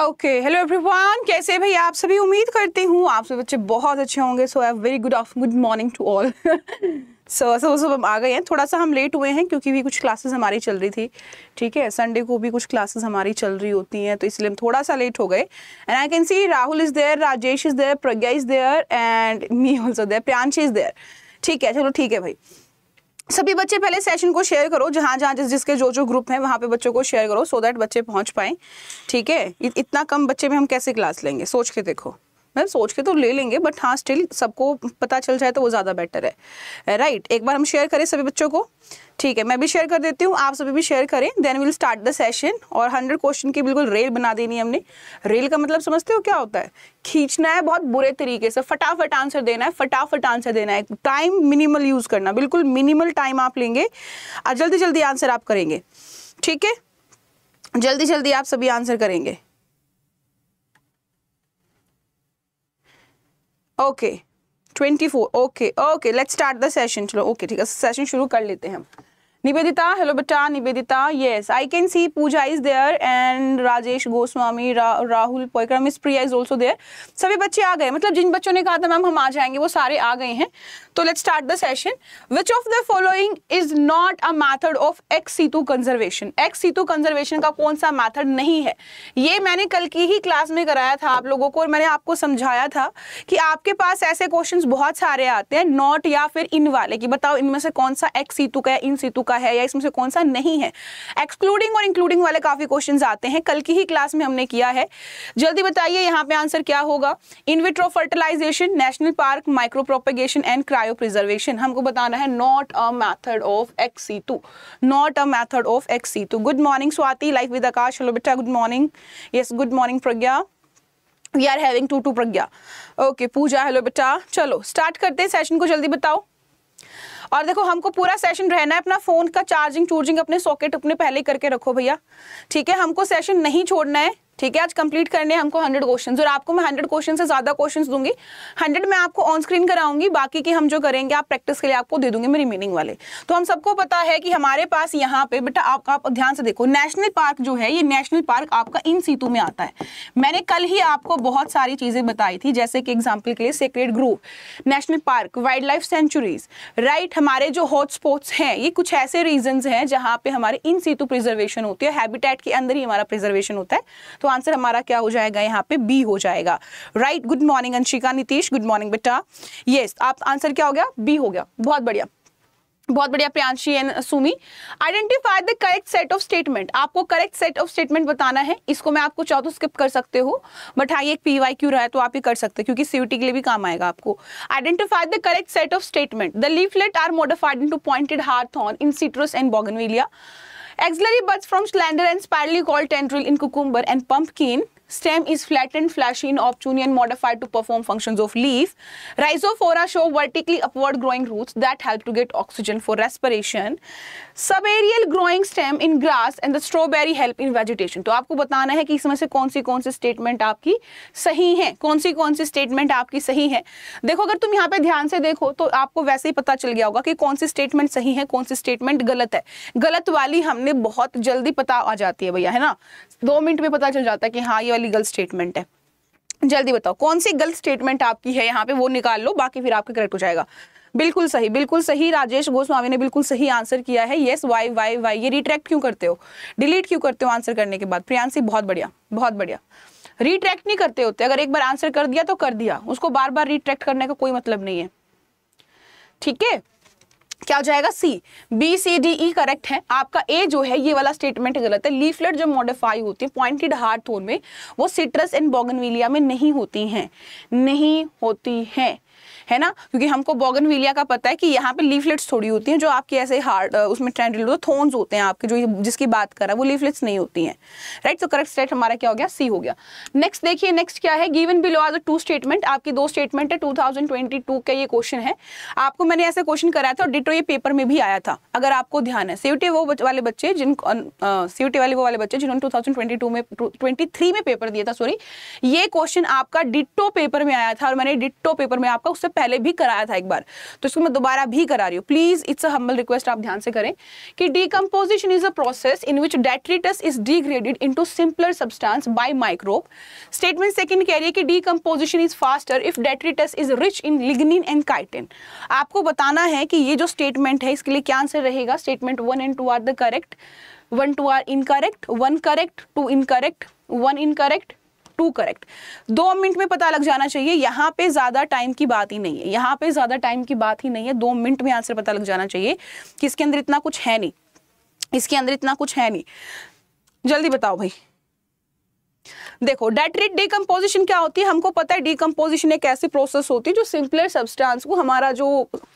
Okay hello everyone कैसे हैं आप सभी उम्मीद करती हूँ आप सभी बच्चे बहुत अच्छे होंगे so I very good of good morning to all so so सब हम आ गए हैं थोड़ा सा हम लेट हुए हैं क्योंकि भी कुछ क्लासेस हमारी चल रही थी ठीक है संडे को भी कुछ क्लासेस हमारी चल रही होती हैं तो इसलिए हम थोड़ा सा लेट हो गए and I can see Rahul is there Rajesh is there Pragya is there and me also there Priyansh is there ठीक है चलो ठीक है भाई सभी बच्चे पहले सेशन को शेयर करो जहाँ जहाँ जिस जिसके जो जो ग्रुप हैं वहाँ पे बच्चों को शेयर करो सो so दैट बच्चे पहुँच पाएँ ठीक है इतना कम बच्चे में हम कैसे क्लास लेंगे सोच के देखो मैम सोच के तो ले लेंगे बट हाँ स्टिल सबको पता चल जाए तो वो ज़्यादा बेटर है राइट right, एक बार हम शेयर करें सभी बच्चों को ठीक है मैं भी शेयर कर देती हूँ आप सभी भी शेयर करें then will start the session और हंड्रेड क्वेश्चन की बिल्कुल रेल बना देनी हमने रेल का मतलब समझते हो क्या होता है खींचना है बहुत बुरे तरीके से फटाफट आंसर देना है फटाफट आंसर देना है टाइम मिनिमल यूज़ करना बिल्कुल मिनिमल टाइम आप लेंगे और जल्दी जल्दी आंसर आप करेंगे ठीक है जल्दी जल्दी आप सभी आंसर करेंगे okay twenty four okay okay let's start the session चलो ओके ठीक है सेशन शुरू कर लेते हैं हम निवेदिता हेलो बेटा Nivedita yes I can see Pooja is there and Rajesh Goswami Rahul Pokar miss Priya is also there सभी बच्चे आ गए मतलब जिन बच्चों ने कहा था मैम हम आ जाएंगे वो सारे आ गए हैं तो let's start the session which of the following is not a method of ex situ conservation ex situ conservation का कौन सा मैथड नहीं है ये मैंने कल की ही क्लास में कराया था आप लोगों को और मैंने आपको समझाया था कि आपके पास ऐसे क्वेश्चन बहुत सारे आते हैं नॉट या फिर इन वाले कि बताओ इनमें से कौन सा एक्स सीतु का या इन सीतु का है या इसमें से कौन सा नहीं है एक्सक्लूडिंग और इंक्लूडिंग वाले काफी क्वेश्चन आते हैं कल की ही क्लास में हमने किया है जल्दी बताइए यहाँ पे आंसर क्या होगा in vitro fertilization national park micro propagation and cryo bio preservation हमको बताना है not a method of ex situ not a method of ex situ good morning Swati life with Akash hello बेटा good morning yes good morning Pragya we are having to to Pragya okay Pooja hello बेटा चलो start करते हैं session को जल्दी बताओ और देखो हमको पूरा सेशन रहना है अपना फ़ोन का चार्जिंग चूर्जिंग अपने सॉकेट अपने पहले करके रखो भैया ठीक है हमको सेशन नहीं छोड़ना है ठीक है आज कंप्लीट करने हमको हंड्रेड क्वेश्चन और आपको मैं हंड्रेड क्वेश्चन से ज्यादा क्वेश्चन दूंगी हंड्रेड मैं आपको ऑन स्क्रीन कराऊंगी बाकी की हम जो करेंगे आप प्रैक्टिस के लिए आपको दे दूंगी मेरी मीनिंग वाले तो हम सबको पता है कि हमारे पास यहाँ पे बेटा आप, आप ध्यान से देखो नेशनल पार्क जो है ये नेशनल पार्क आपका इन सीतू में आता है मैंने कल ही आपको बहुत सारी चीजें बताई थी जैसे कि एग्जाम्पल के लिए sacred grove national park wild life sanctuaries right हमारे जो हॉटस्पॉट्स हैं ये कुछ ऐसे रीजन है जहाँ पे हमारे इन सीतू प्रिजर्वेशन होती है हैबिटेट के अंदर ही हमारा प्रिजर्वेशन होता है तो तो आंसर हमारा क्या हो जाएगा यहाँ पे बी हो जाएगा right good morning Anshika Nitish good morning बेटा ये आप आंसर क्या हो गया बी हो गया बहुत बढ़िया बहुत बढ़िया प्रियांशी एन सुमी identify the correct set of statement आपको करेक्ट सेट ऑफ स्टेटमेंट बताना है इसको मैं आपको चाहो तो स्किप कर सकते हो बट हाँ ये एक पी वाई क्यू रहा है तो आप ही कर सकते हो क्योंकि सीयूटी के लिए भी काम आएगा आपको identify the correct set of statement the leaflet are modified into pointed हार्थ on in citrus and bougainvillea Axillary buds from slender and spirally called tendril in cucumber and pumpkin stem is flattened fleshy in obtunion modified to perform functions of leaf rhizophora show vertically upward growing roots that help to get oxygen for respiration subaerial growing stem in grass and the strawberry help in vegetation तो आपको बताना है कि इसमें से कौन सी कौन सी स्टेटमेंट आपकी सही है कौन सी कौन सी स्टेटमेंट आपकी सही है देखो अगर तुम यहाँ पे ध्यान से देखो तो आपको वैसे ही पता चल गया होगा कि कौन सी स्टेटमेंट सही है कौन सी स्टेटमेंट गलत है गलत वाली हमने बहुत जल्दी पता आ जाती है भैया है ना दो मिनट में पता चल जाता है कि हाँ ये या लीगल स्टेटमेंट है जल्दी बताओ कौन सी गलत स्टेटमेंट आपकी है यहाँ पे वो निकाल लो बाकी फिर आपका करेक्ट हो जाएगा बिल्कुल सही बिल्कुल सही राजेश गोस्वामी ने बिल्कुल सही आंसर किया है येस वाई वाई वाई ये रिट्रैक्ट क्यों करते हो डिलीट क्यों करते हो आंसर करने के बाद प्रियांशी बहुत बढ़िया बहुत बढ़िया रिट्रैक्ट नहीं करते होते अगर एक बार आंसर कर दिया तो कर दिया उसको बार बार रिट्रैक्ट करने का कोई मतलब नहीं है ठीक है क्या हो जाएगा C B C D E correct है आपका ए जो है ये वाला स्टेटमेंट गलत है लीफलेट जो मॉडिफाई होती है पॉइंटेड हार्ट थोन में वो सिट्रस एंड बोगनविलिया में नहीं होती हैं नहीं होती हैं है ना क्योंकि हमको बॉगनविलिया का पता है कि यहाँ पे लीफलेट्स थोड़ी होती हैं जो आपके ऐसे हार्ड उसमें होते थोन्स होते हैं आपके जो जिसकी बात कर रहा है वो लीफलेट्स नहीं होती हैं राइट तो करेक्ट स्टेट हमारा क्या हो गया सी हो गया नेक्स्ट देखिए नेक्स्ट क्या है गिवन बिलो आज टू स्टेटमेंट आपकी दो स्टेटमेंट है टू का ये क्वेश्चन है आपको मैंने ऐसे क्वेश्चन कराया था और डिटो ये पेपर में भी आया था अगर आपको ध्यान है सीवटी वो वाले बच्चे जिनको सीवटी वाले वो वाले बच्चे जिन्होंने टू में ट्वेंटी में पेपर दिया था सॉरी ये क्वेश्चन आपका डिटो पेपर में आया था और मैंने डिटो पेपर में आपका उससे पहले भी कराया था एक बार तो इसको मैं दोबारा भी करा रही हूँ please it's a humble request आप ध्यान से करें कि decomposition is a process in which detritus is degraded into simpler substance by microbe statement second कह रही है कि decomposition is faster if detritus is rich in lignin and chitin आपको बताना है कि ये जो स्टेटमेंट है इसके लिए क्या आंसर रहेगा statement one and two are the correct one two are incorrect one correct two incorrect one incorrect two correct दो मिनट में पता लग जाना चाहिए यहाँ पे ज़्यादा टाइम की बात ही नहीं है यहाँ पे ज़्यादा टाइम की बात ही नहीं है दो मिनट में आंसर पता लग जाना चाहिए कि इसके अंदर इतना कुछ है नहीं इसके अंदर इतना कुछ है नहीं जल्दी बताओ भाई देखो डेटरेट डीकम्पोजिशन क्या होती है हमको पता है डीकम्पोजिशन एक ऐसी प्रोसेस होती है जो सिंपलर सब्सटेंस को हमारा जो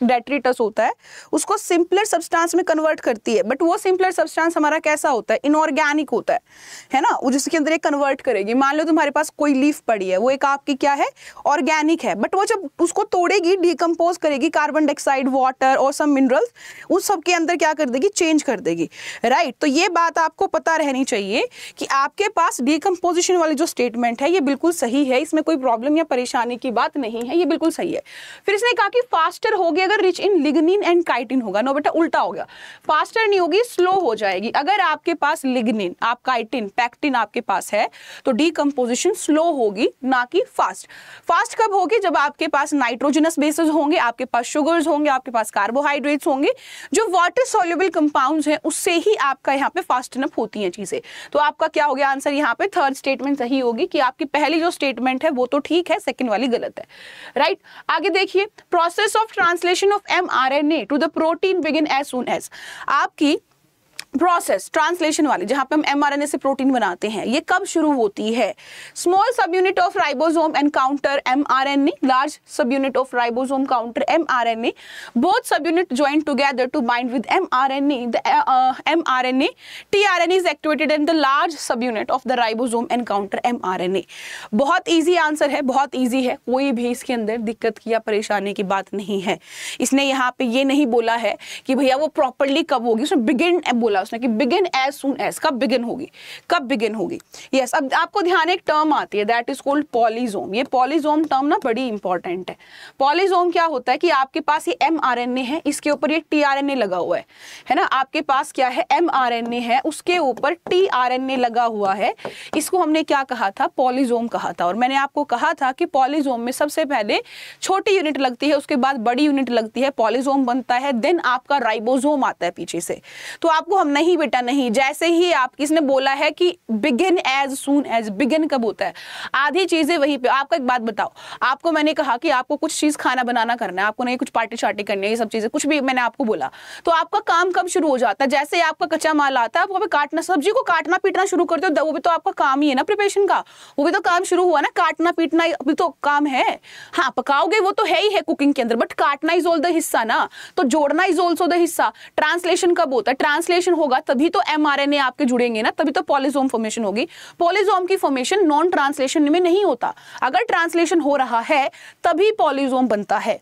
डेटरेटस होता है उसको सिंपलर सब्सटेंस में कन्वर्ट करती है बट वो सिंपलर सब्सटेंस हमारा कैसा होता है इनऑर्गेनिक होता है है ना जिसके अंदर एक कन्वर्ट करेगी मान लो तुम्हारे पास कोई लीफ पड़ी है वो एक आपकी क्या है ऑर्गेनिक है बट वो जब उसको तोड़ेगी डीकम्पोज करेगी कार्बन डाइऑक्साइड वाटर और सम मिनरल्स उस सब के अंदर क्या कर देगी चेंज कर देगी राइट right? तो ये बात आपको पता रहनी चाहिए कि आपके पास डिकम्पोजिशन वाले वाली जो स्टेटमेंट है ये बिल्कुल सही है इसमें कोई प्रॉब्लम या परेशानी की बात नहीं है ये बिल्कुल सही है फिर इसने कहा कि फास्टर होगी अगर rich in lignin and chitin होगा नो बेटा उल्टा हो गया फास्टर नहीं होगी स्लो हो जाएगी अगर आपके पास लिग्निन आप काइटिन पैक्टिन आपके पास है तो डीकम्पोजिशन स्लो होगी ना कि फास्ट फास्ट कब होगी जब आपके पास नाइट्रोजनस बेसिस होंगे आपके पास शुगर्स होंगे आपके पास कार्बोहाइड्रेट्स होंगे जो वाटर सोल्यूबल कंपाउंड्स हैं उससे ही आपका यहाँ पे फास्टनअप होती हैं चीज़ें तो आपका क्या हो गया आंसर यहाँ पे थर्ड स्टेटमेंट सही होगी कि आपकी पहली जो स्टेटमेंट है वो तो ठीक है सेकेंड वाली गलत है राइट right? आगे देखिए process of translation of M R N A to the protein begin as soon as आपकी प्रोसेस ट्रांसलेशन वाली जहां पे हम एमआरएनए से प्रोटीन बनाते हैं ये कब शुरू होती है small subunit of ribosome and counter mRNA large subunit of ribosome counter mRNA both subunit join together to bind with mRNA the mRNA tRNA is activated in the large subunit of the ribosome and counter mRNA बहुत easy answer है बहुत easy है कोई भी इसके अंदर दिक्कत की या परेशानी की बात नहीं है इसने यहाँ पे ये नहीं बोला है कि भैया वो प्रॉपरली कब होगी उसने बिगिन बोला बोला उसने कि बिगिन एज सुन एज कब बिगिन होगी कब बिगिन होगी यस yes, अब आपको ध्यान एक टर्म आती है दैट इज कोल्ड पॉलीजोम ये पॉलीजोम टर्म ना बड़ी इंपॉर्टेंट है पॉलीजोम क्या होता है कि आपके पास ये एम है इसके ऊपर ये टी लगा हुआ है है ना आपके पास क्या है एम है उसके ऊपर टी लगा हुआ है इसको हमने क्या कहा था पॉलीजोम कहा था और मैंने आपको कहा था कि पॉलीजोम में सबसे पहले छोटी यूनिट लगती है उसके बाद बड़ी यूनिट लगती है पॉलीजोम बनता है देन आपका राइबोजोम आता है पीछे से तो आपको हम नहीं बेटा नहीं जैसे ही आप किसने बोला है कि begin as soon as begin कब होता है आधी चीज़ें वहीं पे आपका एक बात बताओ आपको मैंने कहा कि आपको कुछ चीज़ खाना बनाना करना है आपको नहीं कुछ पार्टी शार्टी करनी है ये सब चीज़ें कुछ भी मैंने आपको बोला तो आपका काम कब शुरू हो जाता है जैसे आपका कच्चा माल आता है आप वो भी काटना सब्जी को काटना पीटना शुरू करते हो तो वो भी तो आपका काम ही है ना प्रिपरेशन का वो भी तो काम शुरू हुआ ना काटना पीटना अभी तो काम है हाँ पकाओगे वो तो है ही है कुकिंग के अंदर बट काटना इज ऑल द हिस्सा ना तो जोड़ना इज ऑल्सो द हिस्सा ट्रांसलेशन कब होता है ट्रांसलेशन होगा तभी तो एम आपके जुड़ेंगे ना तभी तो पॉलिजोम फॉर्मेशन होगी पॉलिजोम की फॉर्मेशन नॉन ट्रांसलेशन में नहीं होता अगर ट्रांसलेशन हो रहा है तभी पॉलिजोम बनता है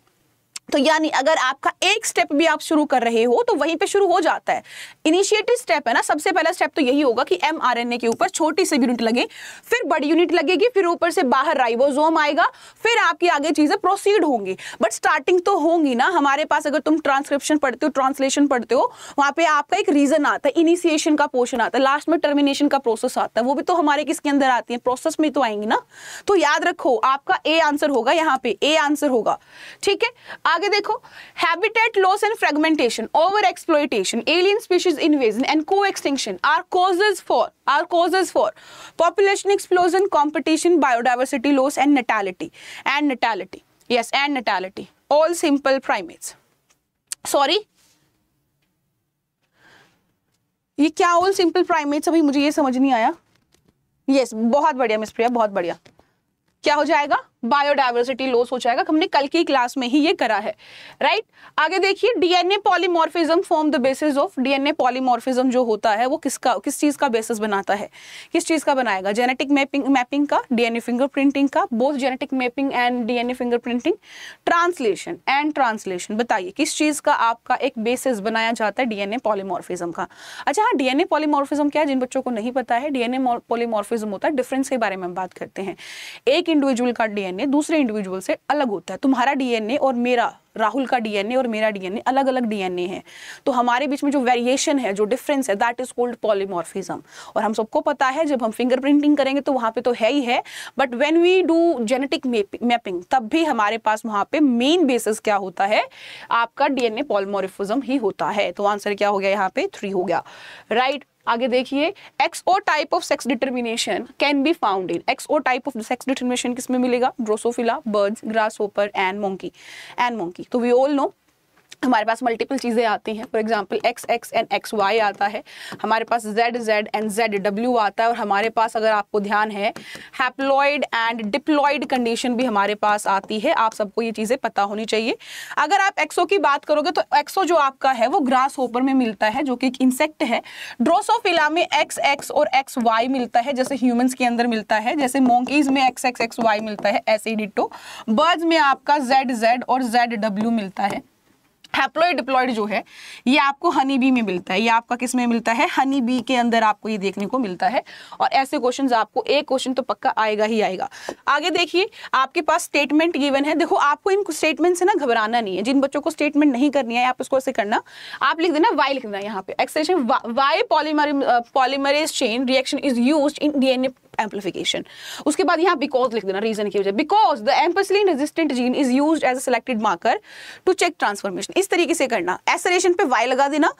तो यानी अगर आपका एक स्टेप भी आप शुरू कर रहे हो तो वहीं पे शुरू हो जाता है इनिशिएटिव स्टेप है ना सबसे पहला स्टेप तो यही होगा कि एमआरएनए के ऊपर छोटी सी यूनिट लगे फिर बड़ी यूनिट लगेगी फिर ऊपर से बाहर राइबोसोम आएगा फिर आपकी आगे चीजें प्रोसीड होंगी बट स्टार्टिंग तो होंगी ना हमारे पास अगर तुम ट्रांसक्रिप्शन पढ़ते हो ट्रांसलेशन पढ़ते हो वहां पर आपका एक रीजन आता है इनिशिएशन का पोर्शन आता है लास्ट में टर्मिनेशन का प्रोसेस आता है वो भी तो हमारे किसके अंदर आती है प्रोसेस में तो आएंगी ना तो याद रखो आपका ए आंसर होगा यहाँ पे ए आंसर होगा ठीक है आगे देखो habitat loss and fragmentation over exploitation alien species invasion and co extinction are causes for are causes for population explosion competition biodiversity loss and natality and natality yes and natality all simple primates sorry ये क्या all simple primates अभी मुझे ये समझ नहीं आया yes yes, बहुत बढ़िया मिस प्रिया बहुत बढ़िया क्या हो जाएगा बायोडाइवर्सिटी लॉस हो जाएगा हमने कल की क्लास में ही ये करा है राइट right? आगे देखिए DNA polymorphism form the basis of DNA polymorphism जो होता है वो किसका किस चीज का बेसिस बनाता है किस चीज का बनाएगा जेनेटिक मैपिंग मैपिंग का डीएनए फिंगरप्रिंटिंग का both genetic mapping and DNA fingerprinting translation and translation बताइए किस चीज का आपका एक बेसिस बनाया जाता है डीएनए पॉलीमॉर्फिज्म का अच्छा हाँ डीएनए पॉलीमॉर्फिज्म क्या है जिन बच्चों को नहीं पता है डीएनए पॉलीमॉर्फिज्म होता है डिफरेंस के बारे में हम बात करते हैं एक इंडिविजुअल का डीएनए डीएनए दूसरे इंडिविजुअल से अलग होता है तुम्हारा डीएनए और मेरा राहुल का डीएनए और मेरा डीएनए अलग अलग डीएनए है तो हमारे बीच में जो वेरिएशन है जो डिफरेंस है दैट इज कोल्ड पॉलीमॉर्फिज्म और हम सबको पता है जब हम फिंगर प्रिंटिंग करेंगे तो वहां पे तो है ही है but when we do genetic mapping तब भी हमारे पास वहां पे मेन बेसिस क्या होता है आपका डीएनए पॉलीमॉर्फिज्म ही होता है तो आंसर क्या हो गया यहाँ पे थ्री हो गया राइट right? आगे देखिए XO type of sex determination can be found in XO type of sex determination किसमें मिलेगा drosophila birds grasshopper and monkey and monkey तो वी ऑल नो हमारे पास मल्टीपल चीज़ें आती हैं for example X X and X Y आता है हमारे पास Z Z and Z W आता है और हमारे पास अगर आपको ध्यान है हैप्लॉइड एंड डिप्लॉइड कंडीशन भी हमारे पास आती है आप सबको ये चीज़ें पता होनी चाहिए अगर आप एक्सो की बात करोगे तो एक्सो जो आपका है वो ग्रास होपर में मिलता है जो कि एक इंसेक्ट है ड्रोसोफिला में एक्स एक्स और एक्स वाई मिलता है जैसे ह्यूमन्स के अंदर मिलता है जैसे मोंकीज में एक्स एक्स एक्स वाई मिलता है एसिडिटो ही बर्ड्स में आपका जेड जेड और जेड डब्ल्यू मिलता है हैप्लोइड डिप्लॉइड जो है ये आपको हनी बी में मिलता है ये आपका किस में मिलता है हनी बी के अंदर आपको ये देखने को मिलता है और ऐसे क्वेश्चन आपको एक क्वेश्चन तो पक्का आएगा ही आएगा आगे देखिए आपके पास स्टेटमेंट गिवन है देखो आपको इन स्टेटमेंट से ना घबराना नहीं है जिन बच्चों को स्टेटमेंट नहीं करनी है आप उसको ऐसे करना आप लिख देना वाई लिख देना यहाँ पे एक्सेशन वाई polymer polymerase chain reaction is use in D amplification उसके बाद यहाँ बिकॉज लिख देना रीजन की वजह because the ampicillin resistant gene is use as a selected marker to check transformation इस तरीके से करना एसरेशन पे वाई लगा देना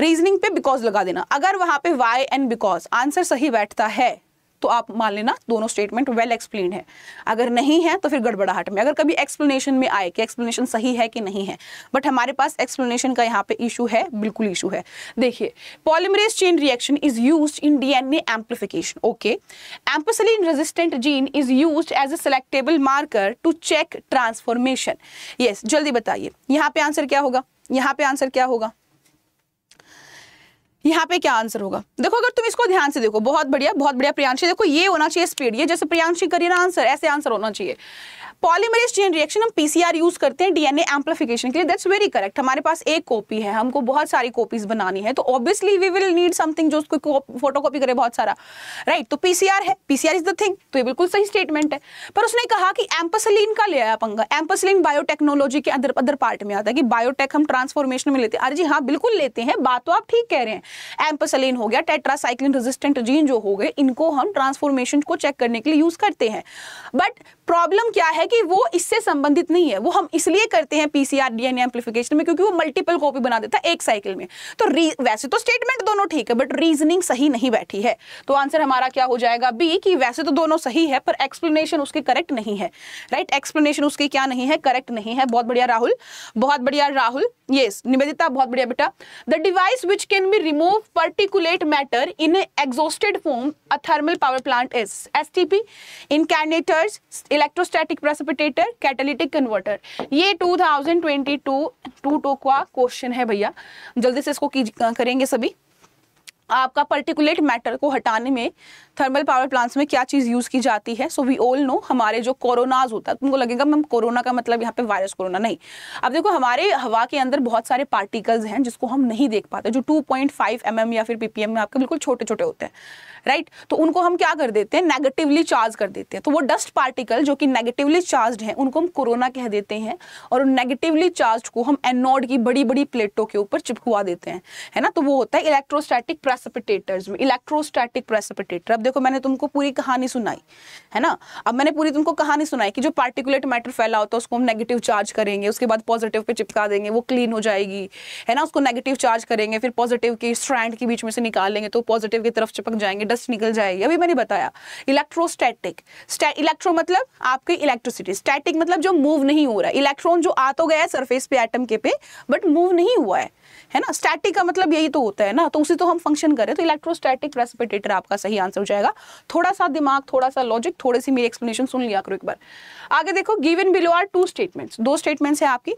रीजनिंग पे बिकॉज लगा देना अगर वहाँ पे वाई एंड बिकॉज आंसर सही बैठता है तो आप मान लेना दोनों स्टेटमेंट वेल एक्सप्लेन है अगर नहीं है तो फिर गड़बड़ाहट में अगर कभी एक्सप्लेनेशन में आए कि एक्सप्लेनेशन सही है कि नहीं है बट हमारे पास एक्सप्लेनेशन का यहाँ पे इशू है बिल्कुल इशू है देखिए polymerase chain reaction is use in D N amplification okay ampicillin resistant gene is use as a selectable marker to check transformation yes जल्दी बताइए यहाँ पे आंसर क्या होगा यहाँ पे आंसर क्या होगा यहाँ पे क्या आंसर होगा देखो अगर तुम इसको ध्यान से देखो बहुत बढ़िया बहुत बढ़िया प्रियांशी देखो ये होना चाहिए स्पीड ये जैसे प्रियांशी करिए ना आंसर ऐसे आंसर होना चाहिए पॉलीमरेज चेन रिएक्शन हम पीसीआर यूज करते हैं डीएनए एम्पलीफिकेशन के लिए दैट्स वेरी करेक्ट हमारे पास एक कॉपी है हमको बहुत सारी कॉपीज बनानी है तो obviously we will need something जो उसको फोटो कॉपी करे बहुत सारा राइट right, तो पीसीआर है पीसीआर इज द थिंग तो ये बिल्कुल सही स्टेटमेंट है पर उसने कहा कि एम्पसलिन का ले आया पंगा एम्पसलिन बायोटेक्नोलॉजी के अंदर अदर पार्ट में आता है कि बायोटेक हम ट्रांसफॉर्मेशन में लेते हैं अरे जी हाँ बिल्कुल लेते हैं बात तो आप ठीक कह रहे हैं एम्पसलिन हो गया टेट्रासाइक्लिन रेजिस्टेंट जीन जो हो गए इनको हम ट्रांसफॉर्मेशन को चेक करने के लिए यूज करते हैं बट प्रॉब्लम क्या है है कि वो इससे संबंधित नहीं है वो हम इसलिए करते हैं पीसीआर डीएनए एम्प्लीफिकेशन में क्योंकि वो मल्टीपल कॉपी बना देता है एक साइकिल में तो वैसे तो स्टेटमेंट दोनों ठीक है बट रीजनिंग सही नहीं बैठी है तो आंसर हमारा क्या हो जाएगा बी कि वैसे तो दोनों सही है पर एक्सप्लेनेशन उसकी करेक्ट नहीं है राइट right? एक्सप्लेनेशन उसकी क्या नहीं है करेक्ट नहीं है बहुत बढ़िया राहुल बहुत बढ़िया राहुल यस निवेदिता बहुत बढ़िया बेटा the device which can be remove particulate matter in exhausted form a thermal power plant is S T P कैनेटर्स इलेक्ट्रोस्टैटिक प्रेसिपिटेटर कैटेलिटिक कन्वर्टर ये two thousand twenty two two two का क्वेश्चन है भैया जल्दी से इसको करेंगे सभी आपका पर्टिकुलेट मैटर को हटाने में थर्मल पावर प्लांट्स में क्या चीज़ यूज़ की जाती है सो वी ऑल नो हमारे जो कोरोनाज होता है तुमको लगेगा मैम कोरोना का मतलब यहाँ पे वायरस कोरोना नहीं अब देखो हमारे हवा के अंदर बहुत सारे पार्टिकल्स हैं जिसको हम नहीं देख पाते जो 2.5 पॉइंट mm या फिर पीपीएम में आपके बिल्कुल छोटे छोटे होते हैं राइट तो उनको हम क्या कर देते हैं नेगेटिवली चार्ज कर देते हैं तो वो डस्ट पार्टिकल जो कि नेगेटिवली चार्ज हैं उनको हम कोरोना कह देते हैं और नेगेटिवली चार्ज को हम एनोड की बड़ी बड़ी प्लेटों के ऊपर चिपकवा देते हैं है ना तो वो होता है इलेक्ट्रोस्टैटिक प्रेसिपिटेटर्स में इलेक्ट्रोस्टैटिक प्रेसिपिटेटर अब देखो मैंने तुमको पूरी कहानी सुनाई है ना अब मैंने पूरी तुमको कहानी सुनाई कि जो पार्टिकुलेट मैटर फैला होता है उसको हम नेगेटिव चार्ज करेंगे उसके बाद पॉजिटिव पे चिपका देंगे वो क्लीन हो जाएगी है ना उसको नेगेटिव चार्ज करेंगे फिर पॉजिटिव के स्ट्रैंड के बीच में से निकालेंगे तो पॉजिटिव की तरफ चिपक जाएंगे डस्ट निकल जाएगी अभी मैंने बताया इलेक्ट्रोस्टैटिक इलेक्ट्रो मतलब आपकी इलेक्ट्रिसिटी स्टैटिक मतलब जो मूव नहीं हो रहा है इलेक्ट्रॉन जो आ तो गया है सरफेस पे एटम के पे बट मूव नहीं हुआ है है ना स्टैटिक का मतलब यही तो होता है ना तो उसी तो हम फंक्शन करें तो इलेक्ट्रोस्टैटिक प्रेसिपिटेटर आपका सही आंसर हो जाएगा थोड़ा सा दिमाग थोड़ा सा लॉजिक थोड़ी सी मेरी एक्सप्लेनेशन सुन लिया करो एक बार आगे देखो given below are two statements दो स्टेटमेंट्स है आपकी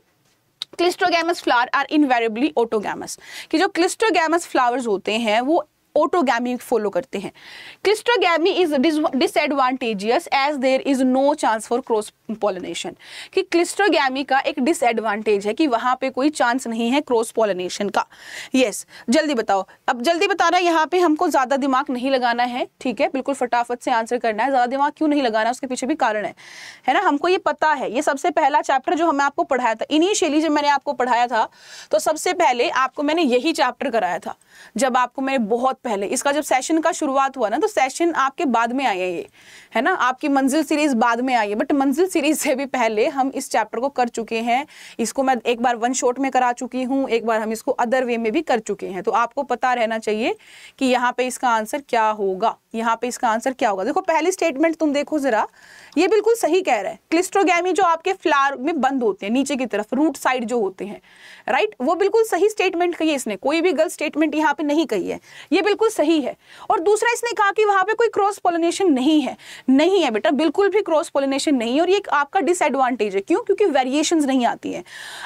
cleistogamous flower are invariably autogamous कि जो क्लिस्टोगैमस फ्लावर्स होते हैं वो ऑटोगैमी फॉलो करते हैं cleistogamy is disadvantageous as there is no chance for cross pollination कि क्लिस्टोगैमी का एक डिसएडवांटेज है कि वहां पे कोई चांस नहीं है क्रॉस पॉलिनेशन का यस yes, जल्दी बताओ अब जल्दी बताना यहाँ पे हमको ज़्यादा दिमाग नहीं लगाना है ठीक है बिल्कुल फटाफट से आंसर करना है ज़्यादा दिमाग क्यों नहीं लगाना उसके पीछे भी कारण है है ना हमको ये पता है ये सबसे पहला चैप्टर जो हमें आपको पढ़ाया था इनिशियली जब मैंने आपको पढ़ाया था तो सबसे पहले आपको मैंने यही चैप्टर कराया था जब आपको मैंने बहुत पहले इसका जब सेशन का शुरुआत हुआ ना तो सेशन आपके बाद में आए ये है ना आपकी मंजिल सीरीज बाद में आई है बट मंजिल सीरीज से भी पहले हम इस चैप्टर को कर चुके हैं इसको मैं एक बार वन शॉट में करा चुकी हूँ एक बार हम इसको अदर वे में भी कर चुके हैं तो आपको पता रहना चाहिए कि यहाँ पे इसका आंसर क्या होगा यहाँ पे इसका आंसर क्या होगा देखो पहली स्टेटमेंट तुम देखो जरा ये बिल्कुल सही कह रहा है क्लिस्ट्रोगैमी जो आपके फ्लावर में बंद होते हैं नीचे की तरफ रूट साइड जो होते हैं राइट वो बिल्कुल सही स्टेटमेंट कही है इसने कोई भी गलत स्टेटमेंट यहाँ पे नहीं कही है ये बिल्कुल सही है और दूसरा इसने कहा कि वहां पर कोई क्रॉस पोलिनेशन नहीं है नहीं है बेटा बिल्कुल भी क्रॉस पोलिनेशन नहीं है और ये आपका डिसएडवांटेज है क्यों क्योंकि वेरिएशन नहीं आती है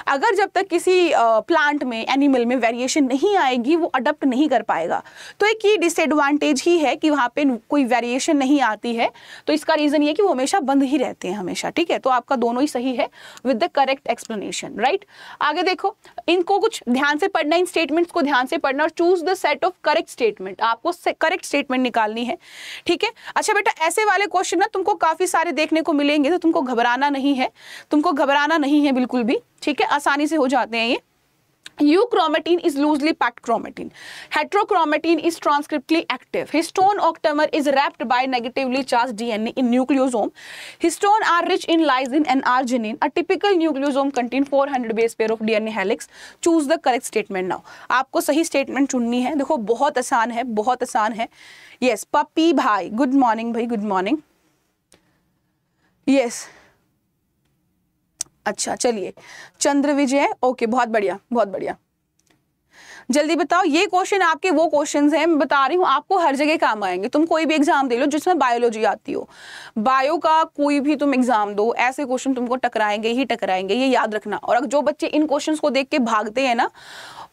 अगर जब तक किसी प्लांट में एनिमल में वेरिएशन नहीं आएगी वो अडप्ट नहीं कर पाएगा तो एक ये डिसएडवांटेज ही है कि वहां यहाँ पे कोई वेरिएशन नहीं आती है तो इसका रीज़न ये कि वो हमेशा बंद ही रहते हैं हमेशा ठीक है तो आपका दोनों ही सही है with the correct explanation right आगे देखो इनको कुछ ध्यान से पढ़ना इन स्टेटमेंट्स को ध्यान से पढ़ना और choose the set of correct statement आपको करेक्ट स्टेटमेंट निकालनी है ठीक है अच्छा बेटा ऐसे वाले क्वेश्चन ना तुमको काफ़ी सारे देखने को मिलेंगे तो तुमको घबराना नहीं है तुमको घबराना नहीं है बिल्कुल भी ठीक है आसानी से हो जाते हैं ये Euchromatin is loosely packed chromatin. Heterochromatin is transcriptly active. Histone octamer is wrapped by negatively charged DNA in nucleosome. Histone are rich in lysine and arginine. A typical nucleosome contains 400 base pair of DNA helix. Choose the correct statement now. आपको सही statement चुननी है देखो बहुत आसान है बहुत आसान है Yes, पपी भाई Good morning भाई Good morning. Yes, अच्छा चलिए चंद्र विजय ओके बहुत बढ़िया बहुत बढ़िया जल्दी बताओ ये क्वेश्चन आपके वो क्वेश्चन हैं मैं बता रही हूँ आपको हर जगह काम आएंगे तुम कोई भी एग्जाम दे लो जिसमें बायोलॉजी आती हो बायो का कोई भी तुम एग्जाम दो ऐसे क्वेश्चन तुमको टकराएंगे ही टकराएंगे ये याद रखना और अगर जो बच्चे इन क्वेश्चन को देख के भागते हैं ना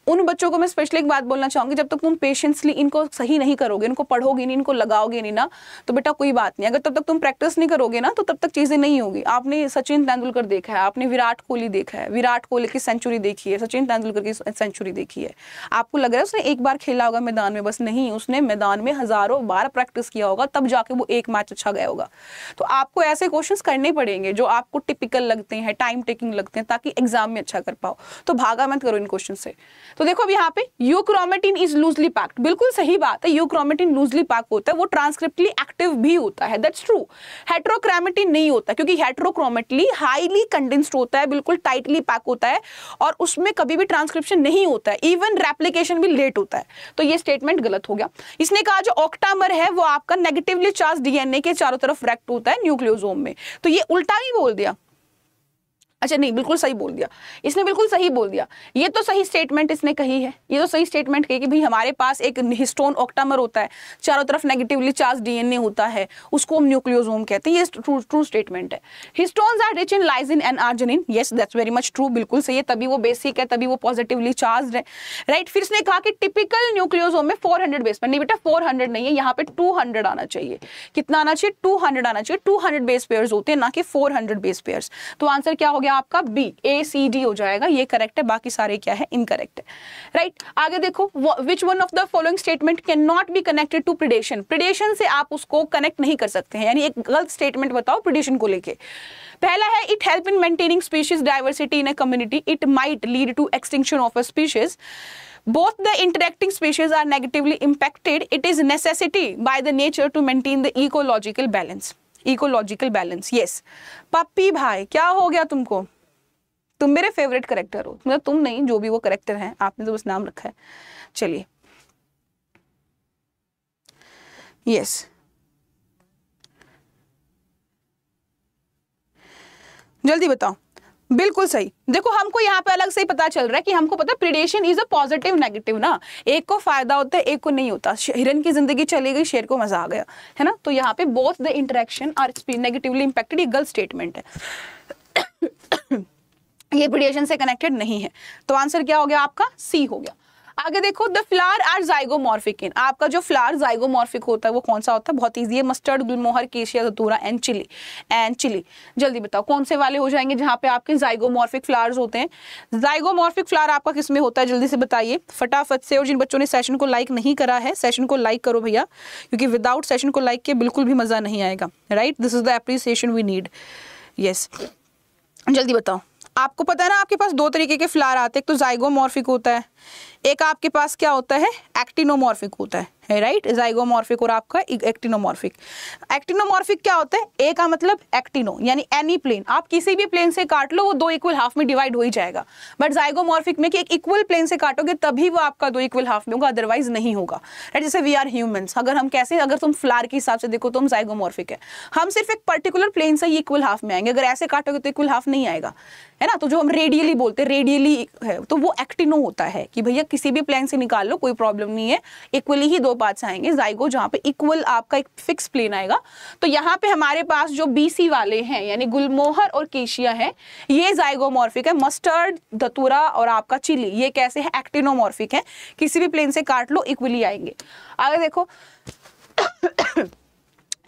उन बच्चों को मैं स्पेशली एक बात बोलना चाहूंगी जब तक तुम पेशेंसली इनको सही नहीं करोगे इनको पढ़ोगे नहीं इनको लगाओगे नहीं ना तो बेटा कोई बात नहीं अगर तब तक तुम प्रैक्टिस नहीं करोगे ना तो तब तक चीज़ें नहीं होगी आपने सचिन तेंदुलकर देखा है आपने विराट कोहली देखा है विराट कोहली की सेंचुरी देखी है सचिन तेंदुलकर की सेंचुरी देखी है आपको लग रहा है उसने एक बार खेला होगा मैदान में बस नहीं उसने मैदान में हज़ारों बार प्रैक्टिस किया होगा तब जाके वो एक मैच अच्छा गया होगा तो आपको ऐसे क्वेश्चन करने पड़ेंगे जो आपको टिपिकल लगते हैं टाइम टेकिंग लगते हैं ताकि एग्जाम में अच्छा कर पाओ तो भागा मत करो इन क्वेश्चन से तो देखो अब यहाँ पे यूक्रोमेटिन इज लूजली पैक्ड बिल्कुल सही बात है यूक्रोमेटिन लूजली पैक होता है वो ट्रांसक्रिप्टली एक्टिव भी होता है दैट्स ट्रू हेट्रोक्रामेटिन नहीं होता क्योंकि हेट्रोक्रोमेटली हाईली कंडेंस्ड होता है बिल्कुल टाइटली पैक होता है और उसमें कभी भी ट्रांसक्रिप्शन नहीं होता है इवन रेप्लीकेशन भी लेट होता है तो ये स्टेटमेंट गलत हो गया इसने कहा जो ऑक्टामर है वो आपका नेगेटिवली चार्ज डीएनए के चारों तरफ रैक्ट होता है न्यूक्लियोजोम में तो ये उल्टा ही बोल दिया अच्छा नहीं बिल्कुल सही बोल दिया इसने बिल्कुल सही बोल दिया ये तो सही स्टेटमेंट इसने कही है ये तो सही स्टेटमेंट कही कि भाई हमारे पास एक हिस्टोन ऑक्टामर होता है चारों तरफ नेगेटिवली चार्ज डीएनए होता है उसको हम न्यूक्लियोजोम कहते हैं ये ट्रू स्टेटमेंट है histone are rich in lysine and arginine yes that's very much true बिल्कुल सही है तभी वो बेसिक है तभी वो पॉजिटिवली चार्ज है राइट फिर इसने कहा कि टिपिकल न्यूक्लियोजोम में फोर हंड्रेड बेस नहीं बेटा फोर हंड्रेड नहीं है यहाँ पे टू हंड्रेड आना चाहिए कितना आना चाहिए टू हंड्रेड आना चाहिए टू हंड्रेड बेस पेयर होते हैं ना कि फोर हंड्रेड बेस पेयर तो आंसर क्या हो गया गया आपका बी ए सी डी हो जाएगा ये करेक्ट है बाकी सारे क्या है इनकरेक्ट है राइट right? आगे देखो which one of the following statement can not be connected to predation predation से आप उसको कनेक्ट नहीं कर सकते हैं यानी एक गलत स्टेटमेंट बताओ प्रिडेशन को लेके पहला है it help in maintaining species diversity in a community it might lead to extinction of a species both the interacting species are negatively impacted it is necessity by the nature to maintain the ecological balance ecological balance yes पप्पी भाई क्या हो गया तुमको तुम मेरे favourite character हो मतलब तुम नहीं जो भी वो करेक्टर हैं आपने तो बस नाम रखा है चलिए यस जल्दी बताओ बिल्कुल सही देखो हमको यहाँ पे अलग से ही पता चल रहा है कि हमको पता predation is a positive negative ना एक को फायदा होता है एक को नहीं होता हिरन की जिंदगी चली गई शेर को मजा आ गया है ना तो यहाँ पे both the interaction are negatively impacted ये गलत स्टेटमेंट है ये प्रिडेशन से कनेक्टेड नहीं है तो आंसर क्या हो गया आपका सी हो गया आगे देखो the flower are zygomorphic in आपका जो फ्लार जाइगोमोर्फिक होता है वो कौन सा होता है बहुत ईजी है मस्टर्ड गुलमोहर केशिया धतूरा एंड चिली एंड चिली जल्दी बताओ कौन से वाले हो जाएंगे जहाँ पे आपके जाइगोमोर्फिक फ्लार्स होते हैं जाइगोमोर्फिक फ्लार आपका किस में होता है जल्दी से बताइए फटाफट से और जिन बच्चों ने सेशन को लाइक नहीं करा है सेशन को लाइक करो भैया क्योंकि विदाउट सेशन को लाइक के बिल्कुल भी मज़ा नहीं आएगा right this is the appreciation we need yes जल्दी बताओ आपको पता है ना आपके पास दो तरीके के फ्लार आते हैं एक तो जाइगोमॉर्फिक होता है एक आपके पास क्या होता है एक्टिनोमॉर्फिक होता है राइट जाइगोमॉर्फिक और आपका एक्टिनोमॉर्फिक एक्टिनोमॉर्फिक क्या होता है ए का मतलब एक्टिनो यानी एनी प्लेन आप किसी भी प्लेन से काट लो वो दो इक्वल हाफ में डिवाइड हो ही जाएगा बट जाइगोमॉर्फिक में कि एक इक्वल प्लेन से काटोगे तभी वो आपका दो इक्वल हाफ में होगा अदरवाइज नहीं होगा राइट जैसे वी आर ह्यूमन्स अगर हम कैसे अगर तुम फ्लार के हिसाब से देखो तो हम जाइगोमॉर्फिक है हम सिर्फ एक पर्टिकुलर प्लेन से ही इक्वल हाफ में आएंगे अगर ऐसे काटोगे तो इक्वल हाफ नहीं आएगा है ना तो जो हम रेडियली बोलते हैं रेडियली है तो वो एक्टिनो होता है कि भैया किसी भी प्लेन से निकाल लो कोई प्रॉब्लम नहीं है इक्वली ही दो पार्ट्स आएंगे जाइगो जहाँ पे इक्वल आपका एक फिक्स प्लेन आएगा तो यहाँ पे हमारे पास जो बीसी वाले हैं यानी गुलमोहर और केशिया है ये जाइगोमॉर्फिक है मस्टर्ड धतूरा और आपका चिली ये कैसे है एक्टिनोमॉर्फिक है किसी भी प्लेन से काट लो इक्वली आएंगे आगे देखो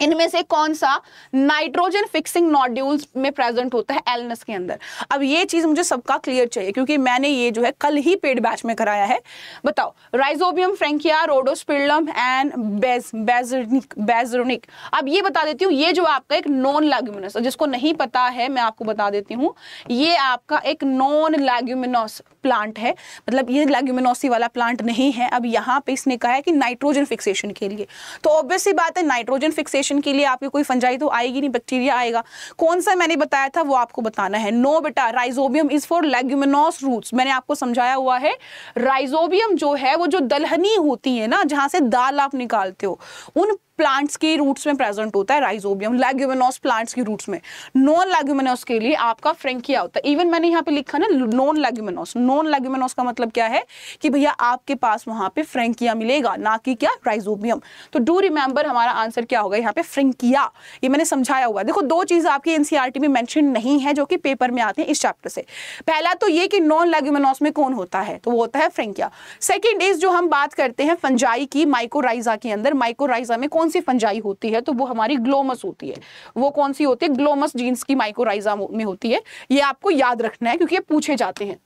इनमें से कौन सा नाइट्रोजन फिक्सिंग नॉड्यूल्स में प्रेजेंट होता है एलनस के अंदर अब ये चीज मुझे सबका क्लियर चाहिए क्योंकि मैंने ये जो है कल ही पेड बैच में कराया है बताओ राइजोबियम फ्रेंकिया रोडोस्पिडलम एंड बेज बेजरिक बेजरोनिक अब ये बता देती हूँ ये जो आपका एक नॉन लैग्यूमिनस जिसको नहीं पता है मैं आपको बता देती हूँ ये आपका एक नॉन लैग्यूमिनस प्लांट है मतलब ये लैग्यूमिनोसी वाला प्लांट नहीं है अब यहाँ पे इसने कहा है कि नाइट्रोजन फिक्सेशन के लिए तो ऑब्वियसली बात है नाइट्रोजन फिक्सेशन इन्फेक्शन के लिए आपकी कोई फंजाई तो आएगी नहीं बैक्टीरिया आएगा कौन सा मैंने बताया था वो आपको बताना है नो बेटा Rhizobium is for leguminous roots मैंने आपको समझाया हुआ है राइजोबियम जो है वो जो दलहनी होती है ना जहाँ से दाल आप निकालते हो उन प्लांट्स के रूट्स में प्रेजेंट होता है राइजोबियम लैग्यूमिनोस प्लांट्स के रूट्स में नॉन लैग्यूमिनोस के लिए आपका फ्रेंकिया होता है इवन मैंने यहाँ पे लिखा ना नॉन लैग्यूमिनोस नॉन लैग्यूमिनोस का मतलब क्या है कि भैया आपके पास वहां पे फ्रेंकिया मिलेगा ना कि क्या राइजोबियम तो डू रिमेंबर हमारा आंसर क्या होगा यहाँ पे फ्रेंकिया ये मैंने समझाया हुआ देखो दो चीज़ आपकी एनसीआरटी e में मैंशन नहीं है जो कि पेपर में आते हैं इस चैप्टर से पहला तो ये कि नॉन लैग्यूमिनोस में कौन होता है तो वो होता है फ्रेंकिया सेकेंड इज जो हम बात करते हैं फंजाई की माइकोराइजा के अंदर माइकोराइजा में कौन कौन सी फंजाई होती है तो वो हमारी ग्लोमस होती है वो कौन सी होती है ग्लोमस जीन्स की माइक्रोराइजा में होती है ये आपको याद रखना है क्योंकि ये पूछे जाते हैं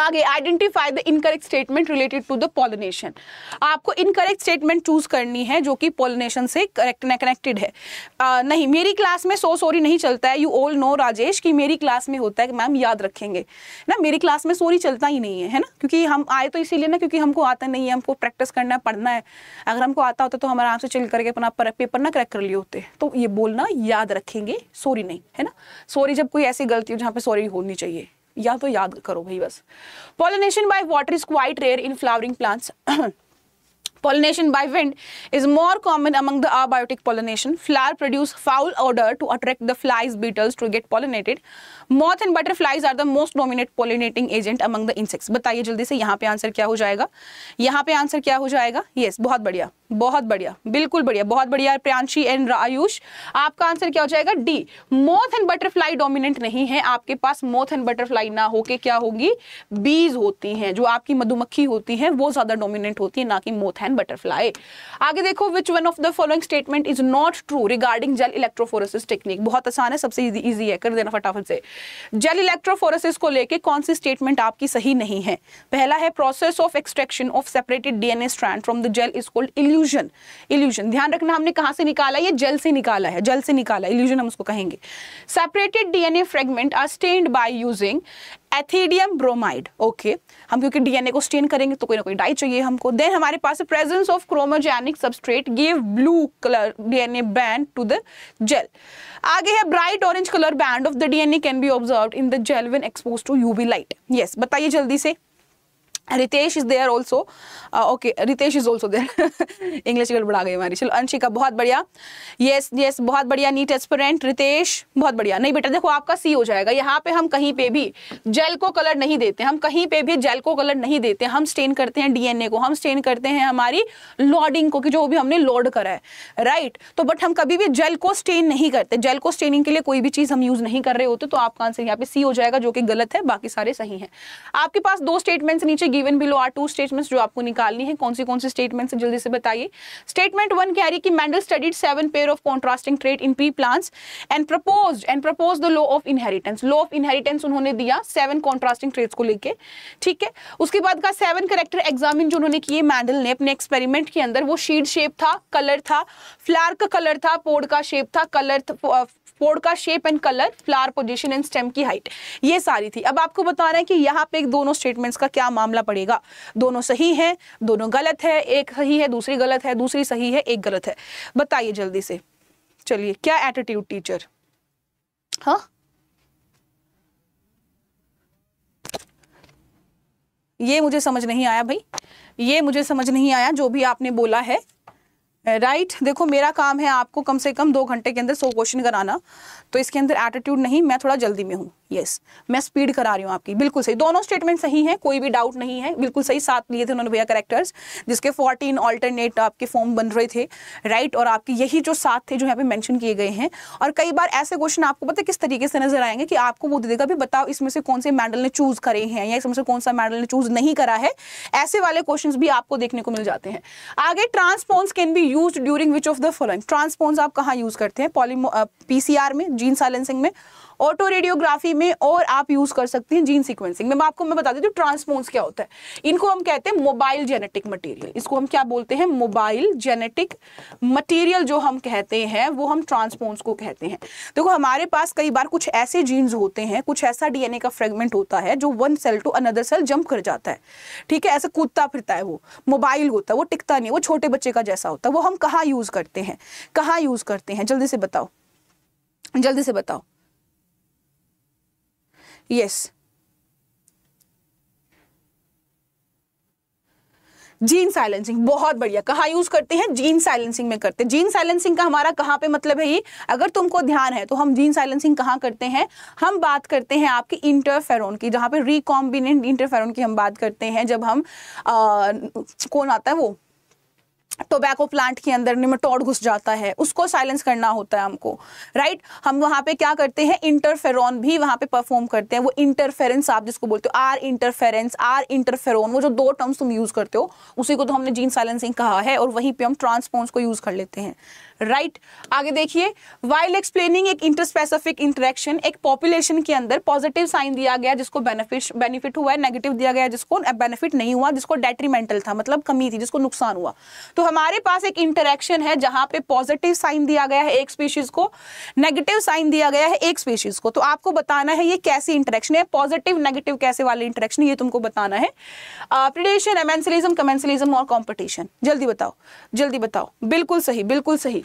आगे identify the incorrect statement related to the pollination आपको इनकरेक्ट स्टेटमेंट चूज करनी है जो कि पॉलिनेशन से करेक्ट कनेक्टेड है आ, नहीं मेरी क्लास में सो सॉरी नहीं चलता है यू ऑल नो राजेश कि मेरी क्लास में होता है कि मैम याद रखेंगे ना मेरी क्लास में सॉरी चलता ही नहीं है है ना क्योंकि हम आए तो इसीलिए ना क्योंकि हमको आता नहीं है हमको प्रैक्टिस करना है पढ़ना है अगर हमको आता होता तो हम आराम से चिल करके अपना पेपर ना क्रैक कर लिए होते तो ये बोलना याद रखेंगे सॉरी नहीं है ना सॉरी जब कोई ऐसी गलती हो जहाँ पर सॉरी होनी चाहिए या तो याद करो भाई बस pollination by water is quite rare in flowering plants pollination by wind is more common among the abiotic pollination flower produce foul odour to attract the flies beetles to get pollinated moth and butterflies are the most dominate pollinating agent among the insects बताइए जल्दी से यहाँ पे answer क्या हो जाएगा यहाँ पे आंसर क्या हो जाएगा येस yes, बहुत बढ़िया बहुत बढ़िया बिल्कुल बढ़िया बहुत बढ़िया प्रियांशी एंड आयुष आपका आंसर क्या हो जाएगा D moth and butterfly dominant नहीं है आपके पास मोथ एंड बटरफ्लाई ना होके क्या होगी बीज होती हैं जो आपकी मधुमक्खी होती हैं वो ज्यादा डोमिनेंट होती है ना कि मोथ एंड बटरफ्लाई आगे देखो which one of the following statement is not true regarding gel electrophoresis technique बहुत आसान है सबसे ईजी है कर देना फटाफट से जेल इलेक्ट्रोफोरेसिस को लेके कौन सी स्टेटमेंट आपकी सही नहीं है पहला है process of extraction of separated DNA strand from the gel is called elution elution ध्यान रखना हमने कहाँ से निकाला ये जेल से निकाला है जेल से निकाला इल्यूजन हम उसको कहेंगे separated DNA fragment are stained by using ethidium bromide okay हम क्योंकि डीएनए को स्टेन करेंगे तो कोई ना कोई डाई चाहिए हमको देन हमारे पास presence of chromogenic substrate give blue colour DNA band to the gel आगे है bright orange colour band of the DNA can be observe in the gel when expose to UV light yes बताइए जल्दी से Ritesh is there also okay Ritesh is also there English बढ़ा गई हमारी चलो अंशिका बहुत बढ़िया येस येस बहुत बढ़िया नीट एस्परेंट रितेश बहुत बढ़िया नहीं बेटा देखो आपका सी हो जाएगा यहाँ पे हम कहीं पे भी जेल को कलर नहीं देते हम कहीं पे भी जेल को कलर नहीं देते हम स्टेन करते हैं डीएनए को हम स्टेन करते हैं हमारी लॉडिंग को कि जो भी हमने लॉड करा है राइट तो बट हम कभी भी जेल को स्टेन नहीं करते जेल को स्टेनिंग के लिए कोई भी चीज़ हम यूज़ नहीं कर रहे होते तो आपका आंसर यहाँ पे सी हो जाएगा जो कि गलत है बाकी सारे सही हैं आपके पास दो स्टेटमेंट्स नीचे given below are two statements जो आपको निकालनी है कौन सी कौन सी स्टेटमेंट्स जल्दी से बताइए स्टेटमेंट वन कह रही है कि Mendel studied seven pair of contrasting trait in pea plants and propose and propose the law of inheritance law of inheritance उन्होंने दिया सेवन कॉन्ट्रास्टिंग ट्रेड्स को लेकर ठीक है उसके बाद का सेवन करेक्टर एग्जामिन जो उन्होंने किए मैंडल ने अपने एक्सपेरिमेंट के अंदर वो शीड शेप था कलर था फ्लार का कलर था पोड का शेप था कलर था, पोड का shape and colour flower position and stem की हाइट ये सारी थी अब आपको बता रहे हैं कि यहाँ पे दोनों स्टेटमेंट्स का क्या मामला पड़ेगा दोनों सही है दोनों गलत है एक सही है दूसरी गलत है दूसरी सही है एक गलत है बताइए जल्दी से चलिए क्या एटीट्यूड टीचर हाँ ये मुझे समझ नहीं आया भाई ये मुझे समझ नहीं आया जो भी आपने बोला है राइट right? देखो मेरा काम है आपको कम से कम दो घंटे के अंदर सौ क्वेश्चन कराना तो इसके अंदर एटीट्यूड नहीं मैं थोड़ा जल्दी में हूँ यस yes. मैं स्पीड करा रही हूँ आपकी बिल्कुल सही दोनों स्टेटमेंट सही हैं कोई भी डाउट नहीं है बिल्कुल सही साथ लिए थे उन्होंने भैया करेक्टर्स जिसके फोर्टीन ऑल्टरनेट आपके फॉर्म बन रहे थे राइट right? और आपके यही जो साथ थे जो यहाँ पे मैंशन किए गए हैं और कई बार ऐसे क्वेश्चन आपको पता किस तरीके से नजर आएंगे कि आपको वो दे देगा भी बताओ इसमें से कौन से मेडल ने चूज करे हैं या इसमें से कौन सा मेडल ने चूज नहीं करा है ऐसे वाले क्वेश्चन भी आपको देखने को मिल जाते हैं आगे transposons can be use during which of the following transposons आप कहाँ यूज करते हैं पॉलीमो पीसीआर uh, में जीन साइलेंसिंग में ऑटो रेडियोग्राफी में और आप यूज कर सकते हैं जीन सीक्वेंसिंग में आपको मैं बता देती हूँ ट्रांसपोन्स क्या होता है इनको हम कहते हैं मोबाइल जेनेटिक मटीरियल इसको हम क्या बोलते हैं मोबाइल जेनेटिक मटीरियल जो हम कहते हैं वो हम ट्रांसपोन्स को कहते हैं देखो हमारे पास कई बार कुछ ऐसे जीन्स होते हैं कुछ ऐसा डीएनए का फ्रेगमेंट होता है जो one cell to another cell jump कर जाता है ठीक है ऐसे कूदता फिरता है वो मोबाइल होता है वो टिकता नहीं वो छोटे बच्चे का जैसा होता है वो हम कहाँ यूज करते हैं कहाँ यूज करते हैं जल्दी से बताओ जल्दी से बताओ यस जीन साइलेंसिंग बहुत बढ़िया कहा यूज करते हैं जीन साइलेंसिंग में करते हैं जीन साइलेंसिंग का हमारा कहाँ पे मतलब है ये अगर तुमको ध्यान है तो हम जीन साइलेंसिंग कहाँ करते हैं हम बात करते हैं आपकी इंटरफेरोन की जहाँ पे रिकॉम्बिनेंट इंटरफेरोन की हम बात करते हैं जब हम आ, कौन आता है वो टोबैको प्लांट के अंदर निमटोड घुस जाता है उसको साइलेंस करना होता है हमको राइट हम वहाँ पे क्या करते हैं इंटरफेरॉन भी वहाँ पे परफॉर्म करते हैं वो इंटरफेरेंस आप जिसको बोलते हो आर इंटरफेरेंस आर इंटरफेरॉन वो जो दो टर्म्स तुम यूज़ करते हो उसी को तो हमने जीन साइलेंसिंग कहा है और वहीं पर हम ट्रांसपोन्स को यूज़ कर लेते हैं राइट right. आगे देखिए वाइल एक्सप्लेनिंग एक इंटरस्पेसिफिक इंटरेक्शन एक पॉपुलेशन के अंदर पॉजिटिव साइन दिया गया जिसको बेनिफिट बेनिफिट हुआ है नेगेटिव दिया गया जिसको बेनिफिट नहीं हुआ जिसको डेट्रीमेंटल था मतलब कमी थी जिसको नुकसान हुआ तो हमारे पास एक इंटरेक्शन है जहां पे पॉजिटिव साइन दिया गया है एक स्पीशीज को नेगेटिव साइन दिया गया है एक स्पीशीज को तो आपको बताना है ये कैसी इंटरेक्शन है पॉजिटिव नेगेटिव कैसे वाले इंटरेक्शन ये तुमको बताना है प्रिडेशन एमेंसलिज्म कमेंसलिज्म और कॉम्पिटिशन जल्दी बताओ जल्दी बताओ बिल्कुल सही बिल्कुल सही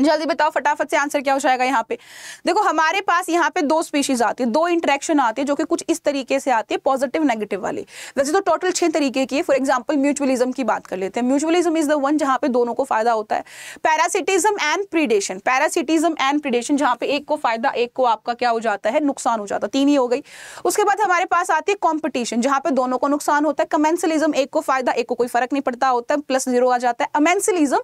जल्दी बताओ फटाफट से आंसर क्या हो जाएगा यहाँ पे देखो हमारे पास यहाँ पे दो स्पीशीज आती है दो इंटरेक्शन आते हैं जो कि कुछ इस तरीके से आते हैं पॉजिटिव नेगेटिव वाले वैसे तो टोटल छह तरीके की फॉर एग्जाम्पल म्यूचुअलिज्म की बात कर लेते हैं म्यूचुअलिज्म इज द वन जहाँ पे दोनों को फायदा होता है parasitism and predation parasitism and predation जहाँ पे एक को फायदा एक को आपका क्या हो जाता है नुकसान हो जाता है तीन ही हो गई उसके बाद हमारे पास आती है कॉम्पिटिशन जहाँ पे दोनों को नुकसान होता है कमेंसलिज्म एक को फायदा एक को कोई फर्क नहीं पड़ता होता है प्लस जीरो आ जाता है अमेंसलिज्म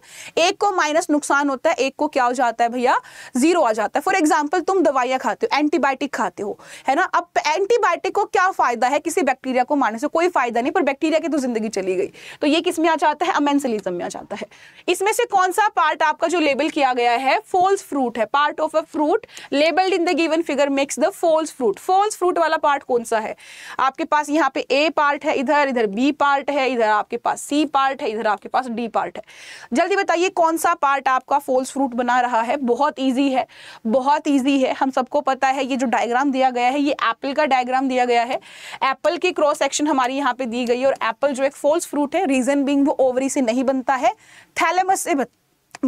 एक को माइनस नुकसान होता है एक आपको क्या हो जाता है भैया जीरो आ जाता है फॉर एग्जाम्पल तुम दवाइयाँ खाते हो एंटीबायोटिक खाते हो है ना अब एंटीबायोटिक को क्या फायदा है किसी बैक्टीरिया को मारने से कोई फायदा नहीं पर बैक्टीरिया की तो जिंदगी चली गई तो ये किस में आ जाता है अमेंसलिज्म में आ जाता है इसमें से कौन सा पार्ट आपका जो लेबल किया गया है फोल्स फ्रूट है part of a fruit labelled in the given figure makes the false fruit false fruit वाला पार्ट कौन सा है आपके पास यहाँ पे ए पार्ट है इधर इधर बी पार्ट है इधर आपके पास सी पार्ट है इधर आपके पास डी पार्ट है जल्दी बताइए कौन सा पार्ट आपका फोल्स फ्रूट रूट बना रहा है बहुत ईजी है बहुत ईजी है हम सबको पता है ये जो डायग्राम दिया गया है ये एप्पल का डायग्राम दिया गया है एप्पल की क्रॉस सेक्शन हमारी यहाँ पे दी गई है और एप्पल जो एक फॉल्स फ्रूट है रीजन बिंग वो ओवरी से नहीं बनता है थैलेमस से बनता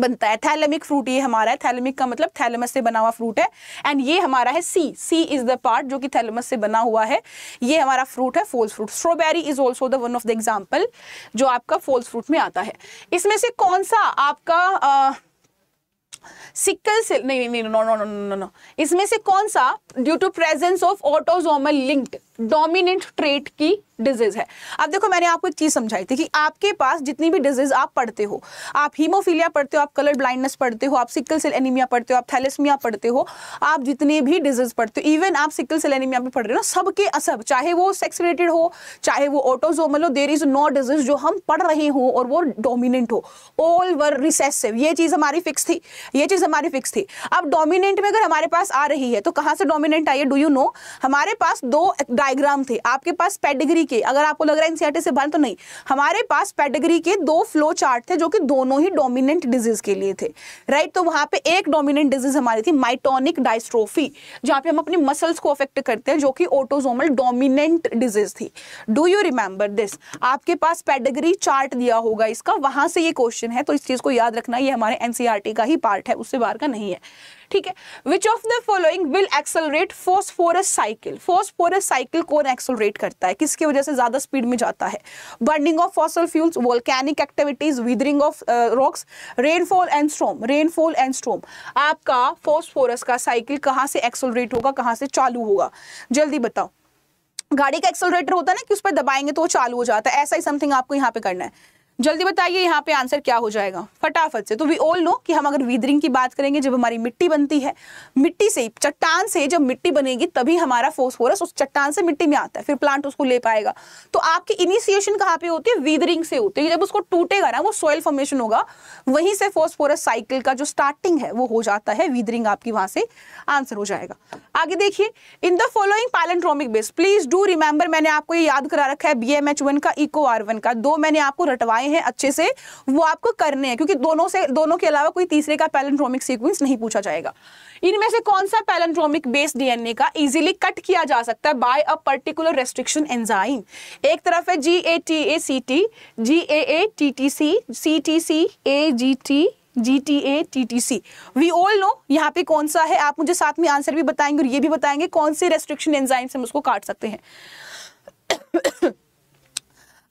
बनता है थैलेमिक फ्रूट ये हमारा है थैलेमिक का मतलब थैलेमस से बना हुआ फ्रूट है एंड ये हमारा है C C is the part जो कि थैलेमस से बना हुआ है ये हमारा फ्रूट है false fruit strawberry is also the one of the example जो आपका फोल्स फ्रूट में आता है इसमें से कौन सा आपका आ, सिकल सेल नहीं नहीं no no no no no इसमें से कौन सा due to presence of autosomal linked dominant trait की डिजीज है अब देखो मैंने आपको एक चीज समझाई थी कि आपके पास जितनी भी डिजीज आप पढ़ते हो आप हीमोफीलिया पढ़ते हो आप कलर ब्लाइंडनेस पढ़ते हो आप सिकल सेल एनीमिया पढ़ते हो आप थैलेसमिया पढ़ते हो आप जितने भी डिजीज पढ़ते हो इवन आप सिकल सेल एनीमिया भी पढ़ रहे हो सबके असर चाहे वो सेक्स रिलेटेड हो चाहे वो ऑटोजोमल हो देर इज नो डिजीज जो हम पढ़ रहे हो और वो डोमिनेंट हो ऑल वर रिसेसिव ये चीज हमारी फिक्स थी ये चीज हमारी फिक्स थी अब डोमिनेंट में अगर हमारे पास आ रही है तो कहां से डोमिनेंट आई है डू यू नो हमारे पास दो डायग्राम थे आपके पास पेडिग्री के अगर आपको लग रहा है एनसीआरटी से बाहर तो नहीं हमारे पास पेडिग्री के दो फ्लो चार्ट थे जो कि दोनों ही डोमिनेंट डिजीज के लिए थे राइट तो वहां पे एक डोमिनेंट डिजीज हमारी थी माइटोनिक डायस्ट्रोफी जहां पे हम अपनी मसल्स को अफेक्ट करते हैं जो कि ऑटोजोमल डोमिनेंट डिजीज थी डू यू रिमेंबर दिस आपके पास पेडिग्री चार्ट दिया होगा इसका वहां से ये क्वेश्चन है तो इस चीज को याद रखना ये हमारे एनसीआरटी का ही पार्ट है उससे बाहर का नहीं है ठीक है which of the following will accelerate phosphorus cycle phosphorus cycle कौन एक्सलरेट करता है किसकी वजह से ज्यादा स्पीड में जाता है burning of fossil fuels volcanic activities weathering of rocks rainfall and storm rainfall and storm आपका फोस्फोरस का साइकिल कहाँ से एक्सलरेट होगा कहाँ से चालू होगा जल्दी बताओ गाड़ी का एक्सलरेटर होता है ना कि उस पर दबाएंगे तो वो चालू हो जाता है ऐसा ही समथिंग आपको यहाँ पे करना है जल्दी बताइए यहाँ पे आंसर क्या हो जाएगा फटाफट से तो वी ऑल नो कि हम अगर वीदरिंग की बात करेंगे जब हमारी मिट्टी बनती है मिट्टी से चट्टान से जब मिट्टी बनेगी तभी हमारा फोस्फोरस उस चट्टान से मिट्टी में आता है फिर प्लांट उसको ले पाएगा तो आपकी इनिशिएशन कहाँ पे होती है वीदरिंग से होती है जब उसको टूटेगा ना वो सॉइल फॉर्मेशन होगा वहीं से फोस्फोरस साइकिल का जो स्टार्टिंग है वो हो जाता है वीदरिंग आपकी वहां से आंसर हो जाएगा आगे देखिए in the following palindromic base please do remember मैंने आपको ये याद करा रखा है बी एम एच वन का इको आर वन का दो मैंने आपको रटवाए हैं अच्छे से वो आपको करने हैं क्योंकि दोनों से दोनों के अलावा कोई तीसरे का पैलेंड्रोमिक सीक्वेंस नहीं पूछा जाएगा इनमें से कौन सा पैलेंड्रोमिक बेस्ड डीएनए का इजीली कट किया जा सकता है by a particular restriction enzyme एक तरफ है G A T A C T G A A T T C C T C A G T G T A T T C we all know यहाँ पे कौन सा है आप मुझे साथ में आंसर भी बताएंगे और ये भी बताएंगे कौन से रेस्ट्रिक्शन एंजाइम से हम उसको काट सकते हैं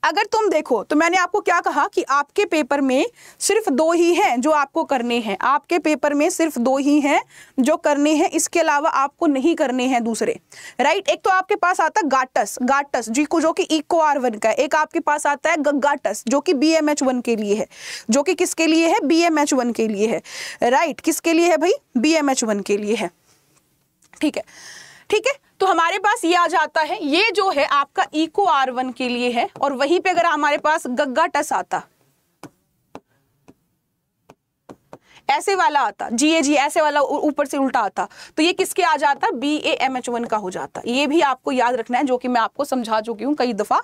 अगर तुम देखो तो मैंने आपको क्या कहा कि आपके पेपर में सिर्फ दो ही हैं जो आपको करने हैं आपके पेपर में सिर्फ दो ही हैं जो करने हैं इसके अलावा आपको नहीं करने हैं दूसरे राइट एक तो आपके पास आता है गाटस गाटस जी को जो कि इको आर वन का है एक आपके पास आता है गाटस जो कि बी एम एच वन के लिए है जो कि किसके लिए है बी एम एच वन के लिए है राइट किसके लिए है भाई बी एम एच वन के लिए है ठीक है ठीक है तो हमारे पास ये आ जाता है ये जो है आपका इको आर वन के लिए है और वहीं पे अगर हमारे पास गग्गा टस आता ऐसे वाला आता जी ए जी ऐसे वाला ऊपर से उल्टा आता तो ये किसके आ जाता B A M H one का हो जाता ये भी आपको याद रखना है जो कि मैं आपको समझा चुकी हूँ कई दफ़ा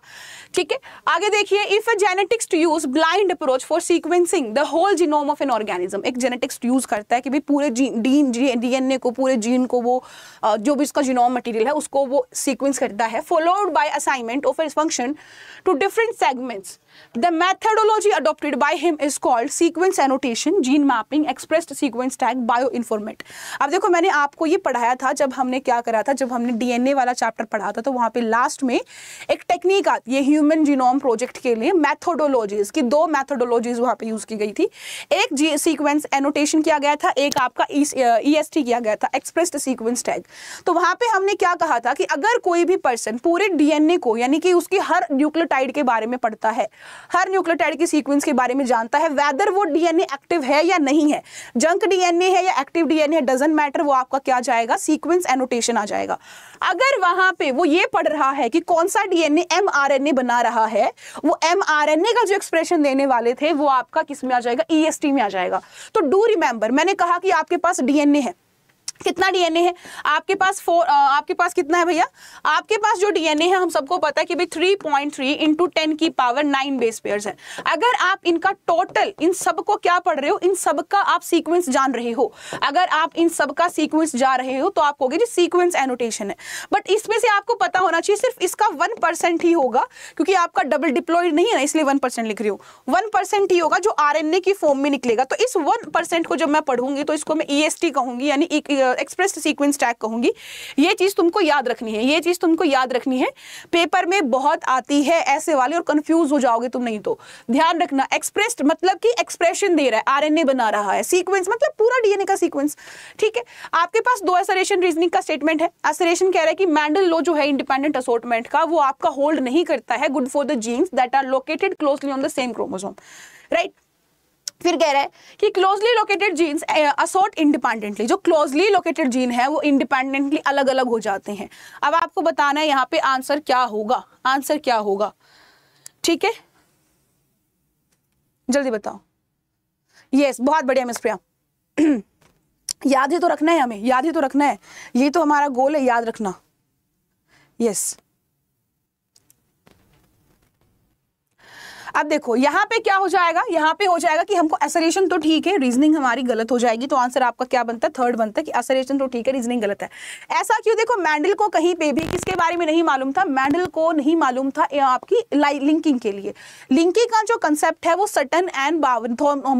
ठीक है आगे देखिए if a genetics to use blind approach for sequencing the whole genome of an organism एक जेनेटिक्स यूज करता है कि भाई पूरे डीन डीएनए को पूरे जीन को वो जो भी उसका जीनोम मटीरियल है उसको वो सीक्वेंस करता है followed by assignment of a function to different segments The methodology adopted by him is called sequence annotation, gene mapping, expressed sequence tag, bioinformat. अब देखो मैंने आपको ये पढ़ाया था जब हमने क्या करा था जब हमने डीएनए वाला चैप्टर पढ़ा था तो वहाँ पे लास्ट में एक टेक्निक आती है ह्यूमन जीनोम प्रोजेक्ट के लिए मैथोडोलॉजीज की दो मैथोडोलॉजीज वहाँ पर यूज़ की गई थी एक जी सीक्वेंस एनोटेशन किया गया था एक आपका ई एस टी किया गया था एक्सप्रेस्ड सीक्वेंस टैग तो वहाँ पे हमने क्या कहा था कि अगर कोई भी पर्सन पूरे डीएनए को यानी कि उसकी हर न्यूक्लियोटाइड के बारे में पढ़ता है हर न्यूक्लियोटाइड की सीक्वेंस के बारे में जानता है वेदर वो डीएनए एक्टिव है या नहीं है जंक डीएनए है या एक्टिव डीएनए है डजेंट मैटर वो आपका क्या जाएगा सीक्वेंस एनोटेशन आ जाएगा अगर वहां पे वो ये पढ़ रहा है कि कौन सा डीएनए एमआरएनए बना रहा है वो एमआरएनए का जो एक्सप्रेशन देने वाले थे वो आपका किस में आ जाएगा ईएसटी e में आ जाएगा तो डू रिमेंबर मैंने कहा कि आपके पास डीएनए है कितना डीएनए है आपके पास फोर आपके पास कितना है भैया आपके पास जो डीएनए है हम सबको पता है कि भाई three point three into ten की पावर नाइन बेस पेयर्स है अगर आप इनका टोटल इन सब को क्या पढ़ रहे हो इन सब का आप सीक्वेंस जान रहे हो अगर आप इन सब का सीक्वेंस जा रहे हो तो आप कहोगे जी सीक्वेंस एनोटेशन है बट इसमें से आपको पता होना चाहिए सिर्फ इसका वन परसेंट ही होगा क्योंकि आपका डबल डिप्लॉयड नहीं है ना इसलिए वन परसेंट लिख रही हूँ वन परसेंट ही होगा जो आर की फॉर्म में निकलेगा तो इस वन परसेंट को जब मैं पढ़ूंगी तो इसको मैं ई e कहूंगी यानी e, एक्सप्रेस सीक्वेंस टैग कहूंगी ये चीज़ तुमको याद रखनी है ये चीज़ तुमको याद रखनी है पेपर में बहुत आती है ऐसे वाले और कंफ्यूज हो जाओगे तुम नहीं तो ध्यान रखना एक्सप्रेस मतलब कि एक्सप्रेशन दे रहा है आरएनए बना रहा है सीक्वेंस मतलब पूरा डीएनए का सीक्वेंस ठीक है आपके पास दो एसरेशन रीजनिंग का स्टेटमेंट है एसरेशन कह रहा है कि मैंडल लो जो है इंडिपेंडेंट असोटमेंट का वो आपका होल्ड नहीं करता है good for the genes that are located closely on the same chromosome right right? फिर कह रहा है कि closely located genes assort independently जो क्लोजली लोकेटेड जीन है वो इंडिपेंडेंटली अलग अलग हो जाते हैं अब आपको बताना है यहाँ पे आंसर क्या होगा आंसर क्या होगा ठीक है जल्दी बताओ यस yes, बहुत बढ़िया मिस प्रिया याद ही तो रखना है हमें याद ही तो रखना है ये तो हमारा गोल है याद रखना यस yes. अब देखो यहाँ पे क्या हो जाएगा यहाँ पे हो जाएगा कि हमको असरेशन तो ठीक है रीजनिंग हमारी गलत हो जाएगी तो आंसर आपका क्या बनता है थर्ड बनता है कि एसरेशन तो ठीक है रीजनिंग गलत है ऐसा क्यों देखो मैंडल को कहीं पे भी किसके बारे में नहीं मालूम था मैंडल को नहीं मालूम था आपकी लिंकिंग के लिए लिंकिंग का जो कंसेप्ट है वो सटन एंड बावरी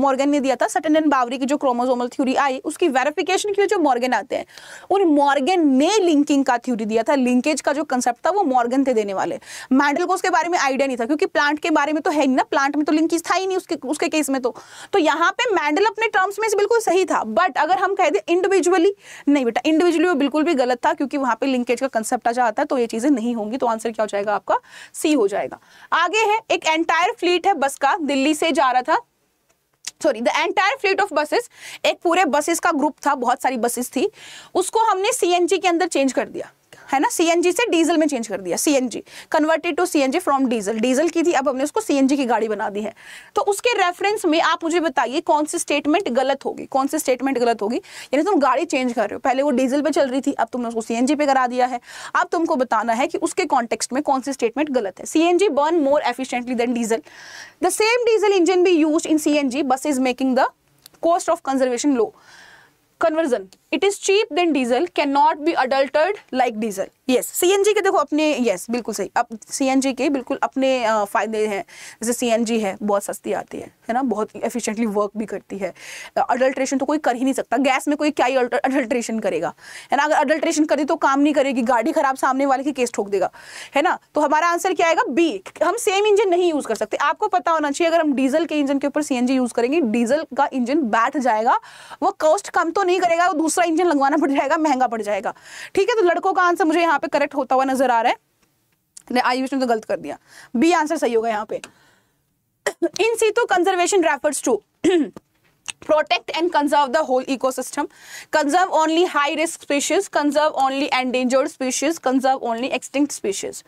मॉर्गन ने दिया था सटन एंड बावरी की जो क्रोमोजोमल थ्यूरी आई उसकी वेरिफिकेशन के लिए जो मॉर्गन आते हैं उन मॉर्गन ने लिंकिंग का थ्यूरी दिया था लिंकेज का जो कंसेप्ट था वो मॉर्गन थे देने वाले मैंडल को उसके बारे में आइडिया नहीं था क्योंकि प्लांट के बारे में तो है ना प्लांट में तो लिंकेज था ही नहीं उसके उसके केस में तो तो यहाँ पे मैंडल अपने टर्म्स में से बिल्कुल सही था बट अगर हम कह दें इंडिविजुअली नहीं बेटा इंडिविजुअली वो बिल्कुल भी गलत था क्योंकि वहाँ पे लिंकेज का कंसेप्ट आ जाता है तो ये चीज़ें नहीं होंगी तो आंसर क्या हो जाएगा आपका सी हो जाएगा आगे है एक एंटायर फ्लीट है बस का दिल्ली से जा रहा था sorry the entire fleet of buses एक पूरे बसेस का ग्रुप था बहुत सारी बसेस थी उसको हमने सीएनजी के अंदर चेंज कर दिया है ना सीएनजी से डीजल में चेंज कर दिया CNG converted to CNG from diesel diesel की थी अब हमने उसको सीएनजी की गाड़ी बना दी है तो उसके रेफरेंस में आप मुझे बताइए कौन सी स्टेटमेंट गलत होगी कौन सी स्टेटमेंट गलत होगी यानी तुम गाड़ी चेंज कर रहे हो पहले वो डीजल पर चल रही थी अब तुमने उसको सीएनजी पे करा दिया है अब तुमको बताना है कि उसके कॉन्टेक्स्ट में कौन सी स्टेटमेंट गलत है CNG burn more efficiently than diesel the same diesel engine be use in C N G bus is making the cost of conservation low conversion it is cheap than diesel can not be adulterated like diesel yes जी के देखो अपने yes yes, बिल्कुल सही अब जी के बिल्कुल अपने uh, फायदे हैं जैसे सी एन जी है बहुत सस्ती आती है है ना बहुत एफिशिएंटली वर्क भी करती है अडल्ट्रेशन uh, तो कोई कर ही नहीं सकता गैस में कोई क्या ही अडल्ट्रेशन करेगा है ना अगर अडल्ट्रेशन करे तो काम नहीं करेगी गाड़ी खराब सामने वाले की केस ठोक देगा है ना तो हमारा आंसर क्या आएगा बी हम सेम इंजन नहीं यूज़ कर सकते आपको पता होना चाहिए अगर हम डीजल के इंजन के ऊपर सी यूज़ करेंगे डीजल का इंजन बैठ जाएगा वो कॉस्ट कम तो नहीं करेगा वो दूसरा दूसरा इंजन लगवाना पड़ जाएगा महंगा पड़ जाएगा ठीक है तो लड़कों का आंसर मुझे यहाँ पे करेक्ट होता हुआ नजर आ रहा है आयुष ने तो गलत कर दिया बी आंसर सही होगा यहाँ पे in situ conservation refers to protect and conserve the whole ecosystem conserve only high risk species conserve only endangered species conserve only extinct species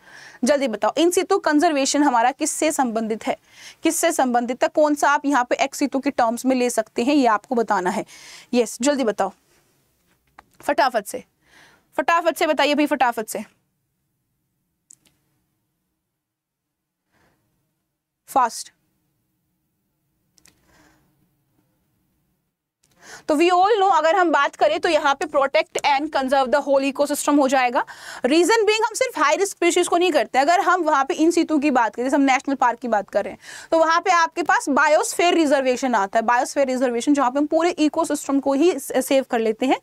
जल्दी बताओ इन सीतु कंजर्वेशन हमारा किससे संबंधित है किससे संबंधित है कौन सा आप यहाँ पे एक्स सीतु की टर्म्स में ले सकते हैं ये आपको बताना है यस yes, जल्दी बताओ फटाफट से फटाफट से बताइए भाई फटाफट से फास्ट तो वी ऑल नो अगर हम बात करें तो यहाँ पे protect and conserve the whole ecosystem हो जाएगा रीजन बीइंग हम सिर्फ हाई रिस्क स्पीशीज को नहीं करते अगर हम वहाँ पे इन सीतू की बात करें जैसे हम नेशनल पार्क की बात करें तो वहाँ पे आपके पास बायोस्फेयर रिजर्वेशन आता है बायोस्फेयर रिजर्वेशन जहाँ पे हम पूरे इको को ही सेव कर लेते हैं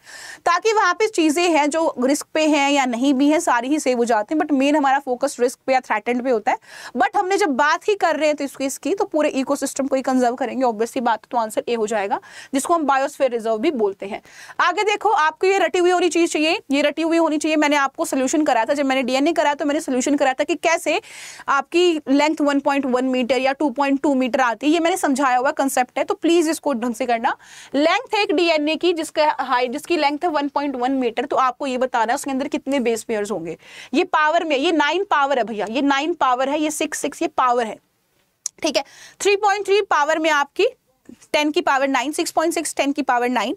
ताकि वहाँ पर चीज़ें हैं जो रिस्क पे हैं या नहीं भी हैं सारी ही सेव हो जाती हैं बट मेन हमारा फोकस रिस्क पे या थ्रेटेंड पे होता है बट हमने जब बात ही कर रहे हैं तो इसकी तो पूरे इको को ही कंजर्व करेंगे ऑब्वियसली बात तो आंसर ए हो जाएगा जिसको हम बायो रिजर्व रिजर्व भी बोलते हैं आगे देखो आपको ये रटी हुई होनी चीज चाहिए ये रटी हुई होनी चाहिए मैंने आपको सोल्यूशन कराया था जब मैंने डीएनए कराया तो मैंने सोल्यूशन कराया था कि कैसे आपकी लेंथ वन मीटर या टू मीटर आती है ये मैंने समझाया हुआ कंसेप्ट है तो प्लीज इसको ढंग से करना लेंथ है एक डीएनए की जिसका हाइट जिसकी लेंथ है वन मीटर तो आपको ये बताना है उसके अंदर कितने बेस पेयर्स होंगे ये पावर में ये नाइन पावर है भैया ये नाइन पावर है ये सिक्स सिक्स ये पावर है ठीक है 3.3 पावर में आपकी टेन की power nine six point six ten की power nine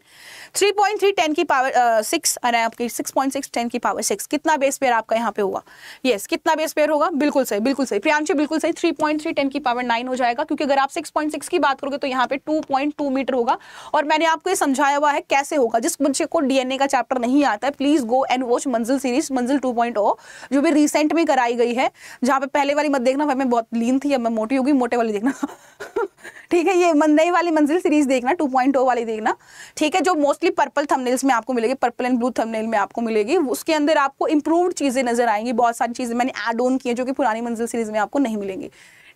three point three ten की पावर सिक्स uh, आपकी सिक्स पॉइंट सिक्स टेन की पावर सिक्स कितना बेस पेयर आपका यहाँ पे हुआ यस yes, कितना बेस पेयर होगा बिल्कुल सही बिल्कुल सही प्रियांशी बिल्कुल सही थ्री पॉइंट थ्री टेन की पावर नाइन हो जाएगा क्योंकि अगर आप सिक्स पॉइंट सिक्स की बात करोगे तो यहाँ पे टू पॉइंट टू मीटर होगा और मैंने आपको ये समझाया हुआ है कैसे होगा जिस बच्चे को डीएनए का चैप्टर नहीं आता है please go and watch Manzil series Manzil two point O जो भी रिसेंट में कराई गई है जहाँ पे पहले वाली मत देखना मैं बहुत लीन थी अब मैं मोटी होगी मोटे वाली देखना ठीक है ये नई वाली मंजिल सीरीज देखना 2.0 वाली देखना ठीक है जो मोस्टली पर्पल थंबनेल्स में आपको मिलेगी पर्पल एंड ब्लू थंबनेल में आपको मिलेगी उसके अंदर आपको इंप्रूव्ड चीज़ें नजर आएंगी बहुत सारी चीज़ें मैंने एड ऑन की है जो कि पुरानी मंजिल सीरीज में आपको नहीं मिलेंगी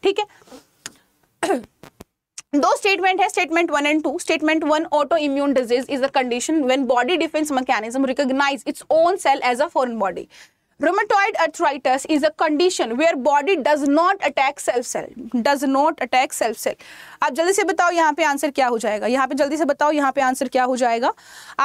ठीक है दो स्टेटमेंट है statement one and two statement one autoimmune disease is a condition when body defence mechanism recognise its own cell as a foreign body rheumatoid arthritis is a condition where body does not attack self cell does not attack self cell आप जल्दी से बताओ यहाँ पे answer क्या हो जाएगा यहाँ पे जल्दी से बताओ यहाँ पे आंसर क्या हो जाएगा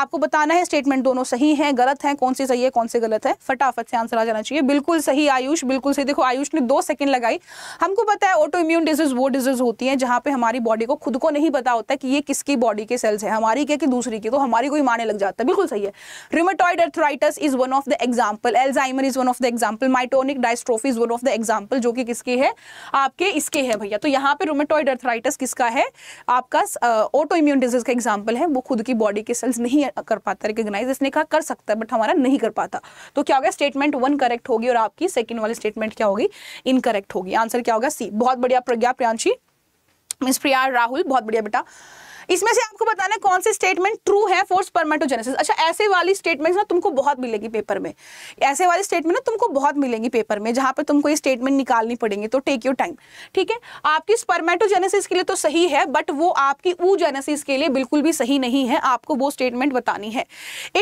आपको बताना है स्टेटमेंट दोनों सही हैं गलत हैं कौन से सही है कौन से गलत है फटाफट से आंसर आ जाना चाहिए बिल्कुल सही आयुष बिल्कुल सही देखो आयुष ने दो सेकंड लगाई हमको पता है ऑटो इम्यून डिजीज वो डिजीज होती है जहाँ पे हमारी बॉडी को खुद को नहीं पता होता कि ये किसकी बॉडी के सेल्स है हमारी क्या कि दूसरी की तो हमारी कोई माने लग जाता है बिल्कुल सही है rheumatoid arthritis is one of the example Alzheimer is one of the example myotonic dystrophy is one of the example जो कि किसके है आपके इसके है भैया तो यहाँ पे रोमेटोइड अर्थराइटिस किसका है आपका ऑटो इम्यून डिजीज का एग्जाम्पल है वो खुद की बॉडी के सेल्स नहीं कर पाता रिकोगनाइज इसने कहा कर सकता है बट हमारा नहीं कर पाता तो क्या होगा स्टेटमेंट वन करेक्ट होगी और आपकी सेकेंड वाली स्टेटमेंट क्या होगी इनकरेक्ट होगी आंसर क्या होगा सी बहुत बढ़िया प्रज्ञा प्रियांशी मिस प्रिया राहुल बहुत बढ़िया बेटा इसमें से आपको बताना है कौन से स्टेटमेंट ट्रू है फोर्स परमेटोजेनेसिस अच्छा ऐसे वाली स्टेटमेंट्स ना तुमको बहुत मिलेगी पेपर में ऐसे वाली स्टेटमेंट ना तुमको बहुत मिलेंगी पेपर में जहां पर तुमको ये स्टेटमेंट निकालनी पड़ेंगे तो टेक योर टाइम ठीक है आपकी स्पर्मेटोजेनेसिस के लिए तो सही है बट वो आपकी ऊ जेनेसिस के लिए बिल्कुल भी सही नहीं है आपको वो स्टेटमेंट बतानी है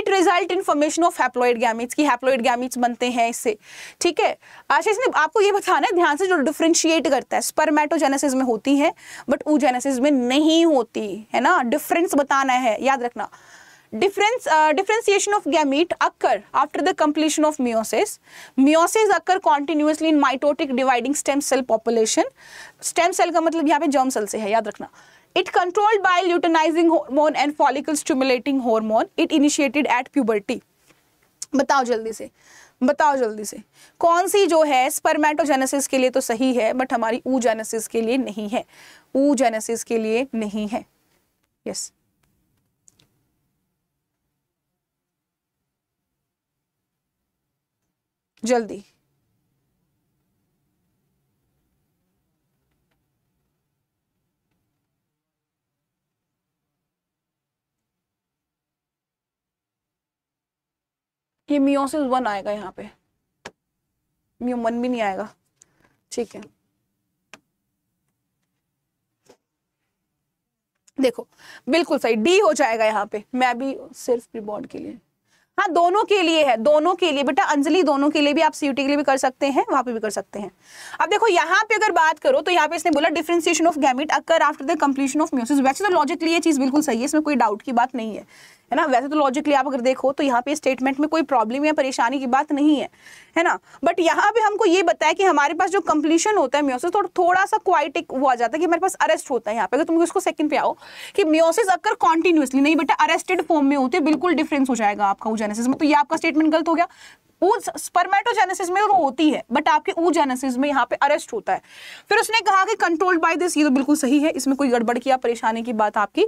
it result in formation of haploid gametes की हैप्लॉइड गैमिट्स बनते हैं इससे ठीक है अच्छा इसमें आपको ये बताना है ध्यान से जो डिफ्रेंशिएट करता है स्पर्मेटोजेनेसिस में होती है बट ऊ जेनेसिस में नहीं होती है है ना डिफरेंस बताना है याद रखना difference differentiation of gamete occur after the completion of meiosis meiosis occur continuously in mitotic dividing stem cell population stem cell का मतलब यहाँ पे जर्म सेल से है याद रखना it controlled by luteinizing hormone and follicle stimulating hormone it initiated at puberty बताओ जल्दी से बताओ जल्दी से कौन सी जो है स्पर्मेटोजेनेसिस के लिए तो सही है बट हमारी ऊ के लिए नहीं है ऊ के लिए नहीं है Yes. जल्दी ये मियोसिस वन आएगा यहाँ पे म्यू वन भी नहीं आएगा ठीक है देखो बिल्कुल सही डी हो जाएगा यहाँ पे मैं भी सिर्फ प्रीबॉर्ड के लिए हाँ दोनों के लिए है दोनों के लिए बेटा अंजलि दोनों के लिए भी आप सीयूटी के लिए भी कर सकते हैं वहां पे भी कर सकते हैं अब देखो यहाँ पे अगर बात करो तो यहाँ पे इसने बोला differentiation of gamete occur after the completion of meiosis वैसे तो लॉजिकली ये चीज बिल्कुल सही है इसमें कोई डाउट की बात नहीं है है ना वैसे तो लॉजिकली आप अगर देखो तो यहाँ पे स्टेटमेंट में कोई प्रॉब्लम या परेशानी की बात नहीं है है ना बट यहाँ पे हमको ये बताया कि हमारे पास जो कंप्लीशन होता है म्योसिस थोड़ा थोड़ा सा क्वाइटिक एक वो आ जाता है कि हमारे पास अरेस्ट होता है यहाँ पे अगर तुम इसको सेकंड पे आओ कि म्योसिस अगर कॉन्टिन्यूसली नहीं बेटा अरेस्टेड फॉर्म में होते बिल्कुल डिफरेंस हो जाएगा आपका उजेनेसिस में तो ये आपका स्टेटमेंट गलत हो गया स्पर्मेटोजेनेसिस में वो होती है बट आपके ऊजेनेसिस में यहाँ पे अरेस्ट होता है फिर उसने कहा कि कंट्रोल्ड बाय दिस ये तो बिल्कुल सही है इसमें कोई गड़बड़ किया परेशानी की बात आपकी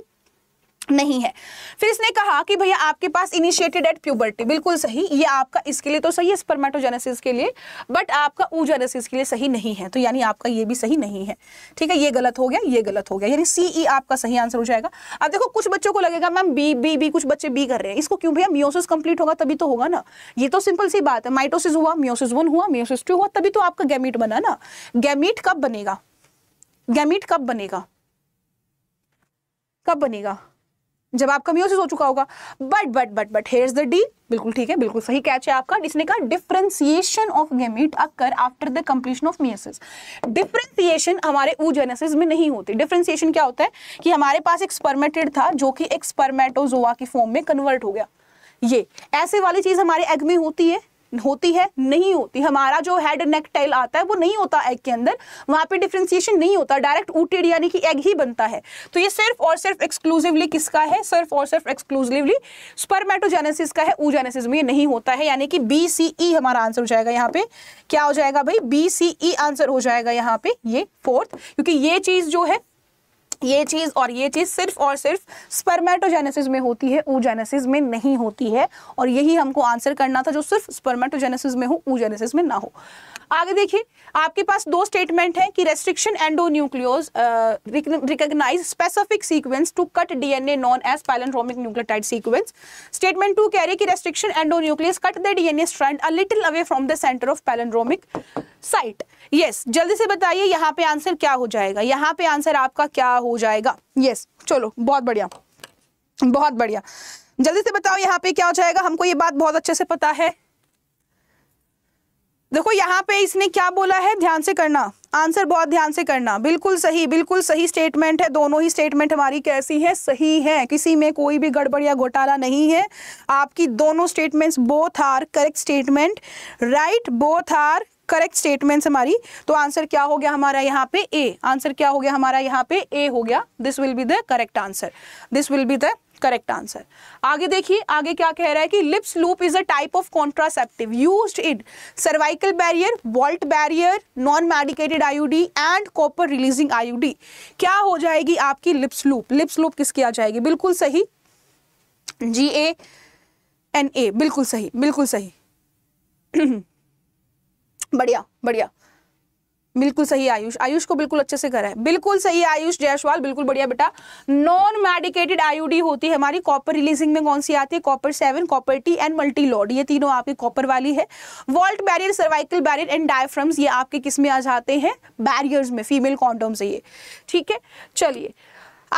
नहीं है फिर इसने कहा कि भैया आपके पास इनिशिएटेड एट प्यूबर्टी बिल्कुल सही ये आपका इसके लिए तो सही है स्पर्मेटोजेनेसिस के लिए बट आपका ऊजेनेसिस के लिए सही नहीं है तो यानी आपका ये भी सही नहीं है ठीक है ये गलत हो गया ये गलत हो गया यानी सी ई e आपका सही आंसर हो जाएगा अब देखो कुछ बच्चों को लगेगा मैम बी बी बी कुछ बच्चे बी कर रहे हैं इसको क्यों भैया म्योसिस कंप्लीट होगा तभी तो होगा ना ये तो सिंपल सी बात है माइटोसिस हुआ म्योसिस वन हुआ म्योसिस टू हुआ तभी तो आपका गैमीट बना ना गैमीट कब बनेगा गैमीट कब बनेगा कब बनेगा जब आपका म्यूसिस हो चुका होगा but but but but here the D बिल्कुल ठीक है बिल्कुल सही कैच है आपका इसने कहा differentiation of gamete occur after the completion of meiosis differentiation हमारे ऊजेनेसिस में नहीं होती डिफ्रेंसिएशन क्या होता है कि हमारे पास एक स्पर्मेटेड था जो कि एक स्पर्मेटोजोआ की फॉर्म में कन्वर्ट हो गया ये ऐसे वाली चीज हमारे एग में होती है होती है नहीं होती हमारा जो हेड नेक टेल आता है वो नहीं होता एग के अंदर वहां पे डिफ्रेंसिएशन नहीं होता डायरेक्ट ऊटेड यानी कि एग ही बनता है तो ये सिर्फ और सिर्फ एक्सक्लूसिवली किसका है सिर्फ और सिर्फ एक्सक्लूसिवली स्पर्मेटोजेनेसिस का है ऊजेनेसिस में ये नहीं होता है यानी कि बी सी ई हमारा आंसर हो जाएगा यहाँ पे क्या हो जाएगा भाई बी सी ई आंसर हो जाएगा यहाँ पे ये फोर्थ क्योंकि ये चीज़ जो है ये चीज़ और ये चीज़ सिर्फ और सिर्फ स्पर्मेटोजेनेसिस में होती है ऊजेनेसिस में नहीं होती है और यही हमको आंसर करना था जो सिर्फ स्पर्मेटोजेनेसिस में हो ऊजेनेसिस में ना हो आगे देखिए आपके पास दो स्टेटमेंट है कि restriction endonuclease recognize specific sequence to cut DNA known as palindromic nucleotide sequence statement two कह रही है कि restriction endonuclease cut the DNA strand a little away from the center of palindromic site yes yes, जल्दी से बताइए यहाँ पे answer क्या हो जाएगा यहाँ पे आंसर आपका क्या हो जाएगा यस yes, चलो बहुत बढ़िया बहुत बढ़िया जल्दी से बताओ यहाँ पे क्या हो जाएगा हमको ये बात बहुत अच्छे से पता है देखो यहाँ पे इसने क्या बोला है ध्यान से करना आंसर बहुत ध्यान से करना बिल्कुल सही बिल्कुल सही स्टेटमेंट है दोनों ही स्टेटमेंट हमारी कैसी है सही है किसी में कोई भी गड़बड़ या घोटाला नहीं है आपकी दोनों statements both are correct statement right both are correct statements हमारी तो आंसर क्या हो गया हमारा यहाँ पे ए आंसर क्या हो गया हमारा यहाँ पे ए हो गया this will be the correct answer this will be the correct answer आगे देखिए आगे क्या कह रहा है कि Lippes loop is a type of contraceptive use in cervical barrier vault barrier non medicated IUD and copper releasing IUD क्या हो जाएगी आपकी लिप्स लूप लिप्स लूप किसकी आ जाएगी बिल्कुल सही जी ए एन ए बिल्कुल सही बिल्कुल सही बढ़िया बढ़िया बिल्कुल सही आयुष आयुष को बिल्कुल अच्छे से करा है बिल्कुल सही आयुष जयसवाल बिल्कुल बढ़िया बेटा नॉन मेडिकेटेड आयुडी होती है हमारी कॉपर रिलीजिंग में कौन सी आती है copper seven copper T and multi load ये तीनों आपकी कॉपर वाली है vault barrier cervical barrier and diaphragms ये आपके किस में आ जाते हैं बैरियर्स में फीमेल कॉन्डोम से ये ठीक है चलिए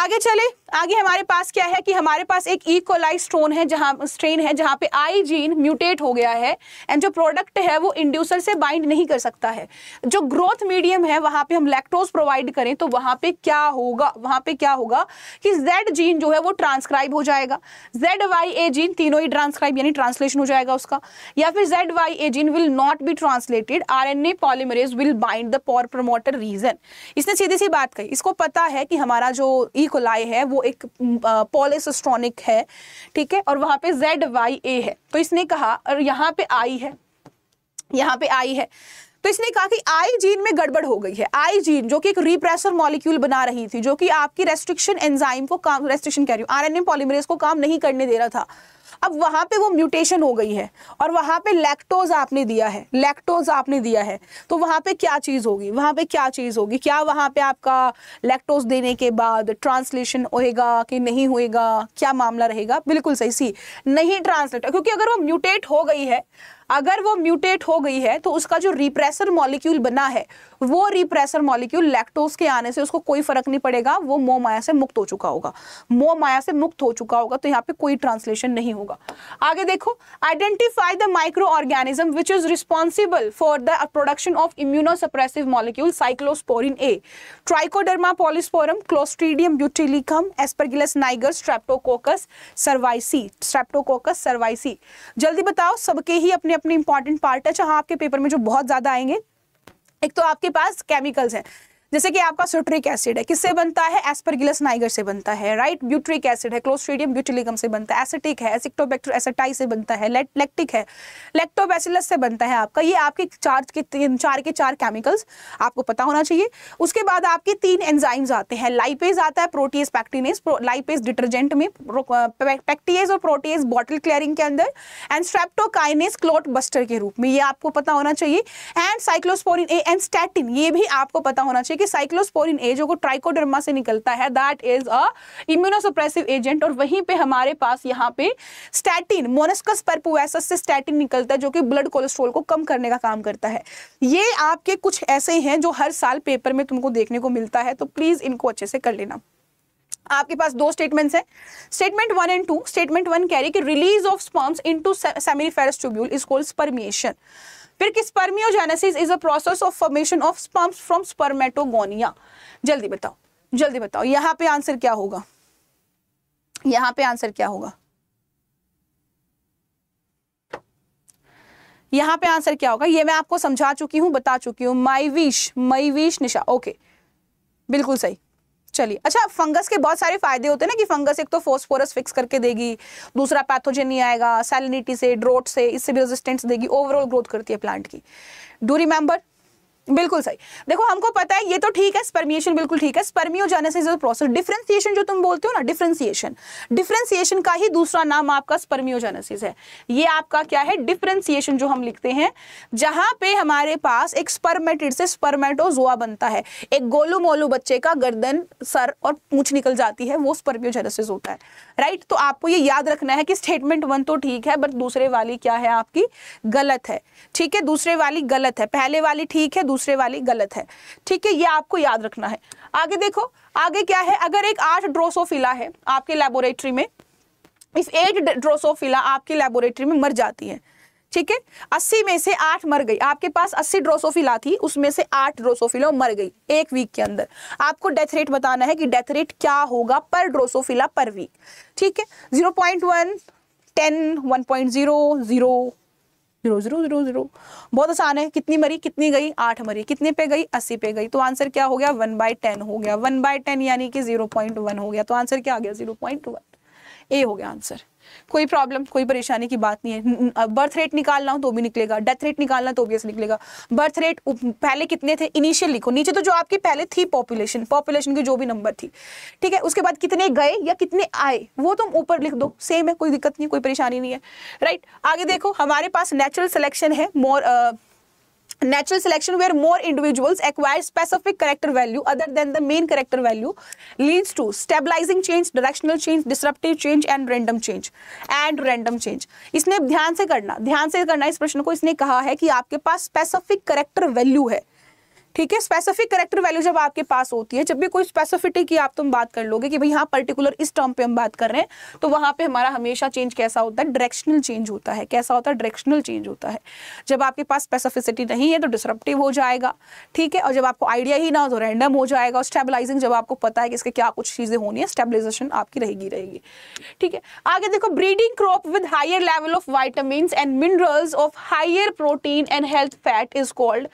आगे चले आगे हमारे पास क्या है कि हमारे पास एक इकोलाई e. स्ट्रोन है जहाँ स्ट्रेन है जहाँ पे आई जीन म्यूटेट हो गया है एंड जो प्रोडक्ट है वो इंड्यूसर से बाइंड नहीं कर सकता है जो ग्रोथ मीडियम है वहाँ पे हम लैक्टोज प्रोवाइड करें तो वहाँ पे क्या होगा वहाँ पे क्या होगा कि जेड जीन जो है वो ट्रांसक्राइब हो जाएगा जेड वाई ए जीन तीनों ही ट्रांसक्राइब यानी ट्रांसलेशन हो जाएगा उसका या फिर Z Y A gene will not be translated R N A polymerase will bind the पॉर प्रमोटर रीजन इसने सीधी सी बात कही इसको पता है कि हमारा जो इकोलाई e. है वो एक पॉलिस पॉलिसस्ट्रॉनिक है ठीक है और वहाँ पे जेड वाई ए है तो इसने कहा और यहाँ पे आई है यहाँ पे आई है तो इसने कहा कि आई जीन में गड़बड़ हो गई है आई जीन जो कि एक रिप्रेसर मॉलिक्यूल बना रही थी जो कि आपकी रेस्ट्रिक्शन एंजाइम को काम रेस्ट्रिक्शन कह रही हूँ आर एन को काम नहीं करने दे रहा था अब वहाँ पे वो म्यूटेशन हो गई है और वहाँ पे लैक्टोज आपने दिया है लैक्टोज आपने दिया है तो वहां पे क्या चीज़ होगी वहां पे क्या चीज़ होगी क्या वहां पे आपका लैक्टोज देने के बाद ट्रांसलेशन होएगा कि नहीं होएगा क्या मामला रहेगा बिल्कुल सही सी नहीं ट्रांसलेट क्योंकि अगर वो म्यूटेट हो गई है अगर वो म्यूटेट हो गई है तो उसका जो रिप्रेसर मॉलिक्यूल बना है वो रिप्रेसर मॉलिक्यूल लैक्टोज के आने से उसको कोई फर्क नहीं पड़ेगा वो मो माया से मुक्त हो चुका होगा मो माया से मुक्त हो चुका होगा तो यहाँ पे कोई ट्रांसलेशन नहीं होगा आगे देखो identify the microorganism which is responsible for the production of immunosuppressive molecule cyclosporin A Trichoderma polysporum Clostridium butylicum Aspergillus niger Streptococcus cerevisiae Streptococcus cerevisiae जल्दी बताओ सबके ही अपने अपने इंपॉर्टेंट पार्ट है जहाँ आपके पेपर में जो बहुत ज़्यादा आएंगे एक तो आपके पास केमिकल्स हैं जैसे कि आपका सोट्रिक एसिड है किससे बनता है एस्परगिलस नाइगर से बनता है राइट ब्यूट्रिक एसिड है क्लोस्ट्रीडियम ब्यूटिलिकम से बनता है एसिटिक है एसिक्टोबैक्टर एसेटाई से बनता है लेक्टिक है लेक्टोबैसिलस से बनता है आपका ये आपके चार के तीन चार के चार केमिकल्स आपको पता होना चाहिए उसके बाद आपके तीन एंजाइम्स आते हैं लाइपेज आता है प्रोटीज पैक्टिनेस लाइपेज डिटर्जेंट में पैक्टीज और प्रोटीज बॉटल क्लियरिंग के अंदर एंड स्ट्रेप्टोकाइनेस क्लोट बस्टर के रूप में ये आपको पता होना चाहिए and cyclosporin A and statin ये भी आपको पता होना चाहिए कि साइक्लोस्पोरिन ए जो को ट्राइकोडर्मा से निकलता है that is a immunosuppressive agent और वहीं पे हमारे पास यहाँ पे स्टैटिन मोनस्कस परपुएसस से स्टैटिन निकलता है जो कि ब्लड कोलेस्ट्रोल को कम करने का काम करता है ये आपके कुछ ऐसे हैं जो हर साल पेपर में तुमको देखने को मिलता है तो प्लीज इनको अच्छे से कर लेना आपके पास दो स्टेटमेंट्स हैं statement one and two statement one कह रही है कि release of sperms into seminiferous tubule is called spermiation फिर कि spermiogenesis is a process of formation of sperms from spermatogonia जल्दी बताओ जल्दी बताओ यहां पे आंसर क्या होगा यहां पे आंसर क्या होगा यहां पे आंसर क्या होगा ये मैं आपको समझा चुकी हूं बता चुकी हूं my wish my wish Nisha okay बिल्कुल सही चलिए अच्छा फंगस के बहुत सारे फायदे होते हैं ना कि फंगस एक तो फोस्फोरस फिक्स करके देगी दूसरा पैथोजन नहीं आएगा सैलिनिटी से ड्रोट से इससे भी रेजिस्टेंस देगी ओवरऑल ग्रोथ करती है प्लांट की डू रिमेंबर बिल्कुल सही देखो हमको पता है ये तो ठीक है स्पर्मिएशन बिल्कुल ठीक है स्पर्मियो जाने से जो प्रोसेस डिफ्रेंसिएशन जो तुम बोलते हो ना डिफ्रेंसिएशन डिफ्रेंसिएशन का ही दूसरा नाम आपका स्पर्मियोजेनेसिस है ये आपका क्या है डिफ्रेंसिएशन जो हम लिखते हैं जहां पे हमारे पास एक स्पर्मेटिड से स्पर्मेटोजोआ बनता है एक गोलू मोलू बच्चे का गर्दन सर और पूछ निकल जाती है वो स्पर्मियोजेनेसिस होता है राइट तो आपको ये याद रखना है कि स्टेटमेंट वन तो ठीक है बट दूसरे वाली क्या है आपकी गलत है ठीक है दूसरे वाली गलत है पहले वाली ठीक है दूसरे वाली गलत है ठीक है ये आपको याद रखना है आगे देखो आगे क्या है अगर एक आठ ड्रोसोफिला है आपके लेबोरेटरी में इस एट ड्रोसोफिला आपकी लेबोरेटरी में मर जाती है ठीक है अस्सी में से आठ मर गई आपके पास अस्सी ड्रोसोफिला थी उसमें से आठ ड्रोसोफिलो मर गई एक वीक के अंदर आपको डेथ रेट बताना है कि डेथ रेट क्या होगा पर ड्रोसोफिला पर वीक ठीक है zero point one ten one point zero zero zero zero zero zero बहुत आसान है कितनी मरी कितनी गई आठ मरी कितने पे गई अस्सी पे गई तो आंसर क्या हो गया वन बाई टेन हो गया वन बाय टेन यानी कि जीरो पॉइंट वन हो गया तो आंसर क्या आ गया जीरो पॉइंट वन ए हो गया आंसर कोई प्रॉब्लम कोई परेशानी की बात नहीं है बर्थ रेट निकालना हो तो भी निकलेगा डेथ रेट निकालना तो भी ऐसे निकलेगा बर्थ रेट पहले कितने थे इनिशियल लिखो नीचे तो जो आपकी पहले थी पॉपुलेशन पॉपुलेशन की जो भी नंबर थी ठीक है उसके बाद कितने गए या कितने आए वो तुम ऊपर लिख दो सेम है कोई दिक्कत नहीं कोई परेशानी नहीं है राइट आगे देखो हमारे पास नेचुरल सिलेक्शन है more natural selection where more individuals acquire specific character value other than the mean character value leads to stabilizing change directional change disruptive change and random change and random change इसने ध्यान से करना ध्यान से करना इस प्रश्न को इसने कहा है कि आपके पास स्पेसिफिक करेक्टर वैल्यू है ठीक है स्पेसिफिक करेक्टर वैल्यू जब आपके पास होती है जब भी कोई स्पेसिफिटी की आप तुम बात कर लोगे कि भाई हाँ पर्टिकुलर इस टर्म पे हम बात कर रहे हैं तो वहां पे हमारा हमेशा चेंज कैसा होता है डायरेक्शनल चेंज होता है कैसा होता है डायरेक्शनल चेंज होता है जब आपके पास स्पेसिफिसिटी नहीं है तो डिसरप्टिव हो जाएगा ठीक है और जब आपको आइडिया ही ना हो तो रैंडम हो जाएगा और स्टेबलाइजिंग जब आपको पता है कि इसके क्या कुछ चीज़ें होनी है स्टेबिलाईजेशन आपकी रहेगी रहेगी ठीक है आगे देखो breeding crop with higher level of vitamin and minerals of higher protein and health fat is called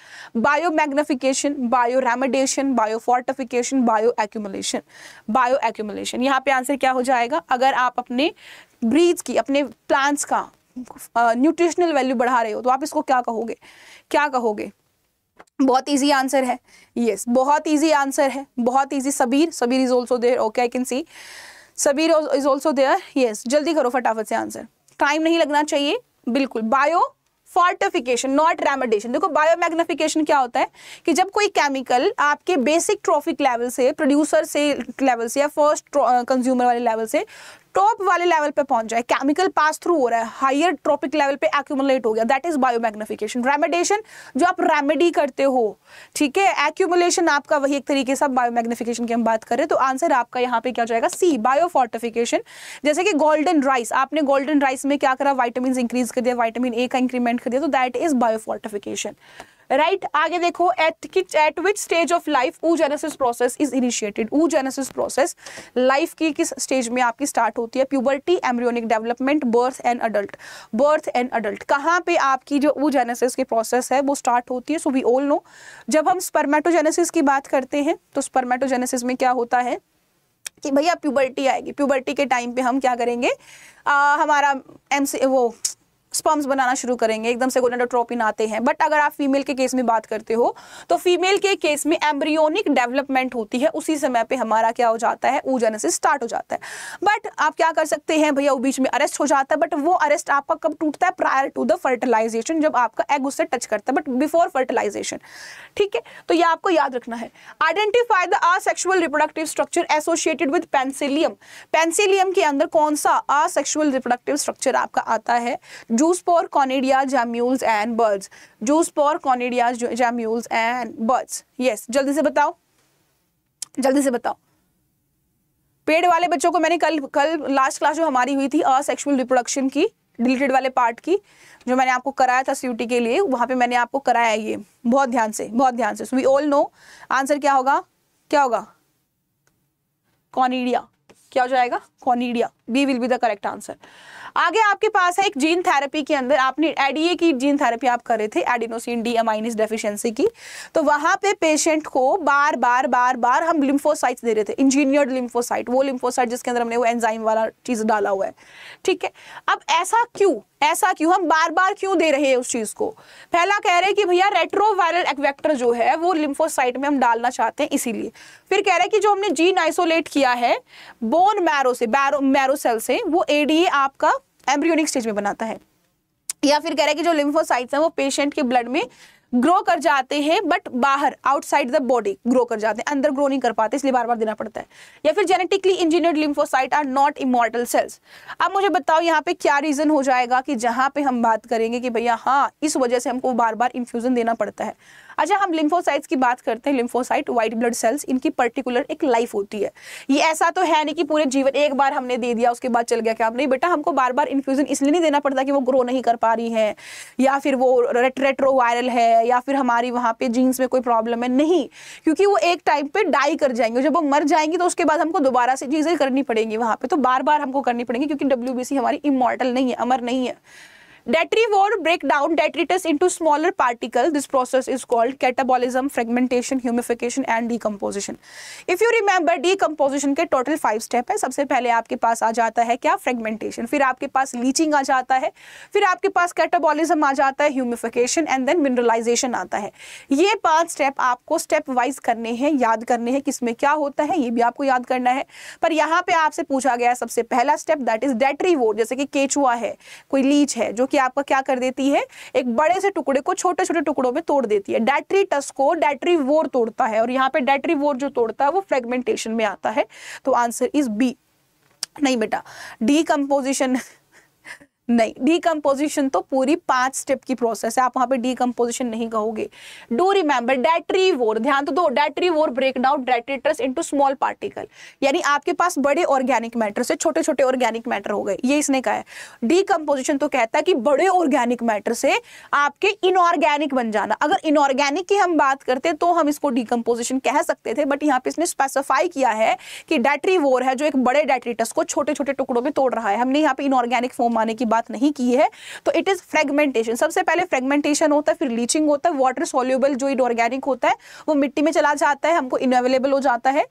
biomagnification bio biofortification bioaccumulation bioaccumulation यहाँ पे आंसर क्या हो जाएगा अगर आप अपने ब्रीज की अपने प्लांट्स का न्यूट्रिशनल uh, वैल्यू बढ़ा रहे हो तो आप इसको क्या कहोगे क्या कहोगे बहुत इजी आंसर है यस yes, बहुत इजी आंसर है बहुत easy Sabir Sabir is also there okay I can see Sabir is also there yes जल्दी करो फटाफट से आंसर टाइम नहीं लगना चाहिए बिल्कुल बायो फॉर्टिफिकेशन नॉट रेमेडेशन देखो बायोमैग्निफिकेशन क्या होता है कि जब कोई केमिकल आपके बेसिक ट्रॉफिक लेवल से प्रोड्यूसर से लेवल से या फर्स्ट कंज्यूमर वाले लेवल से टॉप वाले लेवल पे पहुंच जाए केमिकल पास थ्रू हो रहा है हाइयर ट्रॉपिक लेवल पे एक्यूमुलेट हो गया दैट इज बायोमैग्निफिकेशन रेमेडेशन जो आप रेमेडी करते हो ठीक है एक्यूमुलेशन आपका वही एक तरीके से बायोमैग्निफिकेशन की हम बात करें तो आंसर आपका यहाँ पे क्या हो जाएगा सी बायोफोर्टिफिकेशन जैसे कि गोल्डन राइस आपने गोल्डन राइस में क्या करा वाइटमिन इंक्रीज कर दिया वाइटमिन ए का इंक्रीमेंट कर दिया तो that is biofortification right right? आगे देखो एट किच at which stage of life oogenesis process is initiated oogenesis process life की किस स्टेज में आपकी स्टार्ट होती है puberty embryonic development birth and adult birth and adult कहाँ पे आपकी जो ऊ जेनेसिस की प्रोसेस है वो स्टार्ट होती है सो वी ऑल नो जब हम स्पर्मेटोजेनेसिस की बात करते हैं तो स्पर्मेटोजेनेसिस में क्या होता है कि भैया प्यूबर्टी आएगी प्यूबर्टी के टाइम पे हम क्या करेंगे आ, हमारा एम वो स्पर्म्स बनाना शुरू करेंगे एकदम से गोनेडोट्रोपिन आते हैं बट अगर आप फीमेल के केस में बात करते हो तो फीमेल के केस में एम्ब्रियोनिक डेवलपमेंट होती है उसी समय पे हमारा क्या हो जाता है ऊजेनेसिस स्टार्ट हो जाता है बट आप क्या कर सकते हैं भैया वो बीच में अरेस्ट हो जाता है बट वो अरेस्ट आपका कब टूटता है प्रायर टू द फर्टिलाइजेशन जब आपका एग उससे टच करता है बट बिफोर फर्टिलाइजेशन ठीक है तो ये आपको याद रखना है identify the asexual reproductive structure associated with penicillium penicillium के अंदर कौन सा असेक्सुअल रिप्रोडक्टिव स्ट्रक्चर आपका आता है zoospore conidia gemmules and buds zoospore conidia gemmules and buds yes जल्दी से बताओ जल्दी से बताओ पेड़ वाले बच्चों को मैंने कल कल लास्ट क्लास जो हमारी हुई थी असेक्सुअल रिप्रोडक्शन की डिलीटेड वाले पार्ट की जो मैंने आपको कराया था सीयूटी के लिए वहां पे मैंने आपको कराया ये बहुत ध्यान से बहुत ध्यान से वी ऑल नो आंसर क्या होगा क्या होगा कॉनिडिया क्या हो जाएगा conidia B will be the correct answer आगे आपके पास है एक जीन थेरेपी के अंदर आपने एडीए की जीन थेरेपी आप कर रहे थे एडिनोसिन डी अमाइनिस डेफिशिएंसी की तो वहां पे पेशेंट को बार बार बार बार हम लिम्फोसाइट्स दे रहे थे इंजीनियर्ड लिम्फोसाइट वो लिम्फोसाइट जिसके अंदर हमने वो एंजाइम वाला चीज डाला हुआ है ठीक है अब ऐसा क्यों ऐसा क्यों हम बार बार क्यों दे रहे हैं उस चीज को पहला कह रहे हैं कि भैया रेट्रोवायरल एक्वेक्टर जो है वो लिम्फोसाइट में हम डालना चाहते हैं इसीलिए फिर कह रहे हैं कि जो हमने जीन आइसोलेट किया है बोन मैरो से मैरो सेल से वो एडीए आपका एम्ब्रियोनिक स्टेज में बनाता है या फिर कह रहे हैं कि जो लिम्फोसाइट्स हैं वो पेशेंट के ब्लड में ग्रो कर जाते हैं बट बाहर आउटसाइड द बॉडी ग्रो कर जाते हैं अंदर ग्रो नहीं कर पाते इसलिए बार बार देना पड़ता है या फिर genetically engineered lymphocyte are not immortal cells अब मुझे बताओ यहाँ पे क्या रीजन हो जाएगा कि जहां पे हम बात करेंगे कि भैया हाँ इस वजह से हमको बार बार इन्फ्यूजन देना पड़ता है अच्छा हम लिम्फोसाइट्स की बात करते हैं लिम्फोसाइट व्हाइट ब्लड सेल्स इनकी पर्टिकुलर एक लाइफ होती है ये ऐसा तो है नहीं कि पूरे जीवन एक बार हमने दे दिया उसके बाद चल गया क्या नहीं बेटा हमको बार बार इन्फ्यूजन इसलिए नहीं देना पड़ता कि वो ग्रो नहीं कर पा रही है या फिर वो रेट, रेट्रो वायरल है या फिर हमारी वहाँ पे जीन्स में कोई प्रॉब्लम है नहीं क्योंकि वो एक टाइम पे डाई कर जाएंगे जब वो मर जाएंगी तो उसके बाद हमको दोबारा से चीज़ें करनी पड़ेंगी वहाँ पर तो बार बार हमको करनी पड़ेंगी क्योंकि डब्ल्यू हमारी इमोर्टल नहीं है अमर नहीं है detritivore break down detritus into smaller particle this process is called catabolism fragmentation humification and decomposition if you remember decomposition के टोटल फाइव स्टेप है सबसे पहले आपके पास आ जाता है क्या फ्रेगमेंटेशन फिर आपके पास लीचिंग आ जाता है फिर आपके पास कैटाबॉलिज्म आ जाता है ह्यूमिफिकेशन एंड देन मिनरलाइजेशन आता है ये पांच स्टेप आपको स्टेप वाइज करने हैं याद करने हैं किसमें क्या होता है ये भी आपको याद करना है पर यहाँ पे आपसे पूछा गया सबसे पहला स्टेप दैट इज डेटरी वोर जैसे कि केचुआ है कोई लीच है जो कि आपका क्या कर देती है एक बड़े से टुकड़े को छोटे छोटे टुकड़ों में तोड़ देती है डैटरी टस को डैटरी वोर तोड़ता है और यहाँ पे डैटरी वोर जो तोड़ता है वो फ्रेगमेंटेशन में आता है तो आंसर इज बी नहीं बेटा डी कंपोजिशन नहीं डीकम्पोजिशन तो पूरी पांच स्टेप की प्रोसेस है आप वहां पे डीकम्पोजिशन नहीं कहोगे डू रिमेंबर डेटरी वोर ध्यान तो दो detritivore break down detritus into small particle यानी आपके पास बड़े ऑर्गेनिक मैटर से छोटे छोटे ऑर्गेनिक मैटर हो गए ये इसने कहा है डीकम्पोजिशन तो कहता है कि बड़े ऑर्गेनिक मैटर से आपके इनऑर्गेनिक बन जाना अगर इनऑर्गेनिक की हम बात करते तो हम इसको डीकम्पोजिशन कह सकते थे बट यहाँ पे इसने स्पेसिफाई किया है कि डेटरी वोर है जो एक बड़े डेट्रेटस को छोटे छोटे टुकड़ों में तोड़ रहा है हमने यहाँ पे इनऑर्गेनिक फॉर्म आने की बात बात नहीं की है तो इट इज़ फ्रेगमेंटेशन सबसे पहले फ्रेगमेंटेशन होता है फिर लीचिंग होता है वाटर सोल्यूबल जो इनऑर्गेनिक होता है वो मिट्टी में चला जाता है हमको इनअवेलेबल हो जाता है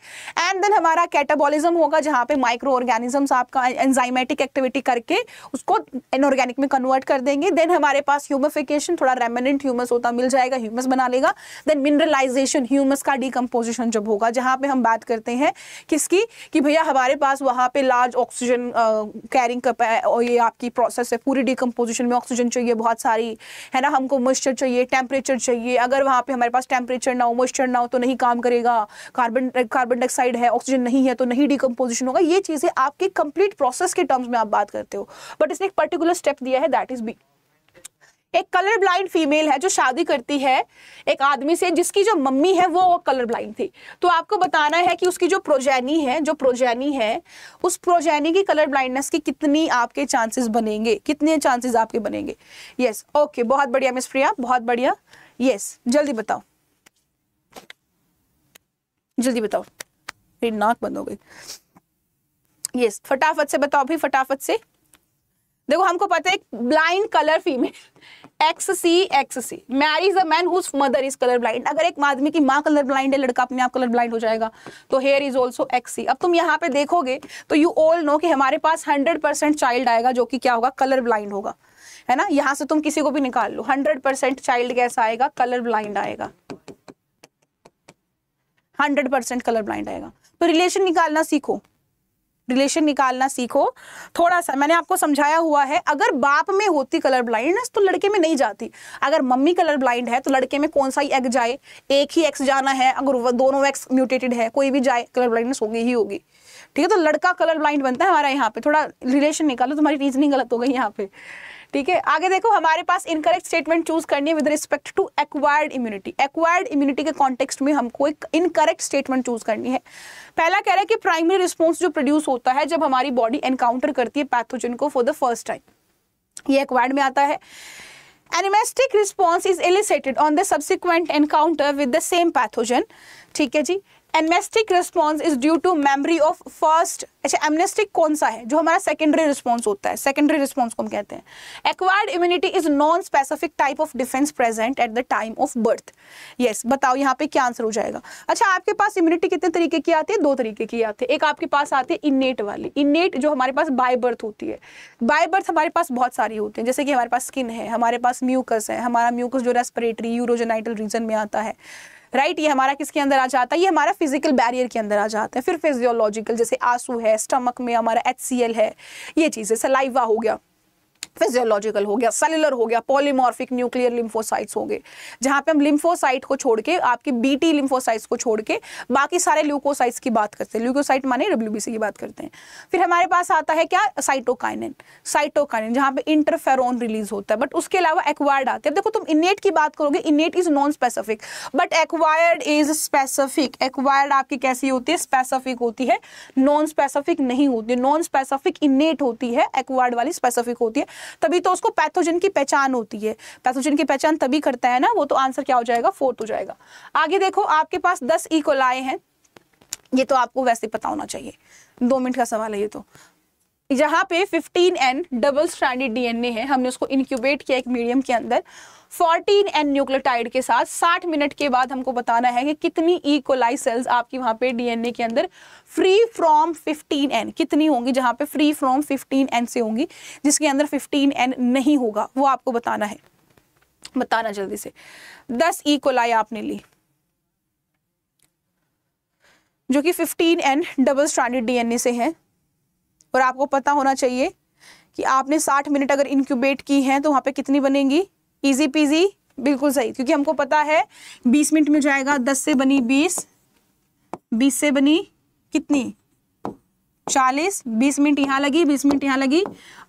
एंड देन हमारा कैटाबॉलिज्म होगा जहाँ पे माइक्रो ऑर्गेनिज्म आपका एंजाइमेटिक एक्टिविटी करके उसको इनऑर्गेनिक में कन्वर्ट कर देंगे देन हमारे पास ह्यूमिफिकेशन थोड़ा रेमिनेंट ह्यूमस होता मिल जाएगा ह्यूमस बना लेगा देन मिनरलाइजेशन ह्यूमस का डिकम्पोजिशन जब होगा जहाँ पे हम बात करते हैं किसकी कि भैया हमारे पास वहाँ पे लार्ज ऑक्सीजन कैरिंग ये आपकी प्रोसेस है पूरी डिकम्पोजिशन में ऑक्सीजन चाहिए बहुत सारी है ना हमको मॉइस्चर चाहिए टेम्परेचर चाहिए अगर वहाँ पे हमारे पास टेम्परेचर ना हो मॉइस्चर ना हो तो नहीं काम करेगा कार्बन कार्बन डाइऑक्साइड है ऑक्सीजन नहीं है तो नहीं डिकम्पोजिशन होगा ये चीज़ें आपके कंप्लीट प्रोसेस के टर्म्स में आप बात करते हो बट इसने एक पर्टिकुलर स्टेप दिया है दैट इज़ बी एक कलर ब्लाइंड फीमेल है जो शादी करती है एक आदमी से जिसकी जो मम्मी है वो कलर ब्लाइंड थी तो आपको बताना है कि उसकी जो प्रोजेनी है जो प्रोजेनी है उस प्रोजेनी की कलर ब्लाइंडनेस की कितनी आपके चांसेस बनेंगे कितने चांसेस आपके बनेंगे यस ओके बहुत बढ़िया मिस प्रिया बहुत बढ़िया यस जल्दी बताओ जल्दी बताओ मेरी नाक बंद हो गई यस फटाफट से बताओ भी फटाफट से देखो हमको पता है blind colour female X C X C marry is a man whose mother is colour blind अगर एक आदमी की माँ कलर ब्लाइंड है लड़का अपने आप कलर ब्लाइंड हो जाएगा तो here is also X C अब तुम यहाँ पे देखोगे तो यू ऑल नो कि हमारे पास हंड्रेड परसेंट चाइल्ड आएगा जो कि क्या होगा कलर ब्लाइंड होगा है ना यहाँ से तुम किसी को भी निकाल लो हंड्रेड परसेंट चाइल्ड कैसा आएगा कलर ब्लाइंड आएगा हंड्रेड परसेंट कलर ब्लाइंड आएगा तो रिलेशन निकालना सीखो रिलेशन निकालना सीखो थोड़ा सा मैंने आपको समझाया हुआ है अगर बाप में होती कलर ब्लाइंडनेस तो लड़के में नहीं जाती अगर मम्मी कलर ब्लाइंड है तो लड़के में कौन सा ही एक्स जाए एक ही एक्स जाना है अगर दोनों एक्स म्यूटेटेड है कोई भी जाए कलर ब्लाइंडनेस होगी ही होगी ठीक है तो लड़का कलर ब्लाइंड बनता है हमारा यहाँ पे थोड़ा रिलेशन निकालो तुम्हारी रीजनिंग गलत हो गई यहाँ पे ठीक है आगे देखो हमारे पास इनकरेक्ट स्टेटमेंट चूज करनी है with respect to acquired immunity acquired immunity के कॉन्टेक्स्ट में हमको एक इनकरेक्ट स्टेटमेंट चूज करनी है पहला कह रहा है कि प्राइमरी रिस्पॉन्स जो प्रोड्यूस होता है जब हमारी बॉडी एनकाउंटर करती है पैथोजन को फॉर द फर्स्ट टाइम ये एक्वायर्ड में आता है anamnestic response is elicited on the subsequent encounter with the same pathogen ठीक है जी anamnestic response is due to memory of first अच्छा एमनेस्टिक कौन सा है जो हमारा सेकेंडरी रिस्पॉन्स होता है सेकेंडरी रिस्पॉन्स को हम कहते हैं acquired immunity is non specific type of defence present at the time of birth yes बताओ यहाँ पे क्या आंसर हो जाएगा अच्छा आपके पास इम्यूनिटी कितने तरीके की आती है दो तरीके की आती है एक आपके पास आती है इनेट वाली इनेट जो हमारे पास बाय बर्थ होती है बाय बर्थ हमारे पास बहुत सारी होती है जैसे कि हमारे पास स्किन है हमारे पास म्यूकस है हमारा म्यूकस जो रेस्परेटरी यूरोजेनाइटल रीजन में आता है राइट ये हमारा किसके अंदर आ जाता है ये हमारा फिजिकल बैरियर के अंदर आ जाता है फिर फिजियोलॉजिकल जैसे आंसू है स्टमक में हमारा एच है ये चीज़ें सलाइवा हो गया फिजियोलॉजिकल हो गया सेलुलर हो गया पॉलीमॉर्फिक न्यूक्लियर लिम्फोसाइट्स हो गए जहाँ पे हम लिम्फोसाइट को छोड़ के बी बीटी लिम्फोसाइट्स को छोड़ के बाकी सारे ल्यूकोसाइट्स की बात करते हैं ल्यूकोसाइट माने डब्ल्यू की बात करते हैं फिर हमारे पास आता है क्या साइटोकाइनिन साइटोकाइनिन जहाँ पे इंटरफेरोन रिलीज होता है बट उसके अलावा एक्वायर्ड आते हैं देखो तुम इनेट की बात करोगे innate is non specific but acquired is specific acquired आपकी कैसी होती है स्पेसिफिक होती है नॉन स्पेसिफिक नहीं होती नॉन स्पेसिफिक इनेट होती है एक्वायर्ड वाली स्पेसिफिक होती है तभी तो उसको पैथोजन की पहचान होती है पैथोजन की पहचान तभी करता है ना वो तो आंसर क्या हो जाएगा फोर्थ हो जाएगा आगे देखो आपके पास दस इकोलाई e हैं ये तो आपको वैसे पता होना चाहिए दो मिनट का सवाल है ये तो जहां पे 15n N double stranded DNA है हमने उसको इंक्यूबेट किया एक मीडियम के अंदर 14n एन न्यूक्लियोटाइड के साथ 60 मिनट के बाद हमको बताना है कि कितनी इकोलाई e सेल्स आपकी वहां पे डीएनए के अंदर फ्री फ्रॉम 15n एन कितनी होंगी जहां पे फ्री फ्रॉम 15n एन से होंगी जिसके अंदर 15n एन नहीं होगा वो आपको बताना है बताना जल्दी से दस इकोलाई e आपने ली जो कि 15n N double stranded DNA से है और आपको पता होना चाहिए कि आपने 60 मिनट अगर इंक्यूबेट की हैं तो वहाँ पे कितनी बनेंगी इजी पीजी बिल्कुल सही क्योंकि हमको पता है 20 मिनट में जाएगा 10 से बनी 20 20 से बनी कितनी चालीस बीस मिनट यहाँ लगी बीस मिनट यहाँ लगी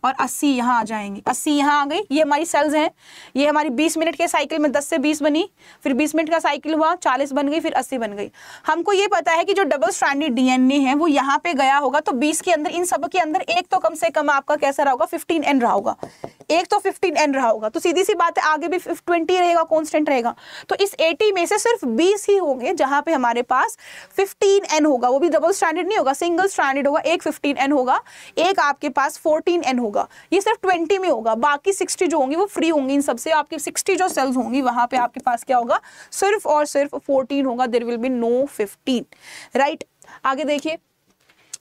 और अस्सी यहाँ आ जाएंगी अस्सी यहाँ आ गई ये हमारी सेल्स हैं ये हमारी बीस मिनट के साइकिल में दस से बीस बनी फिर बीस मिनट का साइकिल हुआ चालीस बन गई फिर अस्सी बन गई हमको ये पता है कि जो डबल एन डीएनए है वो यहाँ पे गया होगा तो बीस के अंदर इन सब के अंदर एक तो कम से कम आपका कैसा रहा होगा फिफ्टीन एन रहा होगा एक तो फिफ्टीन एन रहा होगा तो सीधी सी बात है आगे भी ट्वेंटी रहेगा कॉन्स्टेंट रहेगा तो इस एटी में से सिर्फ बीस ही होंगे जहाँ पे हमारे पास फिफ्टीन एन होगा वो भी डबल स्टैंडर्ड नहीं होगा सिंगल स्टैंडर्ड होगा एक एन होगा एक आपके पास फोर्टीन एन होगा ये सिर्फ ट्वेंटी में होगा बाकी सिक्सटी जो होंगी वो फ्री होंगी इन सबसे आपके सिक्सटी जो सेल्स होंगी वहां पे आपके पास क्या होगा सिर्फ और सिर्फ फोर्टीन होगा there will be no fifteen right आगे देखिए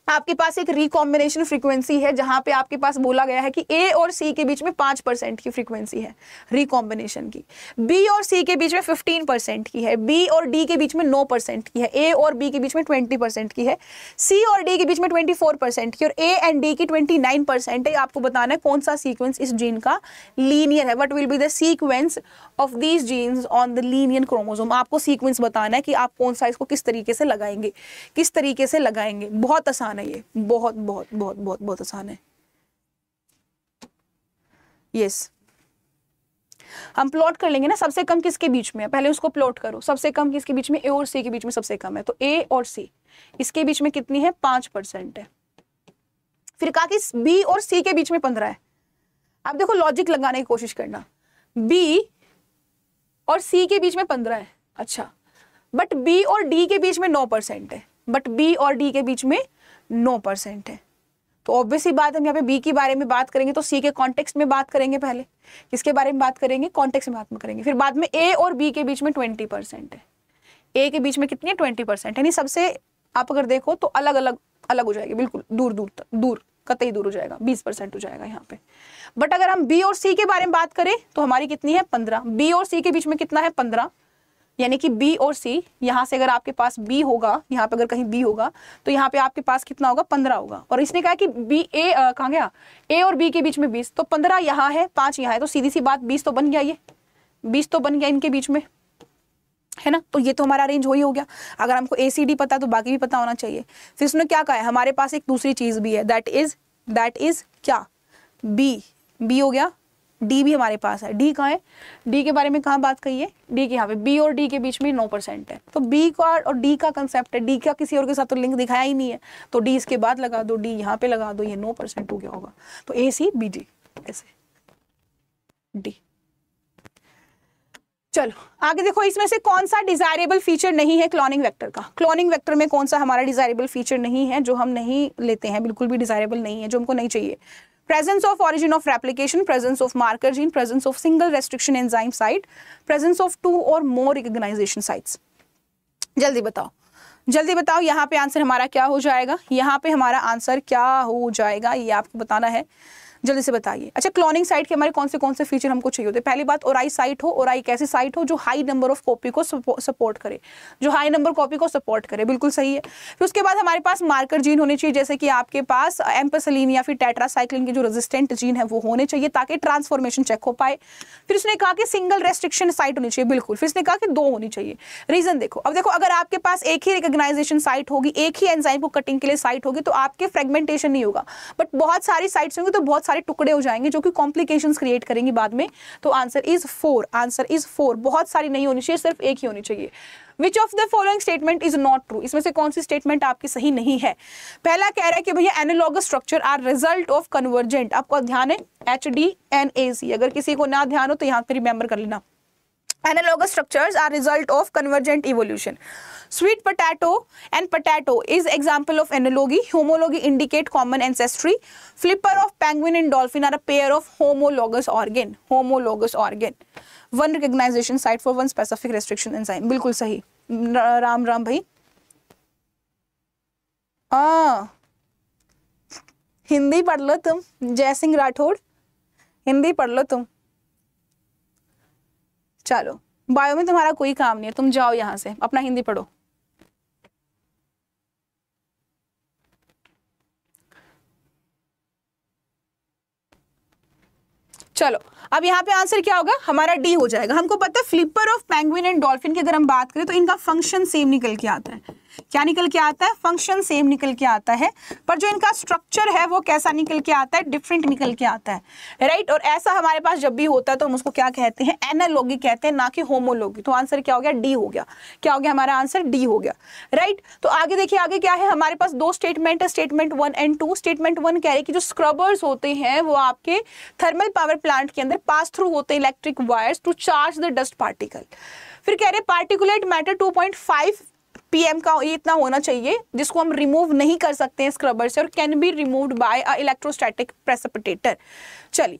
आपके पास एक रिकॉम्बिनेशन फ्रीक्वेंसी है जहां पे आपके पास बोला गया है कि ए और सी के बीच में पाँच परसेंट की फ्रीक्वेंसी है रिकॉम्बिनेशन की बी और सी के बीच में फिफ्टीन परसेंट की है बी और डी के बीच में नौ परसेंट की है ए और बी के बीच में ट्वेंटी परसेंट की है सी और डी के बीच में ट्वेंटी फोर परसेंट की और ए एंड डी की ट्वेंटी नाइन परसेंट है आपको बताना है कौन सा सीक्वेंस इस जीन का लीनियर है what will be the sequence of these genes on the linear chromosome आपको सीक्वेंस बताना है कि आप कौन सा इसको किस तरीके से लगाएंगे किस तरीके से लगाएंगे बहुत आसान आसान है ये बहुत बहुत बहुत बहुत बहुत आसान है यस हम प्लॉट कर लेंगे ना सबसे कम किसके बीच में है पहले उसको प्लॉट करो सबसे कम किसके बीच में ए और सी के बीच में सबसे कम है तो ए और सी इसके बीच में कितनी है पांच परसेंट है फिर कहा कि बी और सी के बीच में पंद्रह है आप देखो लॉजिक लगाने की कोशिश करना बी और सी के बीच में पंद्रह है अच्छा बट बी और डी के बीच में नौ परसेंट है बट बी और डी के बीच में नौ परसेंट है तो ऑब्वियसली बात हम यहाँ पे बी के बारे में बात करेंगे तो सी के कॉन्टेक्स्ट में बात करेंगे पहले किसके बारे में बात करेंगे कॉन्टेक्स्ट में बात में करेंगे फिर बाद में ए और बी के बीच में ट्वेंटी परसेंट है ए के बीच में कितनी है ट्वेंटी परसेंट यानी सबसे आप अगर देखो तो अलग अलग अलग हो जाएगी बिल्कुल दूर दूर तक दूर कतई दूर हो जाएगा बीस परसेंट हो जाएगा यहाँ पे बट अगर हम बी और सी के बारे में बात करें तो हमारी कितनी है पंद्रह बी और सी के बीच में कितना है पंद्रह यानी कि बी और सी यहाँ से अगर आपके पास बी होगा यहाँ पे अगर कहीं बी होगा तो यहाँ पे आपके पास कितना होगा पंद्रह होगा और इसने कहा कि बी ए कहा गया ए और बी के बीच में बीस तो पंद्रह यहाँ है पांच यहाँ है तो सीधी सी बात बीस तो बन गया ये बीस तो बन गया इनके बीच में है ना तो ये तो हमारा अरेंज हो ही हो गया अगर हमको ए सी डी पता है तो बाकी भी पता होना चाहिए फिर उसने क्या कहा है हमारे पास एक दूसरी चीज़ भी है दैट इज़ दैट इज़ क्या बी बी हो गया डी भी हमारे पास है डी कहाँ है डी के बारे में कहाँ बात कही है डी के यहाँ पे बी और डी के बीच में नौ परसेंट है तो बी का और डी का कंसेप्ट है डी का किसी और के साथ तो लिंक दिखाया ही नहीं है तो डी इसके बाद लगा दो डी यहाँ पे लगा दो ये नौ परसेंट हो गया होगा तो ए सी बी डी ऐसे डी चलो आगे देखो इसमें से कौन सा डिजायरेबल फीचर नहीं है क्लोनिंग वेक्टर का क्लोनिंग वेक्टर में कौन सा हमारा डिजायरेबल फीचर नहीं है जो हम नहीं लेते हैं बिल्कुल भी डिजायरेबल नहीं है जो हमको नहीं चाहिए presence of origin of replication, presence of marker gene, presence of single restriction enzyme site, presence of two or more recognition sites. जल्दी बताओ जल्दी बताओ यहाँ पे आंसर हमारा क्या हो जाएगा यहाँ पे हमारा आंसर क्या हो जाएगा ये आपको बताना है जल्दी से बताइए अच्छा क्लोनिंग साइट के हमारे कौन से कौन से फीचर हमको चाहिए होते पहली बात ओराई साइट हो ओराई कैसी साइट हो जो हाई नंबर ऑफ कॉपी को सपोर्ट करे जो हाई नंबर कॉपी को सपोर्ट करे बिल्कुल सही है फिर उसके बाद हमारे पास मार्कर जीन होने चाहिए जैसे कि आपके पास एम्पसलिन या फिर टेट्रासाइक्लिन की जो रेजिस्टेंट जीन है वो होने चाहिए ताकि ट्रांसफॉर्मेशन चेक हो पाए फिर उसने कहा कि सिंगल रेस्ट्रिक्शन साइट होनी चाहिए बिल्कुल फिर उसने कहा कि दो होनी चाहिए रीजन देखो अब देखो अगर आपके पास एक ही रिकोगनाइजेशन साइट होगी एक ही एंजाइम को कटिंग के लिए साइट होगी तो आपके फ्रेगमेंटेशन नहीं होगा बट बहुत सारी साइट्स होंगी तो बहुत सारी सारे टुकड़े हो जाएंगे जो कि कॉम्प्लिकेशन क्रिएट करेंगी बाद में तो answer is four answer is four बहुत सारी नहीं होनी चाहिए सिर्फ एक ही होनी चाहिए which of the following statement is not true इसमें से कौन सी स्टेटमेंट आपकी सही नहीं है पहला कह रहा है कि भैया analogue structure are result of convergent आपको ध्यान है H D N A C अगर किसी को ना ध्यान हो तो यहाँ पर रिमेंबर कर लेना Analogous structures are result of convergent evolution. Sweet potato and potato is example of analogy. Homology indicate common ancestry. Flipper of penguin and dolphin are a pair of homologous organ. Homologous organ. One recognition site for one specific restriction enzyme. बिल्कुल सही राम राम भाई हाँ हिंदी पढ़ लो तुम जय सिंह राठौड़ हिंदी पढ़ लो तुम चलो बायो में तुम्हारा कोई काम नहीं है तुम जाओ यहाँ से अपना हिंदी पढ़ो चलो अब यहाँ पे आंसर क्या होगा हमारा डी हो जाएगा हमको पता है flipper of penguin and dolphin की अगर हम बात करें तो इनका फंक्शन सेम निकल के आता है क्या निकल के आता है फंक्शन सेम निकल के आता है पर जो इनका स्ट्रक्चर है वो कैसा निकल के आता है डिफरेंट निकल के आता है राइट right? और ऐसा हमारे पास जब भी होता है तो हम उसको क्या कहते हैं एनालॉगी कहते हैं ना कि होमोलॉगी तो आंसर क्या हो गया डी हो गया क्या हो गया हमारा आंसर डी हो गया राइट right? तो आगे देखिए आगे क्या है हमारे पास दो स्टेटमेंट है statement one and two statement one कह रहे कि जो स्क्रबर्स होते हैं वो आपके थर्मल पावर प्लांट के अंदर पास थ्रू होते हैं electric wires to charge the dust particle फिर कह रहे हैं पार्टिकुलेट मैटर 2.5 पीएम का ये इतना होना चाहिए जिसको हम रिमूव नहीं कर सकते हैं स्क्रबर से और can be removed by a electrostatic precipitator चलिए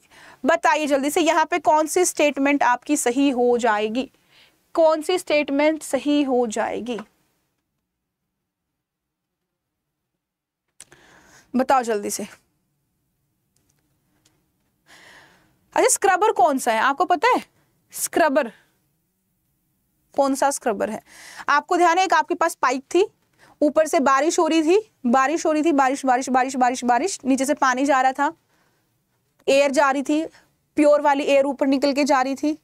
बताइए जल्दी से यहाँ पे कौन सी स्टेटमेंट आपकी सही हो जाएगी कौन सी स्टेटमेंट सही हो जाएगी बताओ जल्दी से अच्छा स्क्रबर कौन सा है आपको पता है स्क्रबर कौन सा स्क्रबर है आपको ध्यान है एक आपके पास पाइप थी ऊपर से बारिश हो रही थी बारिश हो रही थी बारिश बारिश बारिश बारिश बारिश नीचे से पानी जा रहा था एयर जा रही थी प्योर वाली एयर ऊपर निकल के जा रही थी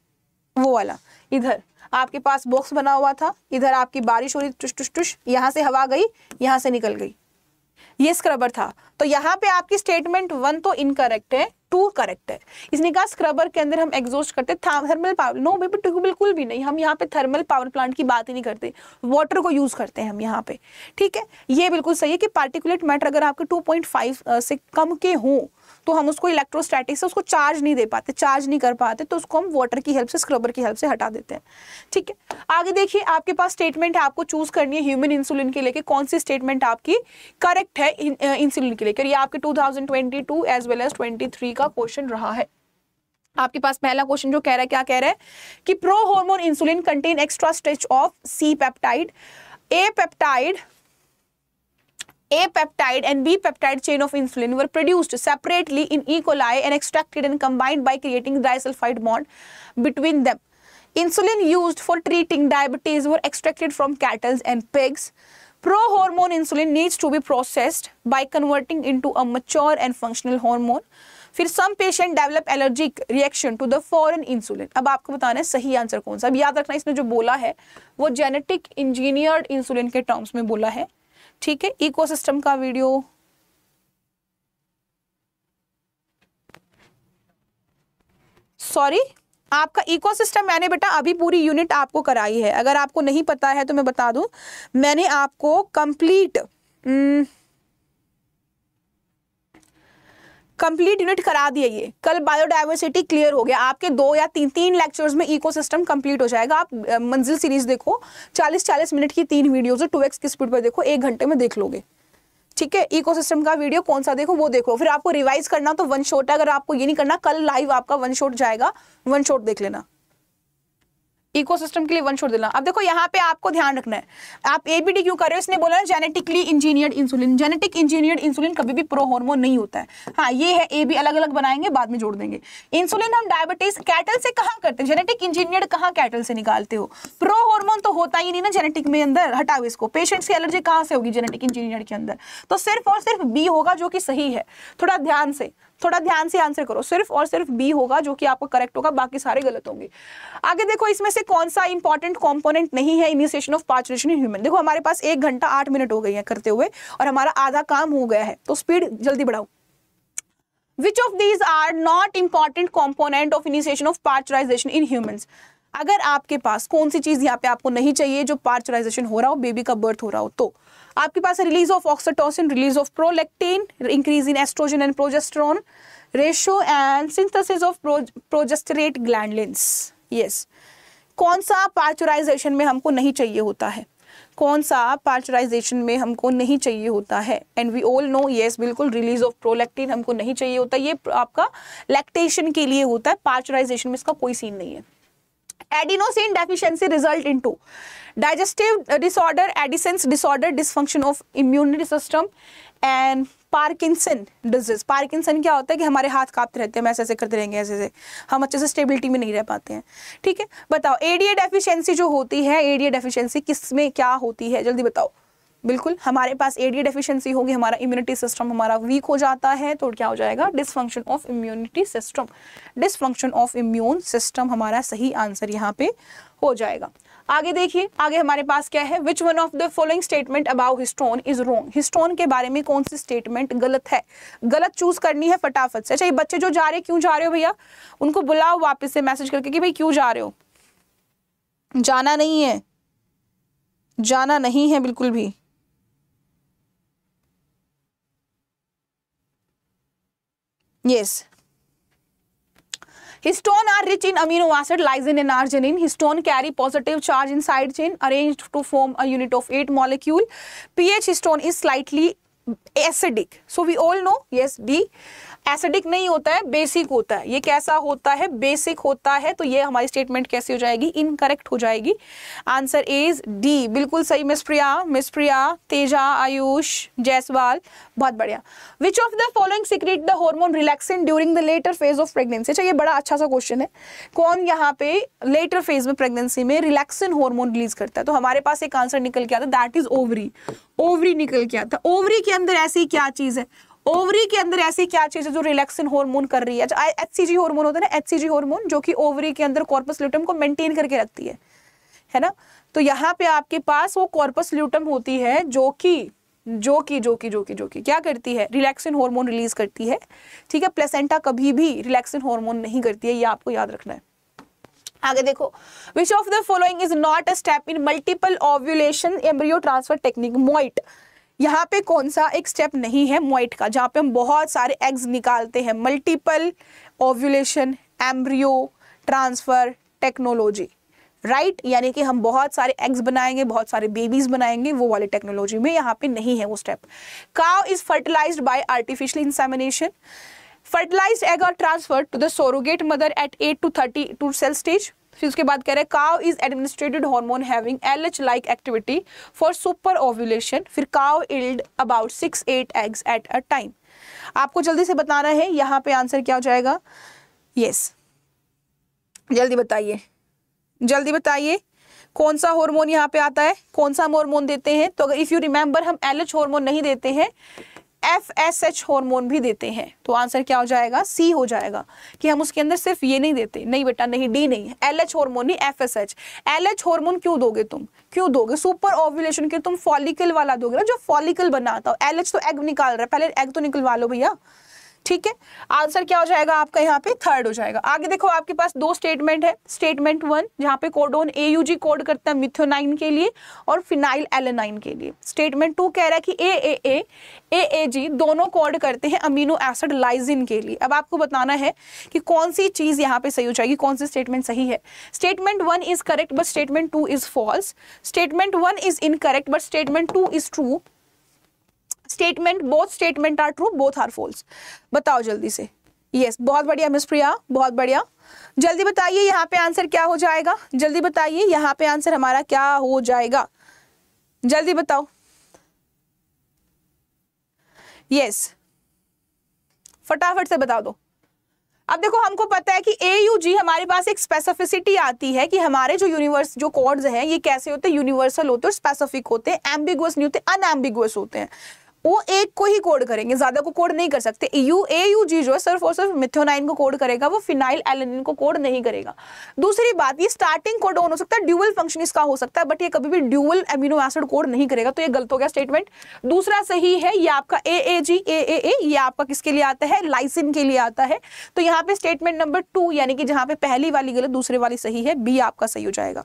वो वाला इधर आपके पास बॉक्स बना हुआ था इधर आपकी बारिश हो रही टुश टुश टुश यहाँ से हवा गई यहाँ से निकल गई ये स्क्रबर था तो यहाँ पे आपकी स्टेटमेंट वन तो इनकरेक्ट है टू करेक्ट है इसने कहा स्क्रबर के अंदर हम एग्जोस्ट करते थर्मल पावर नो बेबी बिल्कुल भी नहीं हम यहाँ पे थर्मल पावर प्लांट की बात ही नहीं करते वाटर को यूज करते हैं हम यहाँ पे ठीक है ये बिल्कुल सही है कि पार्टिकुलेट मैटर अगर आपके 2.5 से कम के हों तो हम उसको इलेक्ट्रोस्टैटिक से उसको चार्ज नहीं दे पाते चार्ज नहीं कर पाते तो उसको हम वाटर की हेल्प से स्क्रबर की हेल्प से हटा देते हैं ठीक है आगे देखिए आपके पास स्टेटमेंट है आपको चूज करनी है ह्यूमन इंसुलिन के लेके कौन सी स्टेटमेंट आपकी करेक्ट है इंसुलिन के लेकर यह आपके two as well as three का क्वेश्चन रहा है आपके पास पहला क्वेश्चन जो कह रहा है क्या कह रहा है कि pro hormone insulin contain extra stretch of C peptide A peptide A peptide and B peptide chain of insulin were produced separately in E. coli and extracted and combined by creating disulfide bond between them. Insulin used for treating diabetes were extracted from cattle and pigs. Pro-hormone insulin needs to be processed by converting into a mature and functional hormone. फिर some patient develop allergic reaction to the foreign insulin अब आपको बताना है सही answer कौन सा अब याद रखना इसने जो बोला है वो जेनेटिक इंजीनियर्ड इंसुलिन के टर्म्स में बोला है ठीक है इकोसिस्टम का वीडियो सॉरी आपका इकोसिस्टम मैंने बेटा अभी पूरी यूनिट आपको कराई है अगर आपको नहीं पता है तो मैं बता दूं मैंने आपको कंप्लीट कंप्लीट यूनिट करा दिया ये कल बायोडाइवर्सिटी क्लियर हो गया आपके दो या तीन तीन लेक्चर्स में इकोसिस्टम कंप्लीट हो जाएगा आप मंजिल सीरीज देखो 40-40 मिनट की तीन वीडियोस है टू की स्पीड पर देखो एक घंटे में देख लोगे ठीक है इकोसिस्टम का वीडियो कौन सा देखो वो देखो फिर आपको रिवाइज करना तो वन शॉट है अगर आपको ये नहीं करना कल लाइव आपका वन शॉट जाएगा वन शॉट देख लेना इकोसिस्टम के लिए वन छोड़ देना अब देखो यहाँ पे आपको ध्यान रखना है आप ए बी डी क्यों कर रहे हो इसने बोला ना genetically engineered insulin genetic engineered insulin कभी भी प्रो हार्मोन नहीं होता है हाँ ये है ए बी अलग अलग बनाएंगे बाद में जोड़ देंगे इंसुलिन हम डायबिटीज कैटल से कहाँ करते हैं जेनेटिक इंजीनियर कहाँ कैटल से निकालते हो प्रो हॉर्मोन तो होता ही नहीं ना जेनेटिक में अंदर हटाओ इसको पेशेंट्स की एलर्जी कहाँ से होगी जेनेटिक इंजीनियर के अंदर तो सिर्फ और सिर्फ बी होगा जो कि सही है थोड़ा ध्यान से थोड़ा ध्यान से आंसर करो सिर्फ और सिर्फ बी होगा जो कि आपका करेक्ट होगा बाकी सारे गलत होंगे आगे देखो इसमें से कौन सा इंपॉर्टेंट कॉम्पोनेंट नहीं है initiation of parturition in human देखो हमारे पास एक घंटा आठ मिनट हो गई है करते हुए और हमारा आधा काम हो गया है तो स्पीड जल्दी बढ़ाओ which of these are not important component of initiation of pasteurization in humans अगर आपके पास कौन सी चीज यहाँ पे आपको नहीं चाहिए जो पार्चराइजेशन हो रहा हो बेबी का बर्थ हो रहा हो तो आपके पास release of oxytocin release of prolactin increase in estrogen and progesterone ratio and synthesis of prostaglandins yes कौन सा पार्चराइजेशन में हमको नहीं चाहिए होता है कौन सा पार्चराइजेशन में हमको नहीं चाहिए होता है and we all know yes बिल्कुल रिलीज ऑफ प्रोलैक्टिन हमको नहीं चाहिए होता ये आपका लैक्टेशन के लिए होता है पार्चराइजेशन में इसका कोई सीन नहीं है adenosine deficiency result into digestive uh, disorder addison's disorder dysfunction of immunity system and Parkinson disease Parkinson क्या होता है कि हमारे हाथ कांपते रहते हैं हम ऐसे ऐसे करते रहेंगे ऐसे ऐसे हम अच्छे से स्टेबिलिटी में नहीं रह पाते हैं ठीक है बताओ एडीए डेफिशिएंसी जो होती है एडीए डेफिशिएंसी किस में क्या होती है जल्दी बताओ बिल्कुल हमारे पास एडीए डेफिशिएंसी होगी हमारा इम्यूनिटी सिस्टम हमारा वीक हो जाता है तो क्या हो जाएगा dysfunction of immunity system dysfunction of immune system हमारा सही आंसर यहाँ पे हो जाएगा आगे देखिए आगे हमारे पास क्या है which one of the following statement about histone is wrong histone के बारे में कौन सी स्टेटमेंट गलत है गलत चूज करनी है फटाफट से अच्छा ये बच्चे जो जा रहे क्यों जा रहे हो भैया उनको बुलाओ वापस से मैसेज करके कि भाई क्यों जा रहे हो जाना नहीं है जाना नहीं है बिल्कुल भी yes yes. Histone are rich in amino acid lysine and arginine. Histone carry positive charge in side chain arranged to form a unit of 8 molecule. pH histone is slightly acidic. So we all know, yes, the acidic नहीं होता है basic होता है ये कैसा होता है basic होता है तो ये हमारी स्टेटमेंट कैसी हो जाएगी इनकरेक्ट हो जाएगी आंसर इज डी बिल्कुल सही मिस प्रिया मिस प्रिया तेजा आयुष जायसवाल बहुत बढ़िया which of the following secrete the hormone relaxin during the later phase of pregnancy अच्छा ये बड़ा अच्छा सा क्वेश्चन है कौन यहाँ पे लेटर फेज में प्रेगनेंसी में रिलैक्सिन हॉर्मोन रिलीज करता है तो हमारे पास एक आंसर निकल के आता है दैट इज ओवरी ओवरी निकल के आता है ओवरी के अंदर ऐसी क्या चीज़ है ओवरी के अंदर ऐसी क्या चीज है जो रिलैक्सिंग हार्मोन कर रही है एच सी जी हार्मोन होता है ना एच सी जी हार्मोन जो कि ओवरी के अंदर कॉर्पस ल्यूटम को मेंटेन करके रखती है है ना तो यहाँ पे आपके पास वो कॉर्पस ल्यूटम होती है जो कि जो कि जो कि जो कि जो कि क्या करती है रिलैक्सिंग हार्मोन रिलीज करती है ठीक है प्लेसेंटा कभी भी रिलैक्सिंग हार्मोन नहीं करती है ये आपको याद रखना है आगे देखो which of the following is not a step in multiple ovulation embryo transfer technique MOET यहाँ पे कौन सा एक स्टेप नहीं है मोइट का जहाँ पे हम बहुत सारे एग्स निकालते हैं multiple ovulation embryo transfer technology right यानी कि हम बहुत सारे एग्स बनाएंगे बहुत सारे बेबीज बनाएंगे वो वाले टेक्नोलॉजी में यहाँ पे नहीं है वो step cow is fertilize by artificial insemination egg egg transfer to the the mother at at 8 thirty two cell stage फिर उसके बाद कह रहे हैं cow is administrated hormone having LH like activity for super ovulation फिर cow yield about six eight eggs at a time आपको जल्दी से बताना है यहाँ पे आंसर क्या हो जाएगा यस yes. जल्दी बताइए जल्दी बताइए कौन सा हार्मोन यहाँ पे आता है कौन सा हार्मोन देते हैं तो अगर इफ़ यू रिमेंबर हम एलएच हार्मोन नहीं देते हैं एफ एस एच हॉर्मोन भी देते हैं तो आंसर क्या हो जाएगा सी हो जाएगा कि हम उसके अंदर सिर्फ ये नहीं देते नहीं बेटा नहीं डी नहीं एल एच हॉर्मोन नहीं F S H L H hormone क्यों दोगे तुम क्यों दोगे सुपर ऑव्यूलेशन के तुम फॉलिकल वाला दोगे ना जो फॉलिकल बनाता हो एल एच तो एग निकाल रहा है पहले एग तो निकलवा लो भैया ठीक है आंसर क्या हो जाएगा आपका यहाँ पे थर्ड हो जाएगा आगे देखो आपके पास दो स्टेटमेंट है स्टेटमेंट वन जहाँ पे कोडोन जी कोड करता है मिथ्योनाइन के लिए और फिनाइल एलेनाइन के लिए स्टेटमेंट टू कह रहा है कि ए ए ए ए ए जी दोनों कोड करते हैं अमीनो एसिड लाइजिन के लिए अब आपको बताना है कि कौन सी चीज़ यहाँ पे सही हो जाएगी कौन सी स्टेटमेंट सही है statement one is correct but statement two is false statement one is incorrect but statement two is true statement both statement are true both are false बताओ जल्दी से यस yes, बहुत बढ़िया मिस प्रिया बहुत बढ़िया जल्दी बताइए यहाँ पे आंसर क्या हो जाएगा जल्दी बताइए यहाँ पे आंसर हमारा क्या हो जाएगा जल्दी बताओ यस yes. फटाफट से बता दो अब देखो हमको पता है कि ए यू जी हमारे पास एक स्पेसिफिसिटी आती है कि हमारे जो यूनिवर्स जो कॉर्ड्स हैं ये कैसे होते हैं यूनिवर्सल होते हैं स्पेसिफिक होते हैं एम्बिगुअस नहीं होते अनएम्बिगुअस होते हैं वो एक को ही कोड करेंगे ज्यादा को कोड नहीं कर सकते यू ए यू जी जो है सिर्फ और सिर्फ मिथ्योनाइन को कोड करेगा वो फिनाइल एलेनिन को कोड नहीं करेगा दूसरी बात ये स्टार्टिंग कोडोन हो सकता है ड्यूअल फंक्शन इसका हो सकता है बट ये कभी भी ड्यूअल एमिनो एसिड कोड नहीं करेगा तो ये गलत हो गया स्टेटमेंट दूसरा सही है ये आपका ए ए जी ए ए ए ये आपका किसके लिए आता है लाइसिन के लिए आता है तो यहाँ पे स्टेटमेंट नंबर टू यानी कि जहां पे पहली वाली गलत दूसरे वाली सही है बी आपका सही हो जाएगा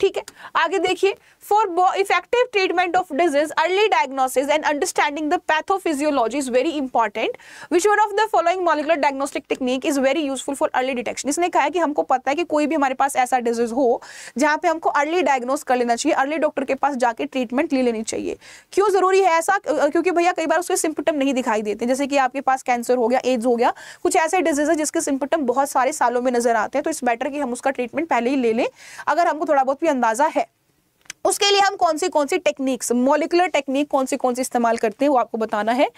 ठीक है आगे देखिए for effective treatment of disease early diagnosis and understanding understanding the pathophysiology is very important which one of the following molecular diagnostic technique is very useful for early detection इसने कहा है कि हमको पता है कि कोई भी हमारे पास ऐसा डिजीज हो जहाँ पे हमको अर्ली डायग्नोस कर लेना चाहिए अर्ली डॉक्टर के पास जाके ट्रीटमेंट ले लेनी चाहिए क्यों जरूरी है ऐसा क्योंकि भैया कई बार उसके सिम्पटम नहीं दिखाई देते जैसे कि आपके पास कैंसर हो गया एड्स हो गया कुछ ऐसे डिजीज है जिसके सिम्पटम बहुत सारे सालों में नजर आते हैं तो इट्स बेटर कि हम उसका ट्रीटमेंट पहले ही ले लें अगर हमको थोड़ा बहुत भी अंदाजा है उसके लिए हम कौन सी कौन सी टेक्निक्स मोलिकुलर टेक्निक कौन सी कौन सी इस्तेमाल करते हैं वो आपको बताना है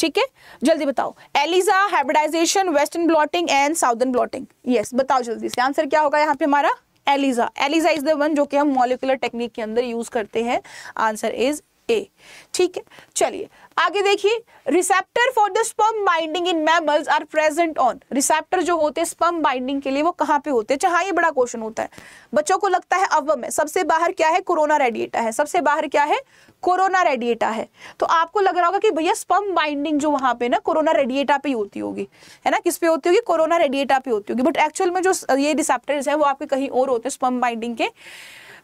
ठीक है जल्दी बताओ ELISA hybridization western blotting and southern blotting yes बताओ जल्दी से आंसर क्या होगा यहाँ पे हमारा ELISA ELISA is the one जो कि हम मोलिकुलर टेक्निक के अंदर यूज करते हैं आंसर इज ए ठीक है चलिए आगे देखिए receptor for the sperm binding in mammals are present on receptor जो होते हैं स्पर्म बाइंडिंग के लिए वो कहाँ पे होते हैं चाहे अच्छा, हाँ, ये बड़ा क्वेश्चन होता है बच्चों को लगता है अव में सबसे बाहर क्या है कोरोना रेडिएटा है सबसे बाहर क्या है कोरोना रेडिएटा है तो आपको लग रहा होगा कि भैया स्पम बाइंडिंग जो वहाँ पे ना कोरोना रेडिएटा पे होती होगी है ना किस पे होती होगी कोरोना रेडिएटा पे होती होगी बट एक्चुअल में जो ये रिसेप्टर है वो आपके कहीं और होते हैं स्पम बाइंडिंग के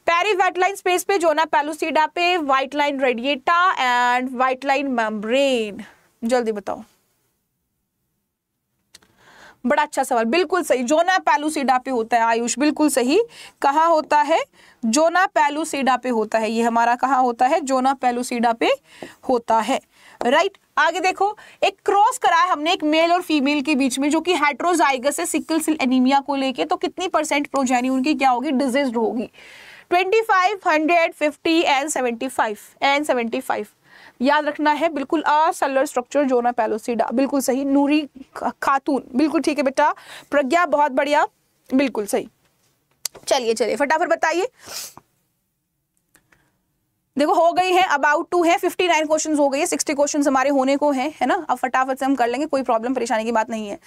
पेरी वाइट लाइन स्पेस पे जो ना पेलोसीडा पे vitelline radiata and vitelline membrane जल्दी बताओ बड़ा अच्छा सवाल बिल्कुल सही जोना पैलुसीडा पे होता है आयुष बिल्कुल सही कहा होता है जोना पैलुसीडा पे होता है ये हमारा कहा होता है जोना पैलुसीडा पे होता है राइट आगे देखो एक क्रॉस करा है हमने एक मेल और फीमेल के बीच में जो कि हाइड्रोजाइगस है सिकल सिल एनीमिया को लेके तो कितनी परसेंट प्रोजेनी उनकी क्या होगी डिजीज होगी twenty five hundred fifty and seventy five and seventy five याद रखना है बिल्कुल आ सेलर स्ट्रक्चर जोना पैलोसीडा बिल्कुल सही नूरी खातून बिल्कुल ठीक है बेटा प्रज्ञा बहुत बढ़िया बिल्कुल सही चलिए चलिए फटाफट बताइए देखो हो गई है अबाउट टू है 59 क्वेश्चन हो गई है 60 क्वेश्चन हमारे होने को हैं है ना अब फटाफट से हम कर लेंगे कोई प्रॉब्लम परेशानी की बात नहीं है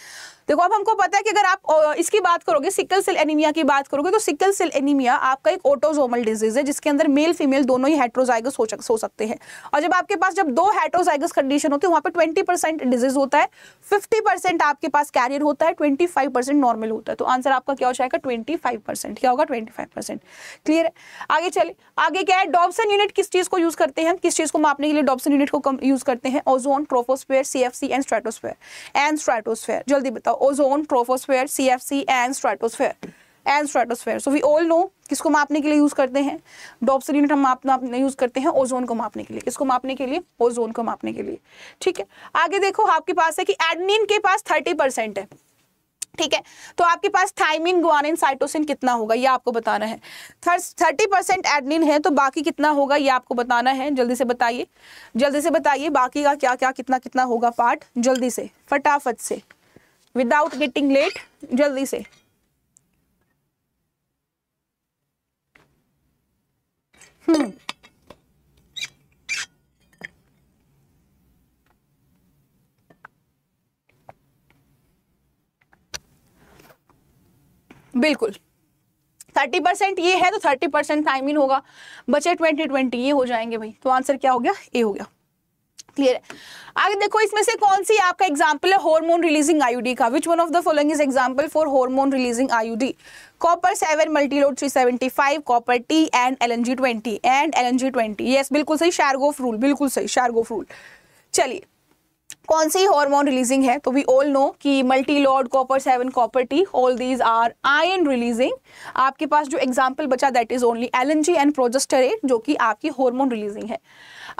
देखो अब हमको पता है कि अगर आप इसकी बात करोगे सिकल सेल एनीमिया की बात करोगे तो सिकल सेल एनीमिया आपका एक ऑटोजोमल डिजीज है जिसके अंदर मेल फीमेल दोनों ही हेट्रोजाइगस हो, हो सकते हैं और जब आपके पास जब दो हेट्रोजाइगस कंडीशन होती है वहाँ पर ट्वेंटी परसेंट डिजीज होता है फिफ्टी परसेंट आपके पास कैरियर होता है ट्वेंटी फाइव परसेंट नॉर्मल होता है तो आंसर आपका क्या हो जाएगा ट्वेंटी फाइव परसेंट क्या होगा ट्वेंटी फाइव परसेंट क्लियर है आगे चले आगे क्या है डॉबसन यूनिट किस चीज़ को यूज़ करते हैं किस चीज़ को मापने के लिए डॉप्सन यूनिट को यूज़ करते हैं ozone troposphere C F C and stratosphere and stratosphere जल्दी बताओ ozone troposphere C F C and stratosphere and stratosphere so we all know किसको मापने के लिए यूज़ करते हैं डॉप्सन यूनिट हम मापना यूज़ करते हैं ओजोन को मापने के लिए किसको मापने के लिए ओजोन को मापने के लिए ठीक है आगे देखो आपके पास है कि एडनिन के पास थर्टी परसेंट है ठीक है तो आपके पास थाइमिन गुआनिन साइटोसिन कितना होगा ये आपको बताना है थर्टी परसेंट एडनिन है तो बाकी कितना होगा ये आपको बताना है जल्दी से बताइए जल्दी से बताइए बाकी का क्या क्या कितना कितना होगा पार्ट जल्दी से फटाफट से विदाउट गेटिंग लेट जल्दी से हम्म बिल्कुल थर्टी परसेंट ये है तो थर्टी परसेंट थाइमिन होगा बचे ट्वेंटी ट्वेंटी ये हो जाएंगे भाई तो आंसर क्या हो गया ए हो गया क्लियर है आगे देखो इसमें से कौन सी आपका एग्जाम्पल है हार्मोन रिलीजिंग आईयूडी का which one of the following is example for hormone releasing IUD copper seven multiload three seventy five copper T and L N G twenty and L N G twenty yes बिल्कुल सही शार्गोफ rule बिल्कुल सही शार्गोफ rule चलिए कौन सी hormone releasing है तो we all know कि multiload copper seven copper T all these are ion releasing आपके पास जो एग्जाम्पल बचा that is only L and progesterone जो कि आपकी हॉर्मोन रिलीजिंग है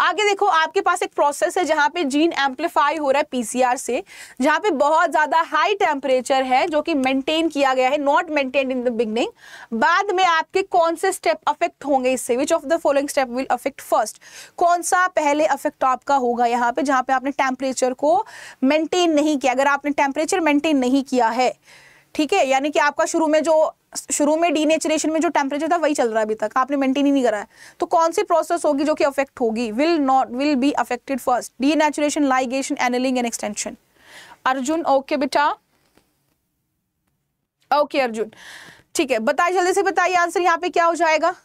आगे देखो आपके पास एक प्रोसेस है जहाँ पे जीन एम्पलीफाई हो रहा है पीसीआर से जहाँ पे बहुत ज्यादा हाई टेम्परेचर है जो कि मेंटेन किया गया है not maintain in the beginning बाद में आपके कौन से स्टेप अफेक्ट होंगे इससे which of the following step will affect first कौन सा पहले अफेक्ट आपका होगा यहाँ पे जहाँ पे आपने टेम्परेचर को मेंटेन नहीं किया अगर आपने टेम्परेचर मेंटेन नहीं किया है ठीक है यानी कि आपका शुरू में जो शुरू में डीनेचुरेशन में जो टेम्परेचर था वही चल रहा है अभी तक आपने मेंटेन ही नहीं करा है तो कौन सी प्रोसेस होगी जो कि अफेक्ट होगी will not will be affected first denaturation ligation annealing and extension Arjun okay बेटा ओके अर्जुन ठीक है बताइए जल्दी से बताइए आंसर यहाँ पे क्या हो जाएगा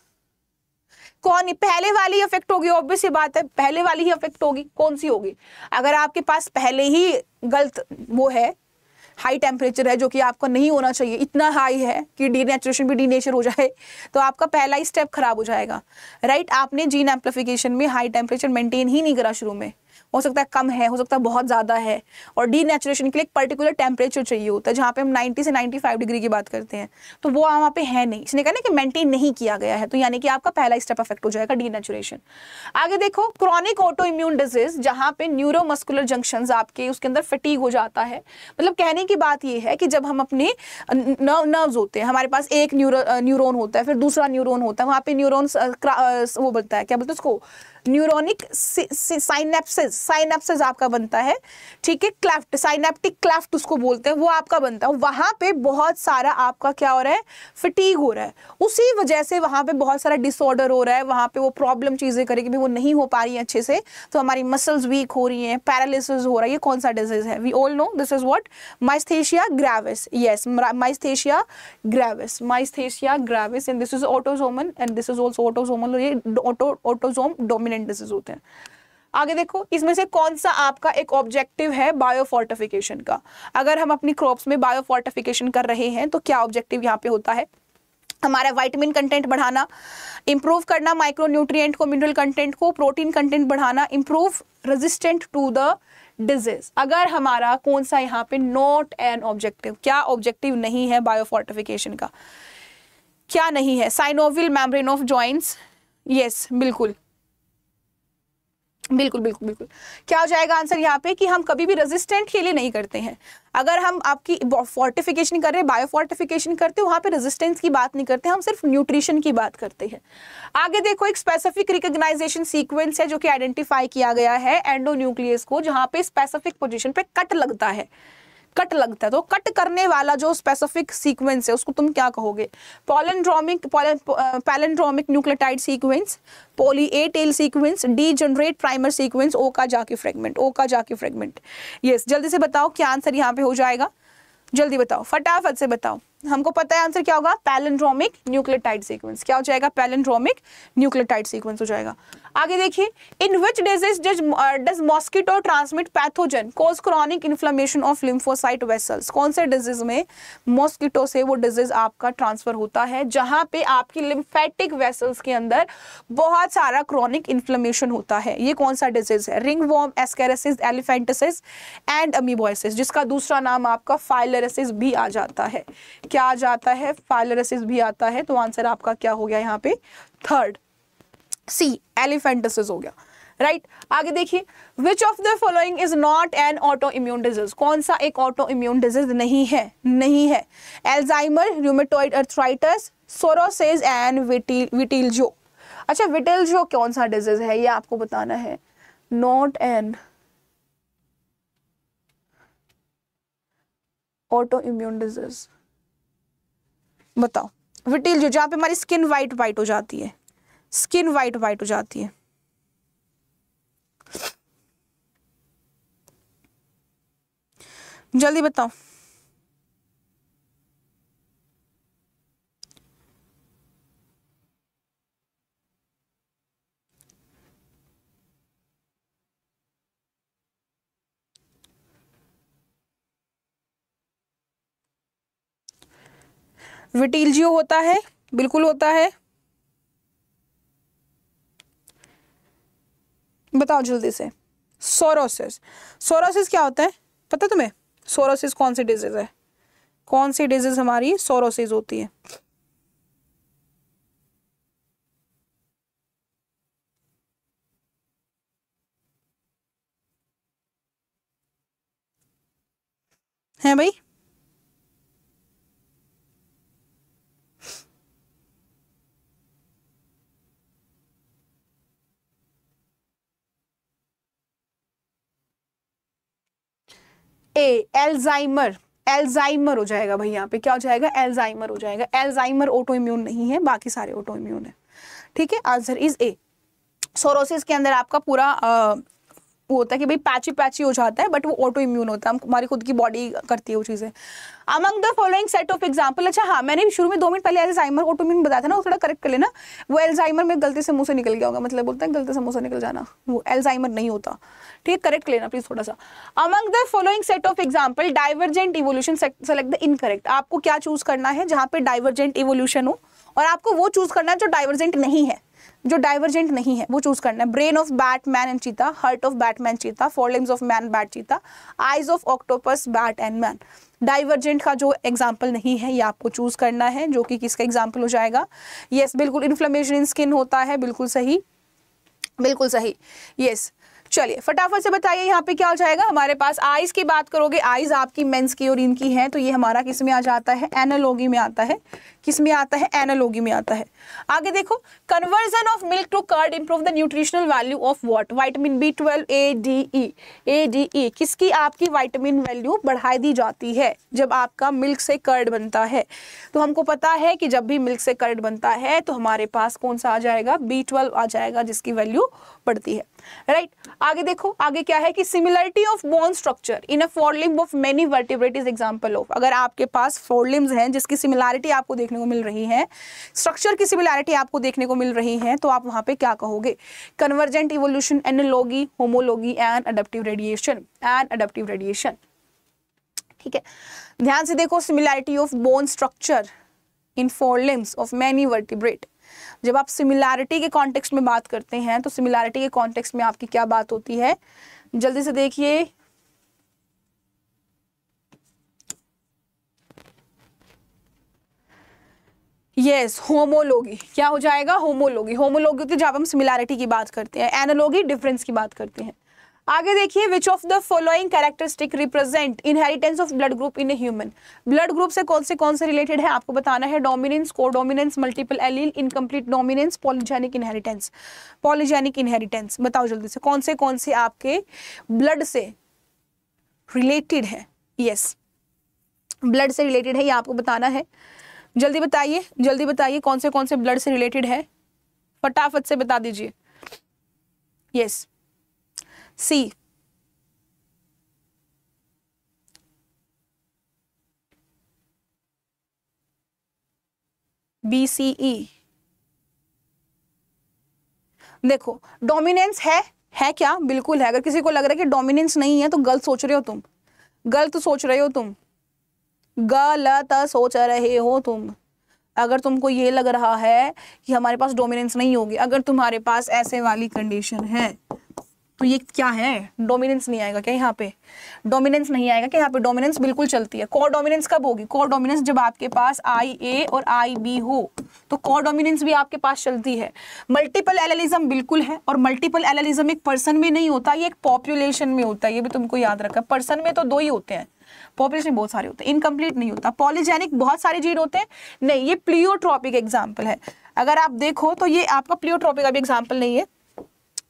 कौन पहले वाली अफेक्ट होगी ऑब्वियस ये बात है पहले वाली ही अफेक्ट होगी कौन सी होगी अगर आपके पास पहले ही गलत वो है हाई टेम्परेचर है जो कि आपका नहीं होना चाहिए इतना हाई है कि डी नेचुरेशन भी डी नेचर हो जाए तो आपका पहला ही स्टेप खराब हो जाएगा राइट right? आपने जीन एम्पलीफिकेशन में हाई टेम्परेचर मेंटेन ही नहीं करा शुरू में हो सकता है कम है हो सकता है बहुत ज़्यादा है और डी नेचुरेशन के लिए एक पर्टिकुलर टेम्परेचर चाहिए होता है जहाँ पे हम 90 से 95 डिग्री की बात करते हैं तो वो वहाँ पे है नहीं इसने कहा ना कि मेंटेन नहीं किया गया है तो यानी कि आपका पहला स्टेप अफेक्ट हो जाएगा डी नेचुरेशन आगे देखो क्रॉनिक ऑटो इम्यून डिजीज जहाँ पे न्यूरोमस्कुलर जंक्शन आपके उसके अंदर फटीक हो जाता है मतलब कहने की बात यह है कि जब हम अपने नर्व होते हैं हमारे पास एक न्यूरोन होता है फिर दूसरा न्यूरोन होता है वहाँ पे न्यूरोन वो बोलता है क्या बोलते हैं उसको न्यूरोनिक साइनेप्सिस साइनेप्सिस आपका बनता है ठीक है क्लेफ्ट साइनेप्टिक क्लेफ्ट उसको बोलते हैं वो आपका बनता है वहाँ पे बहुत सारा आपका क्या हो रहा है फिटीक हो रहा है उसी वजह से वहाँ पे बहुत सारा डिसऑर्डर हो रहा है वहाँ पे वो प्रॉब्लम चीज़ें करेगी भी वो नहीं हो पा रही है अच्छे से तो हमारी मसल्स वीक हो रही हैं पैरालिसिस हो रहा है ये कौन सा डिजीज़ है we all know this is what myasthenia gravis yes myasthenia gravis myasthenia gravis and this is autosomal and this is also autosomal ये auto autosome dominant prominent disease होते हैं आगे देखो इसमें से कौन सा आपका एक ऑब्जेक्टिव है बायोफोर्टिफिकेशन का अगर हम अपनी क्रॉप्स में बायोफोर्टिफिकेशन कर रहे हैं तो क्या ऑब्जेक्टिव यहाँ पे होता है हमारा वाइटामिन कंटेंट बढ़ाना इंप्रूव करना माइक्रो न्यूट्रिएंट को मिनरल कंटेंट को प्रोटीन कंटेंट बढ़ाना improve resistant to the disease अगर हमारा कौन सा यहाँ पे नॉट एन ऑब्जेक्टिव क्या ऑब्जेक्टिव नहीं है बायोफोर्टिफिकेशन का क्या नहीं है synovial membrane of joints yes बिल्कुल बिल्कुल बिल्कुल बिल्कुल क्या हो जाएगा आंसर यहाँ पे कि हम कभी भी रेजिस्टेंट के लिए नहीं करते हैं अगर हम आपकी फोर्टिफिकेशन कर रहे हैं बायोफोर्टिफिकेशन करते हैं वहाँ पे रेजिस्टेंस की बात नहीं करते हम सिर्फ न्यूट्रिशन की बात करते हैं आगे देखो एक स्पेसिफिक रिकग्नाइजेशन सीक्वेंस है जो कि आइडेंटिफाई किया गया है एंडो न्यूक्लियस को जहाँ पे स्पेसिफिक पोजिशन पे कट लगता है कट लगता है तो कट करने वाला जो स्पेसिफिक सीक्वेंस है उसको तुम क्या कहोगे palindromic palindromic nucleotide sequence poly A tail sequence degenerate primer sequence ओ का जाके फ्रेगमेंट ओ का जाके फ्रेगमेंट यस जल्दी से बताओ क्या आंसर यहाँ पे हो जाएगा जल्दी बताओ फटाफट से बताओ हमको पता है आंसर क्या होगा पैलेंड्रोमिक न्यूक्लियोटाइड सीक्वेंस क्या हो जाएगा पैलेंड्रोमिक न्यूक्लियोटाइड सीक्वेंस हो जाएगा आगे देखिए in which disease does mosquito transmit pathogen cause chronic inflammation of lymphocyte vessels कौन से डिजीज में मॉस्किटो से वो डिजीज आपका ट्रांसफर होता है जहां पे आपकी लिम्फेटिक वेसल्स के अंदर बहुत सारा क्रॉनिक इन्फ्लेमेशन होता है ये कौन सा डिजीज है ringworm ascariasis elephantiasis and amoebiasis जिसका दूसरा नाम आपका फाइलरेसिस भी आ जाता है क्या आ जाता है फाइलरेसिस भी आता है तो आंसर आपका क्या हो गया यहाँ पे थर्ड सी एलिफेंट हो गया राइट right? आगे देखिए which of the following is not an autoimmune disease कौन सा एक ऑटो इम्यून डिजीज नहीं है नहीं है Alzheimer rheumatoid arthritis psoriasis and vitiligo अच्छा विटिलजो कौन सा डिजीज है ये आपको बताना है not an autoimmune disease बताओ विटिलजो जहां पे हमारी स्किन व्हाइट व्हाइट हो जाती है स्किन वाइट वाइट हो जाती है जल्दी बताओ विटिलजियो होता है बिल्कुल होता है बताओ जल्दी से सोरोसिस सोरोसिस क्या होता है पता तुम्हें सोरोसिस कौन सी डिजीज है कौन सी डिजीज हमारी सोरोसिस होती है है भाई ए एल्जाइमर एल्जाइमर हो जाएगा भाई यहाँ पे क्या हो जाएगा एल्जाइमर हो जाएगा एल्जाइमर ऑटो इम्यून नहीं है बाकी सारे ऑटो इम्यून है ठीक है आंसर इज ए सोरोसिस के अंदर आपका पूरा वो होता है कि भाई पैची पैची हो जाता है बट वो ऑटो इम्यून होता है हमारी खुद की बॉडी करती है वो चीज़ें among the following set of example अच्छा हाँ मैंने शुरू में दो मिनट पहले एल्जाइमर ऑटो इम्यून बताया था ना वो थोड़ा करेक्ट कर लेना वो एल्जाइमर में गलती से मुँह से निकल गया होगा मतलब बोलते हैं गलती से मुँह से निकल जाना वो एल्जाइमर नहीं होता ठीक है करेक्ट लेना प्लीज़ थोड़ा सा among the following set of example divergent evolution select the incorrect आपको क्या चूज़ करना है जहाँ पे डाइवर्जेंट इवोल्यूशन हो और आपको वो चूज़ करना है जो डाइवर्जेंट नहीं है जो डाइवर्जेंट नहीं है वो चूज करना है brain of bat man and cheetah heart of bat man cheetah forelimbs of man bat cheetah eyes of octopus bat and man divergent का जो एग्जाम्पल नहीं है ये आपको चूज करना है जो कि किसका एग्जाम्पल हो जाएगा येस yes, बिल्कुल इन्फ्लेमेशन इन स्किन होता है बिल्कुल सही बिल्कुल सही यस yes. चलिए फटाफट से बताइए यहाँ पे क्या हो जाएगा हमारे पास आइज की बात करोगे आइज आपकी मेंस की और इनकी है तो ये हमारा किस में आ जाता है एनालॉगी में आता है किस में आता है एनालोगी में आता है आगे देखो conversion of milk to curd improve the nutritional value of what vitamin B twelve A D E A D E किसकी आपकी वाइटामिन वैल्यू बढ़ाई दी जाती है जब आपका मिल्क से कर्ड बनता है तो हमको पता है कि जब भी मिल्क से कर्ड बनता है तो हमारे पास कौन सा आ जाएगा बी ट्वेल्व आ जाएगा जिसकी वैल्यू बढ़ती है राइट right? आगे देखो आगे क्या है कि similarity of bone structure in a limb of many vertebrate is example of अगर आपके पास लिम्स हैं जिसकी सिमिलरिटी आपको देखना देखने को मिल रही है स्ट्रक्चर की सिमिलैरिटी आपको देखने को मिल रही है तो आप वहां पे क्या कहोगे convergent evolution analogy homology and adaptive radiation and adaptive radiation ठीक है ध्यान से देखो similarity of bone structure in forelimbs of many vertebrate जब आप सिमिलैरिटी के कॉन्टेक्स्ट में बात करते हैं तो सिमिलैरिटी के कॉन्टेक्स्ट में आपकी क्या बात होती है जल्दी से देखिए यस होमोलोगी क्या हो जाएगा होमोलोगी होमोलोगी तो जब हम सिमिलैरिटी की बात करते हैं एनोलोगी डिफरेंस की बात करते हैं आगे देखिए which of the following characteristic represent inheritance of blood group in human blood group से कौन से कौन से रिलेटेड है आपको बताना है dominance codominance multiple allele incomplete dominance polygenic inheritance polygenic inheritance बताओ जल्दी से कौन से कौन से आपके ब्लड से रिलेटेड है यस yes. ब्लड से रिलेटेड है ये आपको बताना है जल्दी बताइए जल्दी बताइए कौन से कौन से ब्लड से रिलेटेड है फटाफट से बता दीजिए यस सी बी सी ई देखो डोमिनेंस है है क्या बिल्कुल है अगर किसी को लग रहा है कि डोमिनेंस नहीं है तो गलत सोच रहे हो तुम गलत सोच रहे हो तुम गलत सोच रहे हो तुम अगर तुमको ये लग रहा है कि हमारे पास डोमिनेंस नहीं होगी अगर तुम्हारे पास ऐसे वाली कंडीशन है तो ये क्या है डोमिनेंस नहीं आएगा क्या यहाँ पे डोमिनेंस नहीं आएगा क्या यहाँ पे डोमिनेंस बिल्कुल चलती है कोर डोमिनेंस कब होगी कोर डोमिनेंस जब आपके पास आई ए और आई बी हो तो कोर डोमिनेंस भी आपके पास चलती है मल्टीपल एलालिज्म बिल्कुल है और मल्टीपल एलेलिज्म एक पर्सन में नहीं होता ये एक पॉपुलेशन में होता है ये भी तुमको याद रखा पर्सन में तो दो ही होते हैं पॉपुलेशन बहुत सारे होते हैं इनकम्प्लीट नहीं होता पॉलीजेनिक बहुत सारे जीन होते हैं नहीं ये प्लियोट्रॉपिक एग्जाम्पल है अगर आप देखो तो ये आपका प्लियोट्रॉपिक अभी एग्जाम्पल नहीं है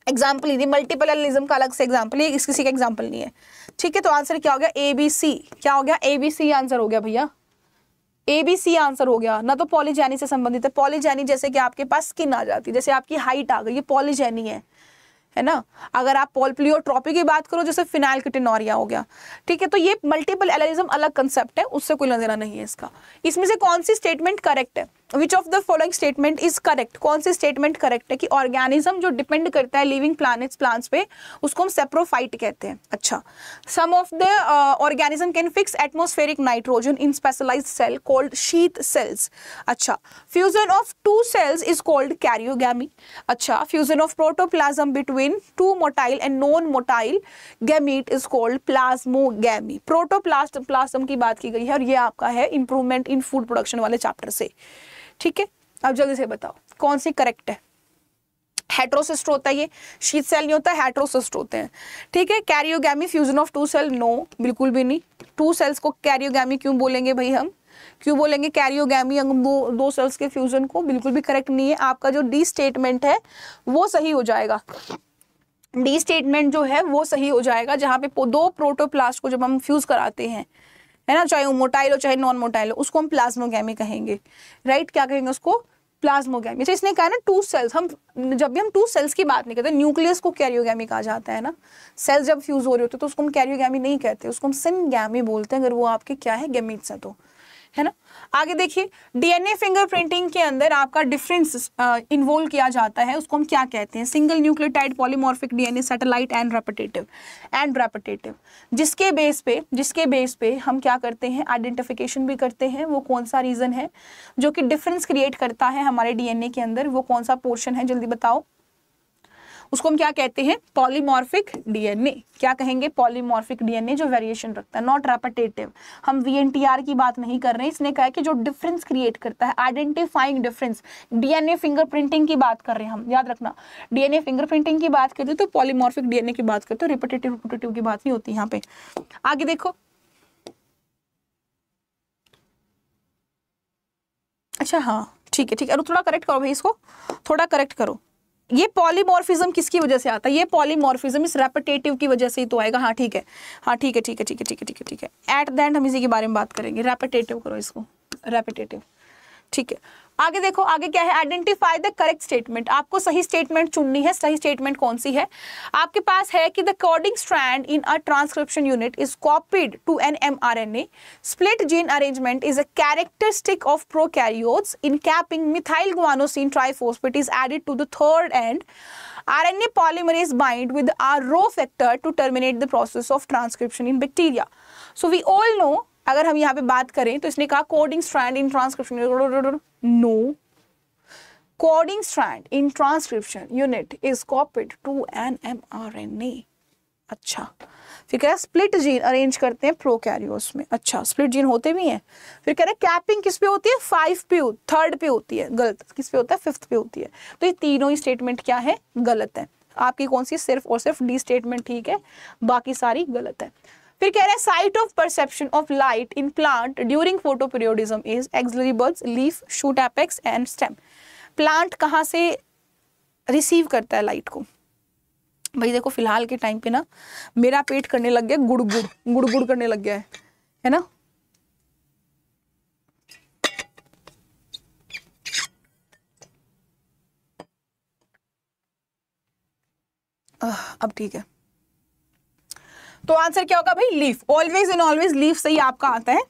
एग्जाम्पल ही थी मल्टीपल एलिज्म का अलग से एग्जाम्पल ये किसी का एग्जाम्पल नहीं है ठीक है तो आंसर क्या हो गया ए बी सी क्या हो गया ए बी सी आंसर हो गया भैया ए बी सी आंसर हो गया ना तो पॉलीजेनी से संबंधित है पॉलीजेनी जैसे कि आपके पास स्किन आ जाती है जैसे आपकी हाइट आ गई ये पॉलीजेनी है है ना अगर आप पोलप्लियोट्रॉपी की बात करो जैसे फिनाइल किटिनोरिया हो गया ठीक है तो ये मल्टीपल एलाइज्म अलग कंसेप्ट है उससे कोई लेना नहीं है इसका इसमें से कौन सी स्टेटमेंट करेक्ट है which of the following statement is correct कौन से स्टेटमेंट करेक्ट है कि ऑर्गेनिज्म जो डिपेंड करता है लिविंग प्लानट्स प्लांट्स पे उसको हम सेप्रोफाइट कहते हैं अच्छा some of the organism can fix atmospheric nitrogen in specialize cell called sheet cells अच्छा fusion of two cells is called karyogamy अच्छा fusion of protoplasm between two motile and non motile gamete is called plasmogamy protoplast plasm की बात की गई है और ये आपका है इंप्रूवमेंट इन फूड प्रोडक्शन वाले चैप्टर से ठीक है अब जल्दी से बताओ कौन सी करेक्ट है हेट्रोसिस्ट होता है ये शीत सेल नहीं होता हेट्रोसिस्ट होते हैं ठीक है karyogamy fusion of two cell no बिल्कुल भी नहीं टू सेल्स को कैरियोगी क्यों बोलेंगे भाई हम क्यों बोलेंगे कैरियोगी दो दो सेल्स के फ्यूजन को बिल्कुल भी करेक्ट नहीं है आपका जो डी स्टेटमेंट है वो सही हो जाएगा डी स्टेटमेंट जो है वो सही हो जाएगा जहाँ पे दो प्रोटोप्लास्ट को जब हम फ्यूज कराते हैं है ना चाहे वो मोटाइल हो चाहे नॉन मोटाइल हो उसको हम प्लाज्मोगैमी कहेंगे राइट क्या कहेंगे उसको प्लाज्मोगैमी अच्छा इसने कहा ना टू सेल्स हम जब भी हम टू सेल्स की बात नहीं करते न्यूक्लियस को कैरियोगैमी कहा जाता है ना सेल्स जब फ्यूज हो रहे होते हैं तो उसको हम कैरियोगैमी नहीं कहते उसको हम सिनगैमी बोलते हैं अगर वो आपके क्या है गेमिट्स है तो है ना आगे देखिए डीएनए फिंगरप्रिंटिंग के अंदर आपका डिफरेंस इन्वॉल्व किया जाता है उसको हम क्या कहते हैं single nucleotide polymorphic DNA satellite and repetitive and repetitive जिसके बेस पे जिसके बेस पे हम क्या करते हैं आइडेंटिफिकेशन भी करते हैं वो कौन सा रीज़न है जो कि डिफरेंस क्रिएट करता है हमारे डीएनए के अंदर वो कौन सा पोर्शन है जल्दी बताओ उसको हम क्या कहते हैं पॉलीमॉर्फिक डीएनए क्या कहेंगे पॉलीमॉर्फिक डीएनए जो वेरिएशन रखता है नॉट रेपिटेटिव हम वीएनटीआर की बात नहीं कर रहे हैं इसने कहा है कि जो डिफरेंस क्रिएट करता है आइडेंटिफाइंग डिफरेंस डीएनए फिंगरप्रिंटिंग की बात कर रहे हैं हम याद रखना डीएनए फिंगरप्रिंटिंग की बात करते हो तो पॉलीमॉर्फिक डीएनए की बात करते हो रिपोर्टेटिव रिपोर्टेटिव की बात नहीं होती यहाँ पे आगे देखो अच्छा हाँ ठीक है ठीक है अरे थोड़ा करेक्ट करो भाई इसको थोड़ा करेक्ट करो ये पॉलीमॉर्फिज्म किसकी वजह से आता है ये पॉलीमॉर्फिज्म इस रेपिटेटिव की वजह से ही तो आएगा हाँ ठीक है हाँ ठीक है ठीक है ठीक है ठीक है ठीक है ठीक है एट द एंड हम इसी के बारे में बात करेंगे रेपिटेटिव करो इसको रेपिटेटिव ठीक है आगे देखो आगे क्या है आइडेंटिफाई द करेक्ट स्टेटमेंट आपको सही स्टेटमेंट चुननी है सही स्टेटमेंट कौन सी है आपके पास है कि the coding strand in a transcription unit is copied to an m R N A split gene arrangement is a characteristic of pro prokaryotes in capping methyl guanosine triphosphate is added to the third end R N A polymerase is bind with R rho factor to terminate the process of transcription in bacteria so we all know अगर हम यहाँ पे बात करें तो इसने कहा coding strand in transcription no coding strand in transcription unit is copied to an m R N A अच्छा फिर कह रहा स्प्लिट जीन अरेंज करते हैं प्रोकैरियोस में अच्छा स्प्लिट जीन होते भी हैं फिर कह रहे हैं कैपिंग किस पे होती है फाइव पे थर्ड पे होती है गलत किस पे होता है फिफ्थ पे होती है तो ये तीनों ही स्टेटमेंट क्या है गलत है आपकी कौन सी सिर्फ और सिर्फ डी स्टेटमेंट ठीक है बाकी सारी गलत है फिर कह रहे हैं site of perception of light in plant during photoperiodism is axillary buds leaf shoot apex and stem plant कहाँ से रिसीव करता है लाइट को भाई देखो फिलहाल के टाइम पे ना मेरा पेट करने लग गया गुड़ गुड़ गुड़ गुड़ करने लग गया है है ना अब ठीक है तो आंसर क्या होगा भाई leaf always and always leaf सही आपका आता है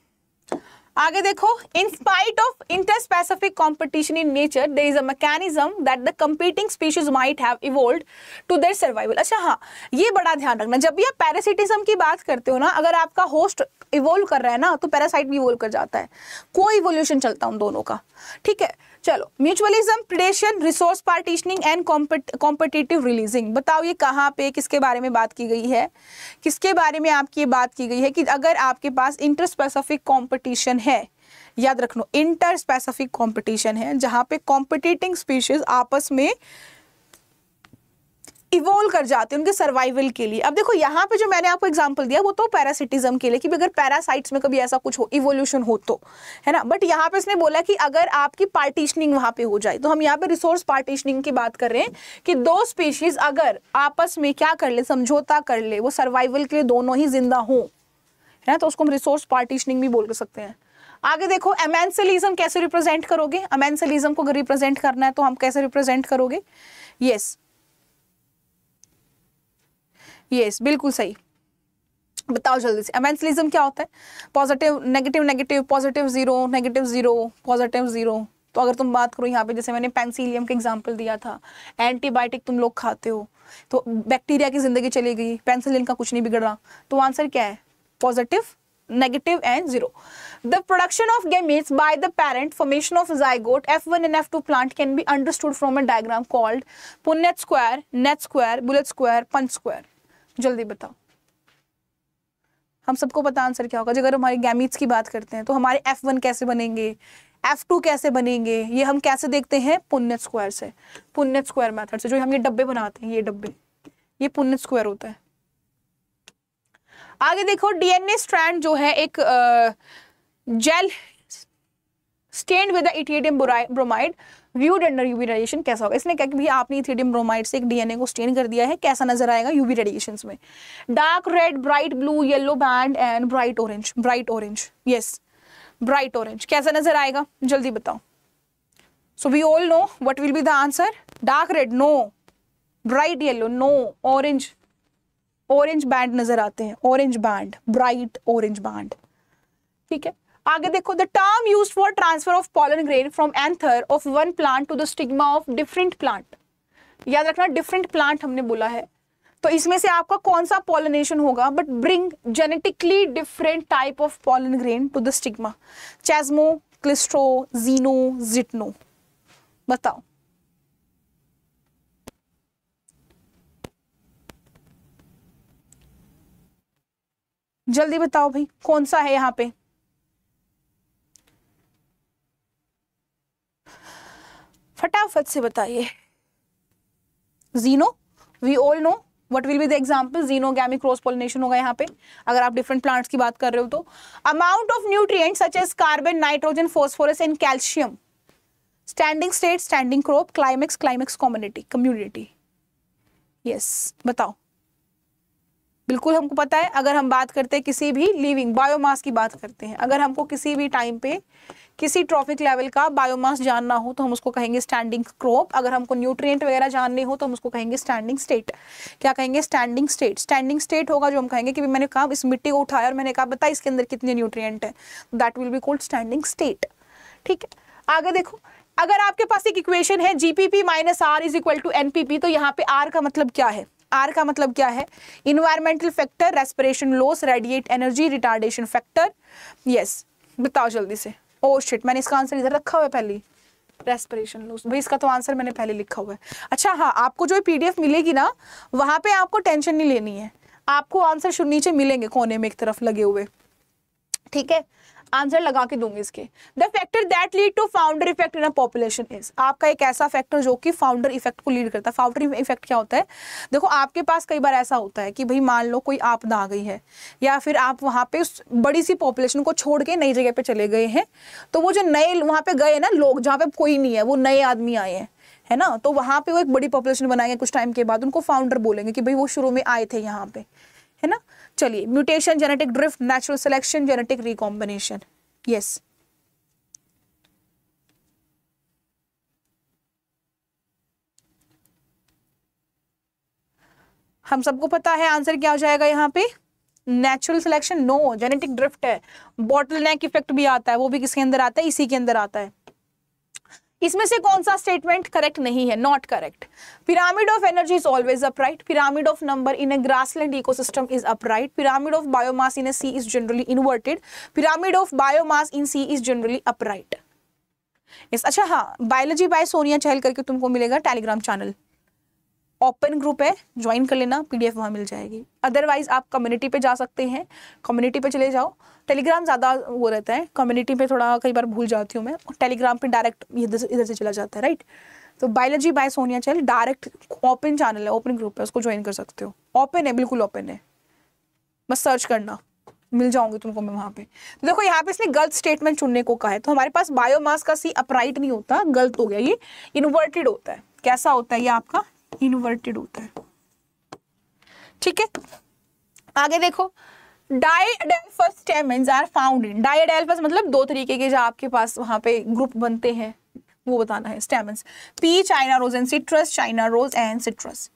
आगे देखो in spite of interspecific competition in nature there is a mechanism that the competing species might have to survival अच्छा हाँ ये बड़ा ध्यान रखना जब भी आप पैरासिटिज्म की बात करते हो ना अगर आपका होस्ट इवोल्व कर रहा है ना तो पैरासाइट भी इवोल्व कर जाता है कोई इवोल्यूशन चलता है उन दोनों का ठीक है चलो mutualism predation resource partitioning and competitive releasing बताओ ये कहाँ पे किसके बारे में बात की गई है किसके बारे में आपकी ये बात की गई है कि अगर आपके पास इंटर स्पेसिफिक कॉम्पिटिशन है याद रख लो इंटर स्पेसिफिक कॉम्पिटिशन है जहाँ पे कॉम्पिटिटिंग स्पीशीज आपस में इवोल्व कर जाते हैं उनके सर्वाइवल के लिए अब देखो यहाँ पे जो मैंने आपको एग्जाम्पल दिया वो तो पैरासिटिज्म के लिए कि अगर पैरासाइट्स में कभी ऐसा कुछ हो इवोल्यूशन हो तो है ना बट यहाँ पे इसने बोला कि अगर आपकी पार्टीशनिंग वहाँ पे हो जाए तो हम यहाँ पे रिसोर्स पार्टीशनिंग की बात कर रहे हैं कि दो स्पीशीज अगर आपस में क्या कर ले समझौता कर ले वो सर्वाइवल के लिए दोनों ही जिंदा हों है ना तो उसको हम रिसोर्स पार्टीशनिंग भी बोल सकते हैं आगे देखो एमेंसलिज्म कैसे रिप्रेजेंट करोगे एमेंसलिज्म को अगर रिप्रेजेंट करना है तो हम कैसे रिप्रेजेंट करोगे यस yes. यस बिल्कुल सही बताओ जल्दी से एवेंसलिज्म क्या होता है positive negative negative positive zero negative zero positive zero तो अगर तुम बात करो यहाँ पे जैसे मैंने पेंसिलियम का एग्जांपल दिया था एंटीबायोटिक तुम लोग खाते हो तो बैक्टीरिया की जिंदगी चली गई पेंसिलिन का कुछ नहीं बिगड़ रहा तो आंसर क्या है positive negative and zero the production of gametes by the parent formation of zygote F one and F two plant can be understood from a diagram called Punnett square net square bullet square punch square जल्दी बताओ हम सबको पता answer क्या होगा अगर हमारे gametes की बात करते हैं तो हमारे एफ वन कैसे बनेंगे एफ टू कैसे बनेंगे ये हम कैसे देखते हैं पुण्य स्क्वायर से पुण्य स्क्वायर मेथड से जो हम ये डब्बे बनाते हैं ये डब्बे ये पुण्य स्क्वायर होता है आगे देखो डीएनए स्ट्रैंड जो है एक gel stain with bromide viewed under UV radiation कैसा होगा इसने क्या कि भैया आपने थ्रीडियम ब्रोमाइड से एक डीएनए को स्टेन कर दिया है कैसा नजर आएगा यूवी रेडिएशन में dark red bright blue yellow band and bright orange bright orange yes bright orange कैसा नजर आएगा जल्दी बताओ so we all know what will be the answer dark red no bright yellow no orange orange band नजर आते हैं orange band bright orange band ठीक है आगे देखो the term use for transfer of pollen grain from anther of one plant to the stigma of different plant याद रखना different plant हमने बोला है तो इसमें से आपका कौन सा पॉलिनेशन होगा but bring genetically different type of pollen grain to the stigma chasmo cleisto xeno geitono बताओ जल्दी बताओ भाई कौन सा है यहाँ पे फटाफट से बताइए xeno we all know what will be the example xenogamic cross pollination होगा यहाँ पे अगर आप डिफरेंट प्लांट्स की बात कर रहे हो तो amount of nutrient such as carbon nitrogen phosphorus and calcium standing state standing crop climax climax community community yes बताओ बिल्कुल हमको पता है अगर हम बात करते हैं किसी भी लिविंग बायोमास की बात करते हैं अगर हमको किसी भी टाइम पे किसी ट्रॉफिक लेवल का बायोमास जानना हो तो हम उसको कहेंगे स्टैंडिंग क्रॉप अगर हमको न्यूट्रिएंट वगैरह जानने हो तो हम उसको कहेंगे स्टैंडिंग स्टेट क्या कहेंगे स्टैंडिंग स्टेट स्टैंडिंग स्टेट होगा जो हम कहेंगे कि मैंने कहा इस मिट्टी को उठाया और मैंने कहा बताया इसके अंदर कितने न्यूट्रिय है that will be called standing state ठीक है आगे देखो अगर आपके पास एक इक्वेशन है GPP minus R is equal to NPP तो यहाँ पे आर का मतलब क्या है आर का मतलब क्या है environmental factor respiration loss radiate energy retardation factor yes बताओ जल्दी से ओ oh, शिट मैंने इसका आंसर इधर रखा हुआ है पहले रेस्परेशन लूज भाई इसका तो आंसर मैंने पहले लिखा हुआ है अच्छा हाँ आपको जो पीडीएफ मिलेगी ना वहाँ पे आपको टेंशन नहीं लेनी है आपको आंसर नीचे मिलेंगे कोने में एक तरफ लगे हुए ठीक है आंसर लगा के दूंगी इसके the factor that lead to founder effect in a population is आपका एक ऐसा फैक्टर जो कि फाउंडर इफेक्ट को लीड करता है फाउंडर इफेक्ट क्या होता है देखो आपके पास कई बार ऐसा होता है कि भाई मान लो कोई आपदा आ गई है या फिर आप वहाँ पे उस बड़ी सी पॉपुलेशन को छोड़ के नई जगह पे चले गए हैं तो वो जो नए वहाँ पे गए ना लोग जहाँ पे कोई नहीं है वो नए आदमी आए हैं है ना तो वहाँ पे वो एक बड़ी पॉपुलेशन बनाएंगे कुछ टाइम के बाद उनको फाउंडर बोलेंगे कि भाई वो शुरू में आए थे यहाँ पे है ना चलिए mutation genetic drift natural selection genetic recombination yes हम सबको पता है आंसर क्या हो जाएगा यहाँ पे natural selection no genetic drift है बॉटल नेक इफेक्ट भी आता है वो भी किसके अंदर आता है इसी के अंदर आता है इसमें से कौन सा स्टेटमेंट करेक्ट नहीं है not correct pyramid of energy is always upright pyramid of number in a grassland ecosystem is upright pyramid of biomass in a sea is generally inverted pyramid of biomass in sea is generally upright yes अच्छा हाँ biology by Sonia Chahal करके तुमको मिलेगा Telegram channel open group है join कर लेना PDF वहाँ मिल जाएगी अदरवाइज आप कम्युनिटी पे जा सकते हैं कम्युनिटी पे चले जाओ टेलीग्राम ज़्यादा वो रहता है कम्युनिटी पे थोड़ा कई बार भूल जाती हूँ मैं टेलीग्राम पे डायरेक्ट इधर इधर से चला जाता है राइट तो biology by Sonia channel direct open channel है ओपन ग्रुप है उसको ज्वाइन कर सकते हो ओपन है बिल्कुल ओपन है बस सर्च करना मिल जाऊंगी तुमको मैं वहाँ पे तो देखो यहाँ पे इसने गलत स्टेटमेंट चुनने को कहा है तो हमारे पास बायोमास का सी अपराइट नहीं होता गलत हो गया ये इन्वर्टेड होता है कैसा होता है ये आपका इनवर्टेड होता है ठीक है आगे देखो diadelphous stamens are found in diadelphous मतलब दो तरीके के जो आपके पास वहां पे ग्रुप बनते हैं वो बताना है stamens pea China rose and citrus China rose and citrus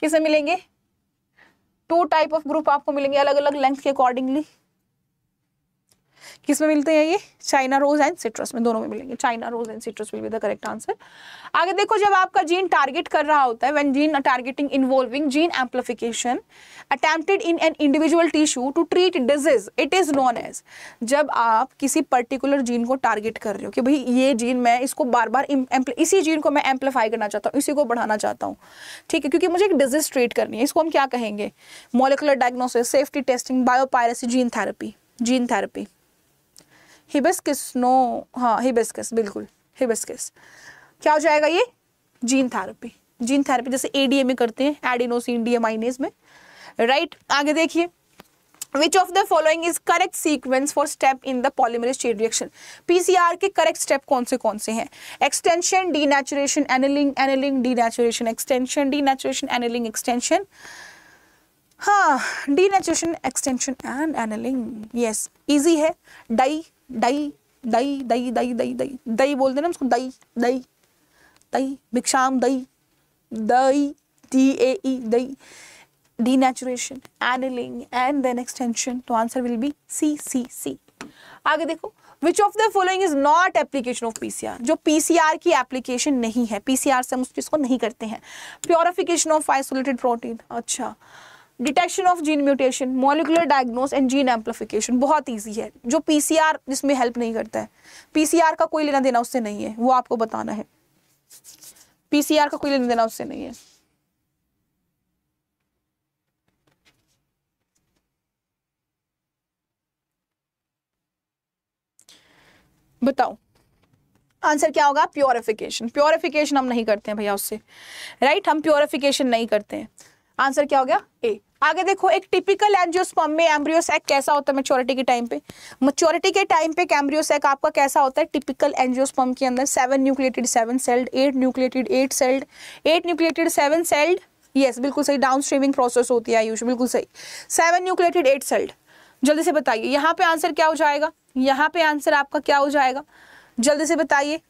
किसे मिलेंगे टू टाइप ऑफ ग्रुप आपको मिलेंगे अलग अलग लेंथ के अकॉर्डिंगली किस में मिलते हैं ये चाइना रोज एंड सिट्रस में दोनों में मिलेंगे China rose and citrus will be the correct answer आगे देखो जब आपका जीन टारगेट कर रहा होता है when gene targeting involving gene amplification attempted in an individual tissue to treat disease it is known as जब आप किसी पर्टिकुलर जीन को टारगेट कर रहे हो कि भाई ये जीन मैं इसको बार बार इसी जीन को मैं एम्पलीफाई करना चाहता हूँ इसी को बढ़ाना चाहता हूँ ठीक है क्योंकि मुझे एक डिजीज ट्रीट करनी है इसको हम क्या कहेंगे molecular diagnosis safety testing biopiracy gene therapy gene therapy hibiscus no हाँ हिबिस्किस बिल्कुल हिबिस्किस क्या हो जाएगा ये जीन थेरेपी जीन थेरेपी जैसे एडीए में e करते हैं एडिनोसिन डीएमआईनेस e में राइट आगे देखिए which of the following is correct sequence for step in the polymerase chain reaction PCR के करेक्ट स्टेप कौन से कौन से हैं extension denaturation annealing annealing denaturation extension denaturation annealing extension हाँ denaturation extension and annealing yes easy है डाई दई दई दई दई दई दई दई बोल देना उसको दई दई दई भिक्षाम दई दई डी ए e, दई denaturation, annealing and then extension तो answer will be C C C आगे देखो which of the following is not application of PCR जो पीसीआर की एप्लीकेशन नहीं है पीसीआर से हम उस चीज को नहीं करते हैं प्योरिफिकेशन ऑफ आइसोलेटेड प्रोटीन अच्छा detection of gene mutation molecular diagnosis and gene amplification बहुत ईजी है जो पीसीआर जिसमें हेल्प नहीं करता है पीसीआर का कोई लेना देना उससे नहीं है वो आपको बताना है पीसीआर का कोई लेना देना उससे नहीं है बताओ आंसर क्या होगा प्योरिफिकेशन प्योरिफिकेशन हम नहीं करते हैं भैया उससे राइट right? हम प्योरिफिकेशन नहीं करते हैं आंसर क्या हो गया ए आगे देखो एक टिपिकल एंजियोस्पर्म में एम्ब्रियो सैक कैसा होता है मेच्योरिटी के टाइम पे मेच्योरिटी के टाइम पे एम्ब्रियो सैक आपका कैसा होता है टिपिकल एंजियोस्पर्म के अंदर seven nucleated seven celled eight nucleated eight celled eight nucleated seven celled yes बिल्कुल सही डाउन स्ट्रीमिंग प्रोसेस होती है आयुष बिल्कुल सही सेवन न्यूक्लिएटेड एट सेल्ड जल्दी से बताइए यहाँ पे आंसर क्या हो जाएगा यहाँ पे आंसर आपका क्या हो जाएगा जल्दी से बताइए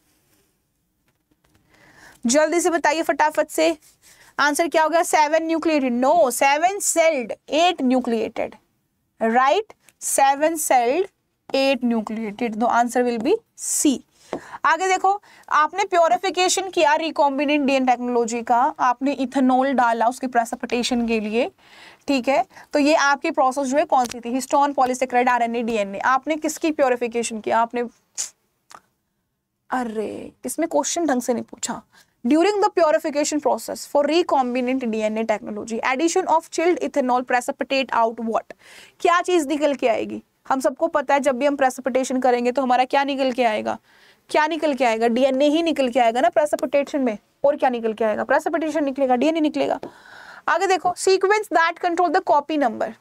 जल्दी से बताइए फटाफट से आंसर क्या हो गया seven nucleated no seven celled eight nucleated right seven celled eight nucleated the answer will be C आगे देखो आपने प्योरिफिकेशन किया रिकॉम्बिनेंट डीएन टेक्नोलॉजी का आपने इथेनॉल डाला उसके प्रेसिपिटेशन के लिए ठीक है तो ये आपकी प्रोसेस जो है कौन सी थी हिस्टोन पॉलीसेक्राइड आरएनए डीएनए आपने किसकी प्योरिफिकेशन किया आपने अरे इसमें क्वेश्चन ढंग से नहीं पूछा during the purification process for recombinant DNA technology, addition of chilled ethanol precipitate out what? क्या चीज निकल के आएगी हम सबको पता है जब भी हम प्रेसिपिटेशन करेंगे तो हमारा क्या निकल के आएगा क्या निकल के आएगा डीएनए ही निकल के आएगा ना प्रेसिपिटेशन में और क्या निकल के आएगा प्रेसिपिटेशन निकलेगा डीएनए निकलेगा आगे देखो sequence that control the copy number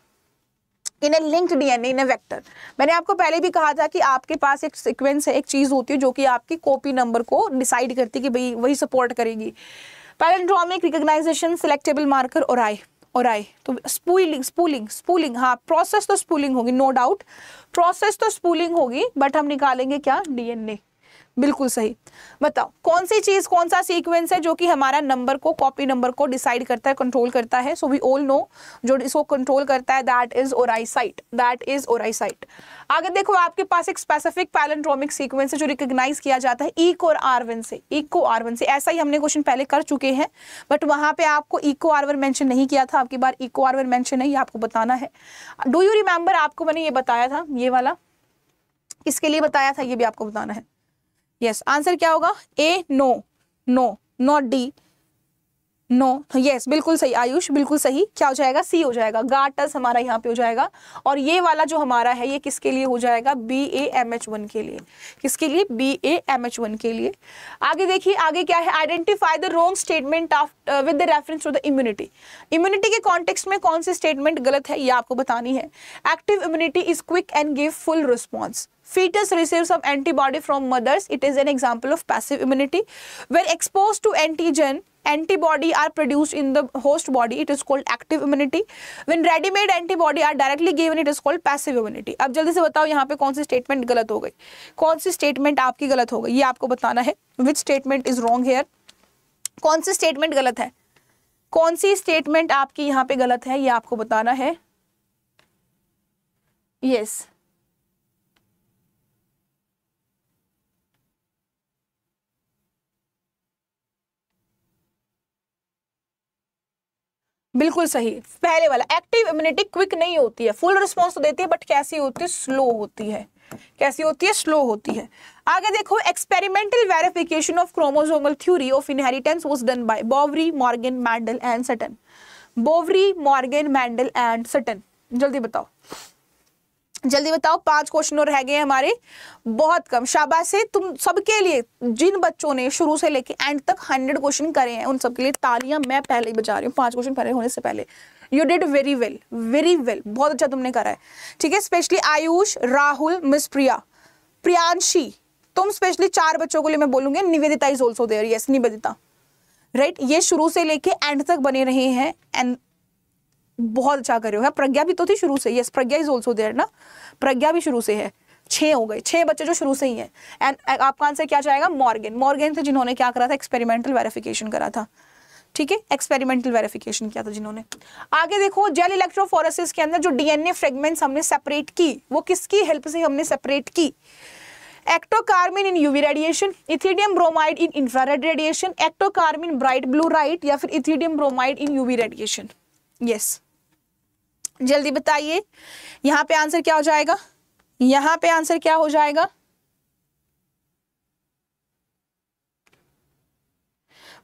in a linked DNA in a vector मैंने आपको पहले भी कहा था कि आपके पास एक सीक्वेंस है एक चीज़ होती है जो कि आपकी कॉपी नंबर को डिसाइड करती है कि भाई वही सपोर्ट करेगी पैलेंड्रोमिक रिकोगनाइजेशन सिलेक्टेबल मार्कर और आई और आई तो स्पूलिंग स्पूलिंग स्पूलिंग हाँ प्रोसेस तो स्पूलिंग होगी नो डाउट प्रोसेस तो स्पूलिंग होगी बट हम निकालेंगे क्या डीएनए बिल्कुल सही बताओ कौन सी चीज कौन सा सीक्वेंस है जो कि हमारा नंबर को कॉपी नंबर को डिसाइड करता है कंट्रोल करता है सो वी ऑल नो जो इसको कंट्रोल करता है that is ori site that is ori site आगे देखो आपके पास एक स्पेसिफिक पैलेंड्रोमिक सीक्वेंस है जो रिकोगनाइज किया जाता है इको e और आरवन से इको e आरवन से ऐसा ही हमने क्वेश्चन पहले कर चुके हैं बट वहां पे आपको इको आरवन मेंशन नहीं किया था आपकी बार इको आरवन मेंशन नहीं आपको बताना है डू यू रिमेंबर आपको मैंने ये बताया था ये वाला इसके लिए बताया था ये भी आपको बताना है यस आंसर क्या होगा A no no not D no yes बिल्कुल सही आयुष बिल्कुल सही क्या हो जाएगा सी हो जाएगा गाटस हमारा यहाँ पे हो जाएगा और ये वाला जो हमारा है ये किसके लिए हो जाएगा B A M H one के लिए किसके लिए B A M H one के लिए आगे देखिए आगे क्या है identify the wrong statement of with the reference to the immunity immunity के कॉन्टेक्स्ट में कौन सी स्टेटमेंट गलत है ये आपको बतानी है active immunity is quick and give full response fetus receives some antibody from mothers it is an example of passive immunity when exposed to antigen antibody are produced in the host body it is called active immunity when ready made antibody are directly given it is called passive immunity ab jaldi se batao yahan pe kaun si statement galat ho gayi kaun si statement aapki galat ho gayi ye aapko batana hai which statement is wrong here kaun si statement galat hai कौन सी statement आपकी यहाँ पे गलत है ये आपको बताना है यस yes. बिल्कुल सही पहले वाला एक्टिव इम्यूनिटी क्विक नहीं होती है फुल रिस्पॉन्स तो देती है बट कैसी होती है स्लो होती है कैसी होती है स्लो होती है आगे देखो experimental verification of chromosomal theory of inheritance was done by Boveri Morgan Mendel and Sutton Boveri Morgan Mendel and Sutton जल्दी बताओ जल्दी बताओ पांच क्वेश्चन रह गए हमारे बहुत कम शाबाश से तुम सबके लिए जिन बच्चों ने शुरू से लेके एंड तक हंड्रेड क्वेश्चन करे हैं उन सबके लिए तालियां मैं पहले ही बजा रही हूँ पांच क्वेश्चन पहले होने से पहले you did very well very well बहुत अच्छा तुमने करा है ठीक है स्पेशली आयुष राहुल मिस प्रिया प्रियांशी तुम स्पेशली चार बच्चों के लिए मैं बोलूंगी Nivedita is also there yes Nivedita right ये शुरू से लेके एंड तक बने रहे हैं एंड बहुत अच्छा कर रहे हो प्रज्ञा भी तो थी शुरू से yes Pragya is also there ना प्रज्ञा भी शुरू से है छः हो गए छः बच्चे जो शुरू से ही हैं एंड आपका आंसर क्या जाएगा मॉर्गेन मॉर्गेन से जिन्होंने क्या करा था एक्सपेरिमेंटल वेरिफिकेशन करा था ठीक है एक्सपेरिमेंटल वेरिफिकेशन किया था जिन्होंने आगे देखो जेल इलेक्ट्रोफोरेसिस के अंदर जो डीएनए फ्रेगमेंट्स हमने सेपरेट की वो किसकी हेल्प से हमने सेपरेट की acetocarmine in UV radiation ethidium bromide in infrared radiation acetocarmine bright blue right या फिर ethidium bromide in UV radiation yes जल्दी बताइए यहां पे आंसर क्या हो जाएगा यहाँ पे आंसर क्या हो जाएगा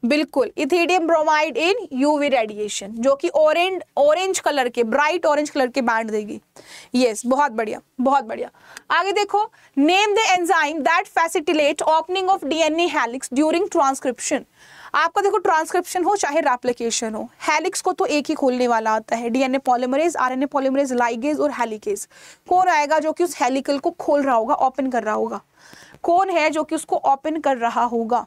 बिल्कुल ethidium bromide in UV radiation जो कि ऑरेंज ऑरेंज कलर के ब्राइट ऑरेंज कलर के बैंड देगी यस yes, बहुत बढ़िया बहुत बढ़िया आगे देखो name the enzyme that facilitate opening of DNA helix during transcription आपका देखो ट्रांसक्रिप्शन हो चाहे रेप्लिकेशन हो हेलिक्स को तो एक ही खोलने वाला आता है DNA polymerase RNA polymerase ligase और हेलिकेज कौन आएगा जो कि उस हेलिकल को खोल रहा होगा ओपन कर रहा होगा कौन है जो कि उसको ओपन कर रहा होगा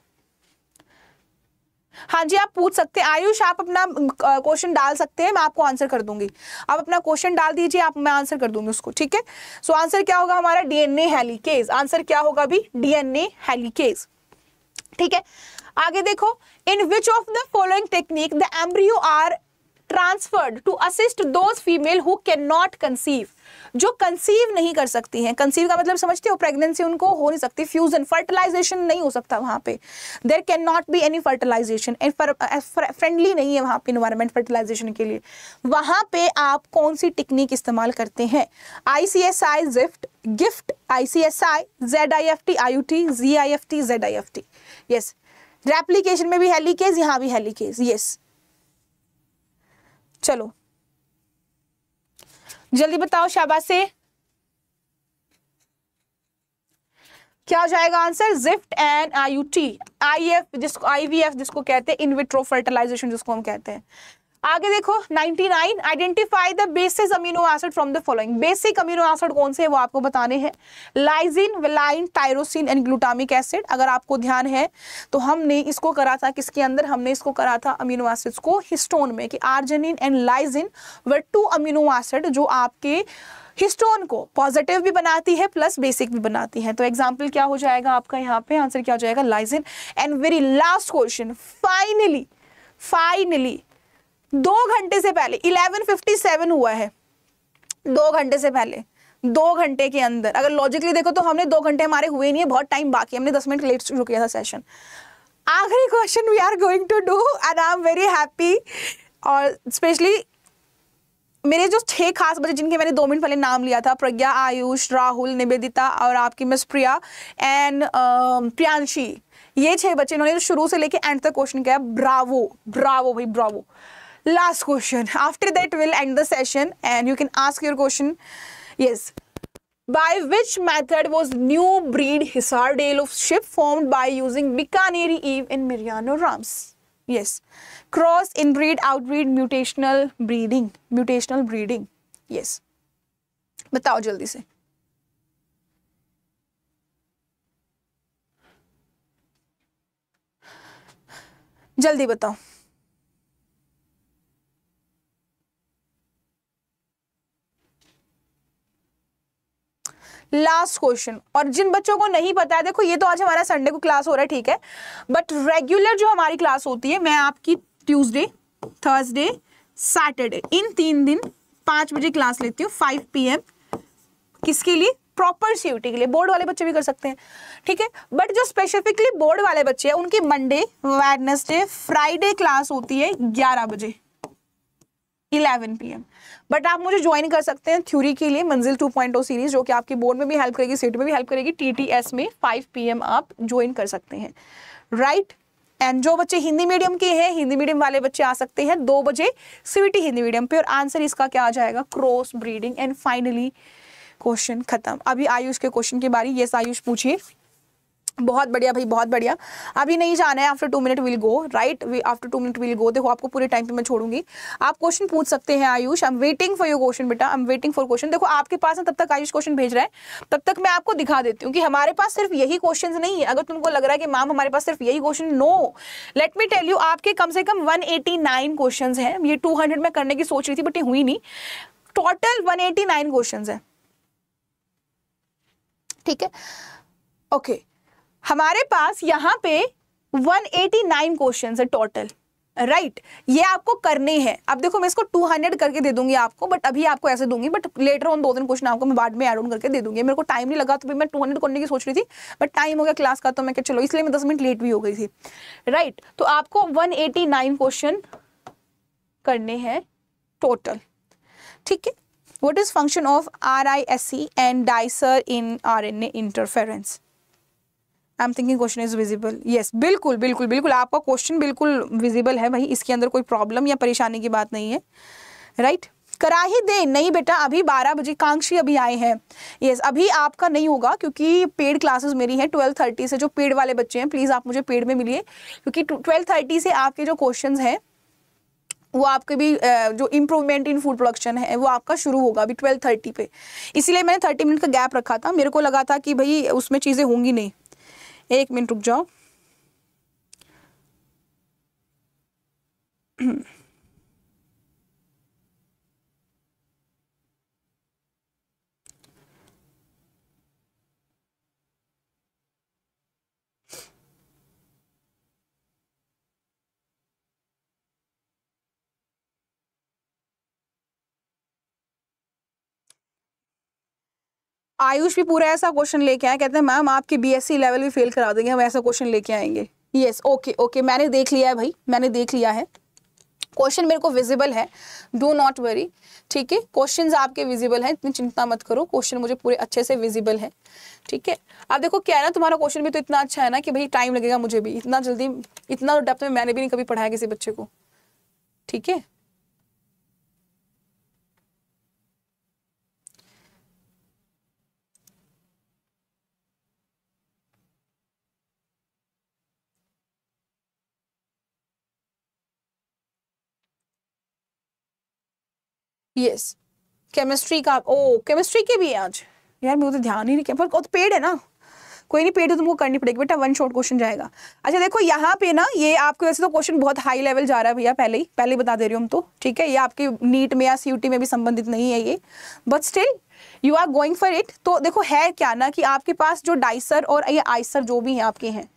हाँ जी आप पूछ सकते हैं आयुष आप अपना क्वेश्चन डाल सकते हैं मैं आपको आंसर कर दूंगी आप अपना क्वेश्चन डाल दीजिए आप मैं आंसर कर दूंगी उसको ठीक है सो आंसर क्या होगा हमारा डीएनए हेलिकेज आंसर क्या होगा अभी डीएनए हेलिकेज ठीक है आगे देखो in which of the following technique the embryo are transferred to assist those female who cannot conceive जो कंसीव नहीं कर सकती हैं कंसीव का मतलब समझते हो प्रेगनेंसी उनको हो नहीं सकती फ्यूजन फर्टिलाइजेशन नहीं हो सकता वहां पे there can not be any fertilization friendly नहीं है वहां पे इन्वायरमेंट फर्टिलाइजेशन के लिए वहां पे आप कौन सी टेक्निक इस्तेमाल करते हैं I C S I ZIFT GIFT I C S I Z I F T I U T G I F T Z I F T yes replication में भी हेलीकेज यहां भी हेलीकेज यस चलो जल्दी बताओ शाबा से क्या हो जाएगा answer ZIFT and I U T I F जिसको आईवीएफ जिसको कहते हैं इनविट्रो फर्टिलाइजेशन जिसको हम कहते हैं आगे देखो 99 identify the basis amino acid from the following basic amino acid कौन से है वो आपको बताने हैं lysine valine tyrosine and glutamic acid अगर आपको ध्यान है तो हमने इसको करा था किसके अंदर हमने इसको करा था अमीनो एसिड्स को हिस्टोन में कि आर्जेनिन एंड लाइजिन व टू अमीनो एसिड जो आपके हिस्टोन को पॉजिटिव भी बनाती है प्लस बेसिक भी बनाती है तो एग्जाम्पल क्या हो जाएगा आपका यहाँ पे आंसर क्या हो जाएगा lysine and very last question finally finally दो घंटे से पहले 11:57 हुआ है दो घंटे से पहले दो घंटे के अंदर अगर लॉजिकली देखो तो हमने दो घंटे हमारे हुए नहीं है बहुत टाइम बाकी हमने दस मिनट लेट शुरू किया था सेशन आखिरी question we are going to do and I am very happy और स्पेशली मेरे जो छह खास बच्चे जिनके मैंने दो मिनट पहले नाम लिया था प्रज्ञा आयुष राहुल निवेदिता और आपकी मिस प्रिया एंड प्रियांशी ये छह बच्चे इन्होंने तो शुरू से लेके एंड तक क्वेश्चन किया ब्रावो ब्रावो भाई bravo last question after that we'll end the session and you can ask your question yes by which method was new breed Hisar Dale of ship formed by using Bikaneri Eve in Miriano Rams? Yes. Cross, inbreed, outbreed, mutational breeding. Mutational breeding. Yes. batao jaldi se जल्दी बताओ last question और जिन बच्चों को नहीं पता है देखो ये तो आज हमारा संडे को क्लास हो रहा है ठीक है बट रेगुलर जो हमारी क्लास होती है मैं आपकी ट्यूसडे थर्सडे सैटरडे इन तीन दिन पांच बजे क्लास लेती हूँ फाइव पी किसके लिए प्रॉपर सीयूटी के लिए बोर्ड वाले बच्चे भी कर सकते हैं ठीक है बट जो स्पेसिफिकली बोर्ड वाले बच्चे हैं उनकी मंडे वेडनेसडे फ्राइडे क्लास होती है ग्यारह बजे 11 पीएम बट आप मुझे ज्वाइन कर सकते हैं थ्योरी के लिए मंजिल 2.0 सीरीज जो कि आपकी बोर्ड में भी हेल्प करेगी सीट में भी हेल्प करेगी टीटीएस में 5 पीएम आप ज्वाइन कर सकते हैं राइट right? एंड जो बच्चे हिंदी मीडियम के हैं हिंदी मीडियम वाले बच्चे आ सकते हैं दो बजे सीवीटी हिंदी मीडियम पे और आंसर इसका क्या आ जाएगा cross breeding and finally question खत्म अभी आयुष के क्वेश्चन के बारे यस आयुष पूछिए बहुत बढ़िया भाई बहुत बढ़िया अभी नहीं जाना है after two minute will go right after two minute will go देखो आपको पूरे टाइम पे मैं छोड़ूंगी आप क्वेश्चन पूछ सकते हैं Ayush I am waiting for your question बेटा I am waiting for question देखो आपके पास ना तब तक आयुष क्वेश्चन भेज रहे हैं तब तक मैं आपको दिखा देती हूँ कि हमारे पास सिर्फ यही क्वेश्चन नहीं है अगर तुमको लग रहा है कि मैम हमारे पास सिर्फ यही question no let me tell you आपके कम से कम वन एटी नाइन क्वेश्चन है ये टू हंड्रेड में करने की सोच रही थी बट ये हुई नहीं total one eighty nine question है ठीक है ओके okay. हमारे पास यहाँ पे 189 क्वेश्चन है टोटल राइट right. ये आपको करने हैं अब देखो मैं इसको 200 करके दे दूंगी आपको बट अभी आपको ऐसे दूंगी बट लेटर ऑन दो दिन क्वेश्चन आपको मैं बाद में एड ऑन करके दे दूंगी मेरे को टाइम नहीं लगा तो भी मैं 200 करने की सोच रही थी बट टाइम हो गया क्लास का तो मैं चलो इसलिए मैं 10 मिनट लेट भी हो गई थी राइट right. तो आपको वन क्वेश्चन करने हैं टोटल ठीक है what is function of R I S C and dicer in R N A interference I am thinking question is visible yes बिल्कुल बिल्कुल बिल्कुल आपका क्वेश्चन बिल्कुल विजिबल है भाई इसके अंदर कोई प्रॉब्लम या परेशानी की बात नहीं है राइट right? करा ही दे नहीं बेटा अभी 12 बजे कांक्षी अभी आए हैं यस अभी आपका नहीं होगा क्योंकि पेड क्लासेस मेरी हैं 12:30 से जो पेड वाले बच्चे हैं प्लीज़ आप मुझे पेड में मिलिए क्योंकि 12:30 से आपके जो क्वेश्चंस हैं वो आपके भी जो इम्प्रूवमेंट इन फूड प्रोडक्शन है वो आपका शुरू होगा अभी ट्वेल्व थर्टी पे इसीलिए मैंने थर्टी मिनट का गैप रखा था मेरे को लगा था कि भाई उसमें चीज़ें होंगी नहीं एक मिनट रुक जाओ आयुष भी पूरा ऐसा क्वेश्चन लेके आए कहते हैं मैम आपकी बीएससी लेवल भी फेल करा देंगे हम ऐसा क्वेश्चन लेके आएंगे यस ओके ओके मैंने देख लिया है भाई मैंने देख लिया है क्वेश्चन मेरे को विजिबल है डो नॉट वरी ठीक है क्वेश्चंस आपके विजिबल हैं इतनी चिंता मत करो क्वेश्चन मुझे पूरे अच्छे से विजिबल है ठीक है अब देखो क्या है ना तुम्हारा क्वेश्चन भी तो इतना अच्छा है ना कि भाई टाइम लगेगा मुझे भी इतना जल्दी इतना डेप्थ में मैंने भी नहीं कभी पढ़ाया किसी बच्चे को ठीक है यस केमिस्ट्री का ओ oh, केमिस्ट्री के भी है आज यार मेरे तो ध्यान ही नहीं किया पर तो पेड़ है ना कोई नहीं पेड़ है तुमको करनी पड़ेगी बेटा वन शॉर्ट क्वेश्चन जाएगा अच्छा देखो यहाँ पे ना ये आपके वैसे तो क्वेश्चन बहुत हाई लेवल जा रहा है भैया पहले ही पहले ही बता दे रही हूँ हम तो ठीक है ये आपके नीट में या सी में भी संबंधित नहीं है ये but still you are going for it तो देखो है क्या ना कि आपके पास जो डाइसर और ये आइसर जो भी हैं आपके हैं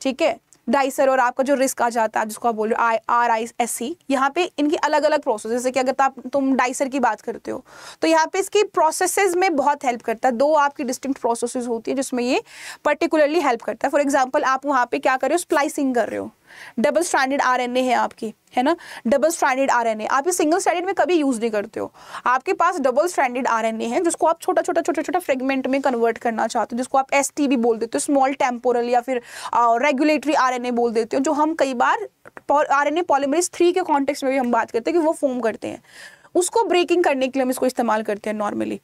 ठीक है डाइसर और आपका जो रिस्क आ जाता है जिसको आप बोल रहे हो आई आर आई एस सी यहाँ पे इनकी अलग अलग प्रोसेस जैसे कि अगर आप तुम डाइसर की बात करते हो तो यहाँ पे इसकी प्रोसेसेस में बहुत हेल्प करता है दो आपकी डिस्टिंक्ट प्रोसेसेस होती है जिसमें ये पर्टिकुलरली हेल्प करता है फॉर एग्जाम्पल आप वहाँ पे क्या कर रहे हो स्प्लाइसिंग कर रहे हो डबल स्ट्रैंडेड आरएनए है आपकी है ना डबल स्ट्रैंडेड आरएनए आप ये सिंगल स्टैंडर्ड में कभी यूज़ नहीं करते हो आपके पास डबल स्ट्रैंडेड आरएनए है जिसको आप छोटा छोटा छोटा छोटा फ्रेगमेंट में कन्वर्ट करना चाहते हो जिसको आप एस भी बोल देते हो स्मॉल टेम्पोरल या फिर रेगुलेटरी आर बोल देते हो जो हम कई बार आर एन पॉलीमरेज थ्री के कॉन्टेक्स में भी हम बात करते हैं कि वो फॉर्म करते हैं उसको ब्रेकिंग करने के लिए हम इसको इस्तेमाल करते हैं नॉर्मली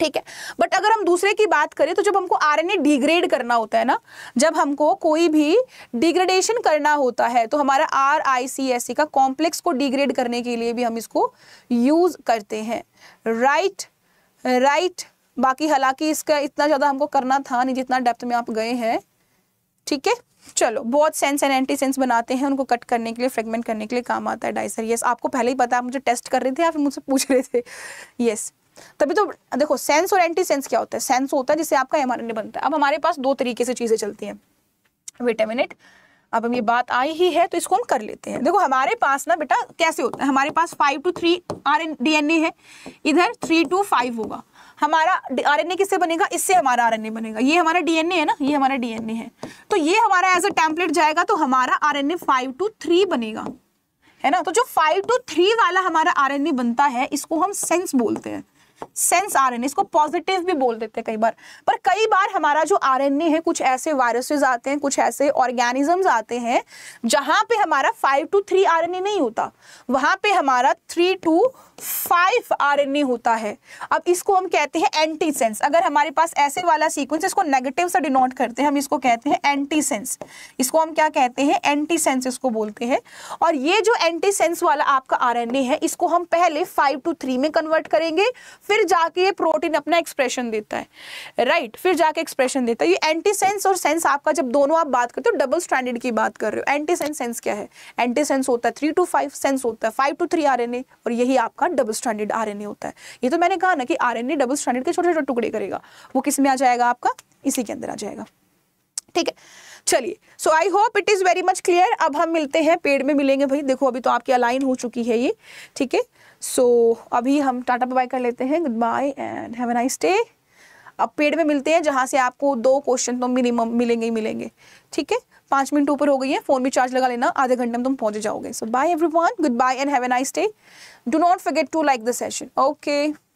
ठीक है बट अगर हम दूसरे की बात करें तो जब हमको आरएनए डिग्रेड करना होता है ना जब हमको कोई भी डिग्रेडेशन करना होता है तो हमारा are I C S C का कॉम्प्लेक्स को डिग्रेड करने के लिए भी हम इसको यूज करते हैं राइट राइट बाकी हालांकि इसका इतना ज़्यादा हमको करना था नहीं जितना डेप्थ में आप गए हैं ठीक है चलो बहुत सेंस एंड एंटी सेंस बनाते हैं उनको कट करने के लिए फ्रेगमेंट करने के लिए काम आता है डाइसर यस आपको पहले ही पता आप मुझे टेस्ट कर रहे थे या फिर मुझसे पूछ रहे थे यस तभी तो देखो सेंस और एंटी सेंस क्या होता है सेंस होता है जिससे आपका एम बनता है अब हमारे पास दो तरीके से चीज़ें चलती हैं वेट मिनट अब हम ये बात आई ही है तो इसको हम कर लेते हैं देखो हमारे पास ना बेटा कैसे होता है हमारे पास five two three R N है इधर थ्री टू फाइव होगा हमारा आरएनए किससे बनेगा इससे हमारा आरएनए बनेगा ये हमारा डीएनए है ना ये हमारा डीएनए है तो ये हमारा एज अ टैंपलेट जाएगा तो हमारा R N five two three बनेगा है ना तो जो फाइव टू थ्री वाला हमारा आर बनता है इसको हम सेंस बोलते हैं सेंस आरएनए इसको पॉजिटिव भी बोल देते हैं कई बार पर कई बार हमारा जो आरएनए है कुछ ऐसे वायरसेस आते हैं कुछ ऐसे ऑर्गेनिजम्स आते हैं जहां पे हमारा फाइव टू थ्री आरएनए नहीं होता वहां पे हमारा थ्री टू फाइव आरएनए होता है अब इसको हम कहते हैं एंटी सेंस अगर हमारे पास ऐसे वाला सीक्वेंस इसको नेगेटिव से डिनोट करते हैं हम इसको कहते हैं एंटी सेंस इसको हम क्या कहते हैं एंटी सेंस इसको बोलते हैं और ये जो एंटी सेंस वाला आपका आरएनए है इसको हम पहले फाइव टू थ्री में कन्वर्ट करेंगे फिर जाके ये प्रोटीन अपना एक्सप्रेशन देता है राइट right, फिर जाके एक्सप्रेशन देता है ये एंटी सेंस और सेंस आपका जब दोनों आप बात करते हो डबल स्टैंडर्ड की बात कर रहे हो एंटी सेंस सेंस क्या है एंटी सेंस होता है थ्री टू फाइव सेंस होता है फाइव टू थ्री आर और यही आपका डबल स्टैंडर्ड आरएनए होता है ये तो मैंने कहा ना कि आरएनए डबल स्टैंडर्ड के छोटे छोटे टुकड़े करेगा वो किस में आ जाएगा आपका इसी के अंदर आ जाएगा ठीक है चलिए so I hope it is very much clear अब हम मिलते हैं पेड़ में मिलेंगे भाई देखो अभी तो आपकी अलाइन हो चुकी है ये ठीक है सो अभी हम टाटा बाय कर लेते हैं good bye and have a nice day अब पेड़ में मिलते हैं जहाँ से आपको दो क्वेश्चन तो मिनिमम मिलेंगे ही मिलेंगे ठीक है पाँच मिनट ऊपर हो गई है फोन भी चार्ज लगा लेना आधे घंटे में तुम पहुंच जाओगे so bye everyone good bye and have a nice day do not forget to like the session okay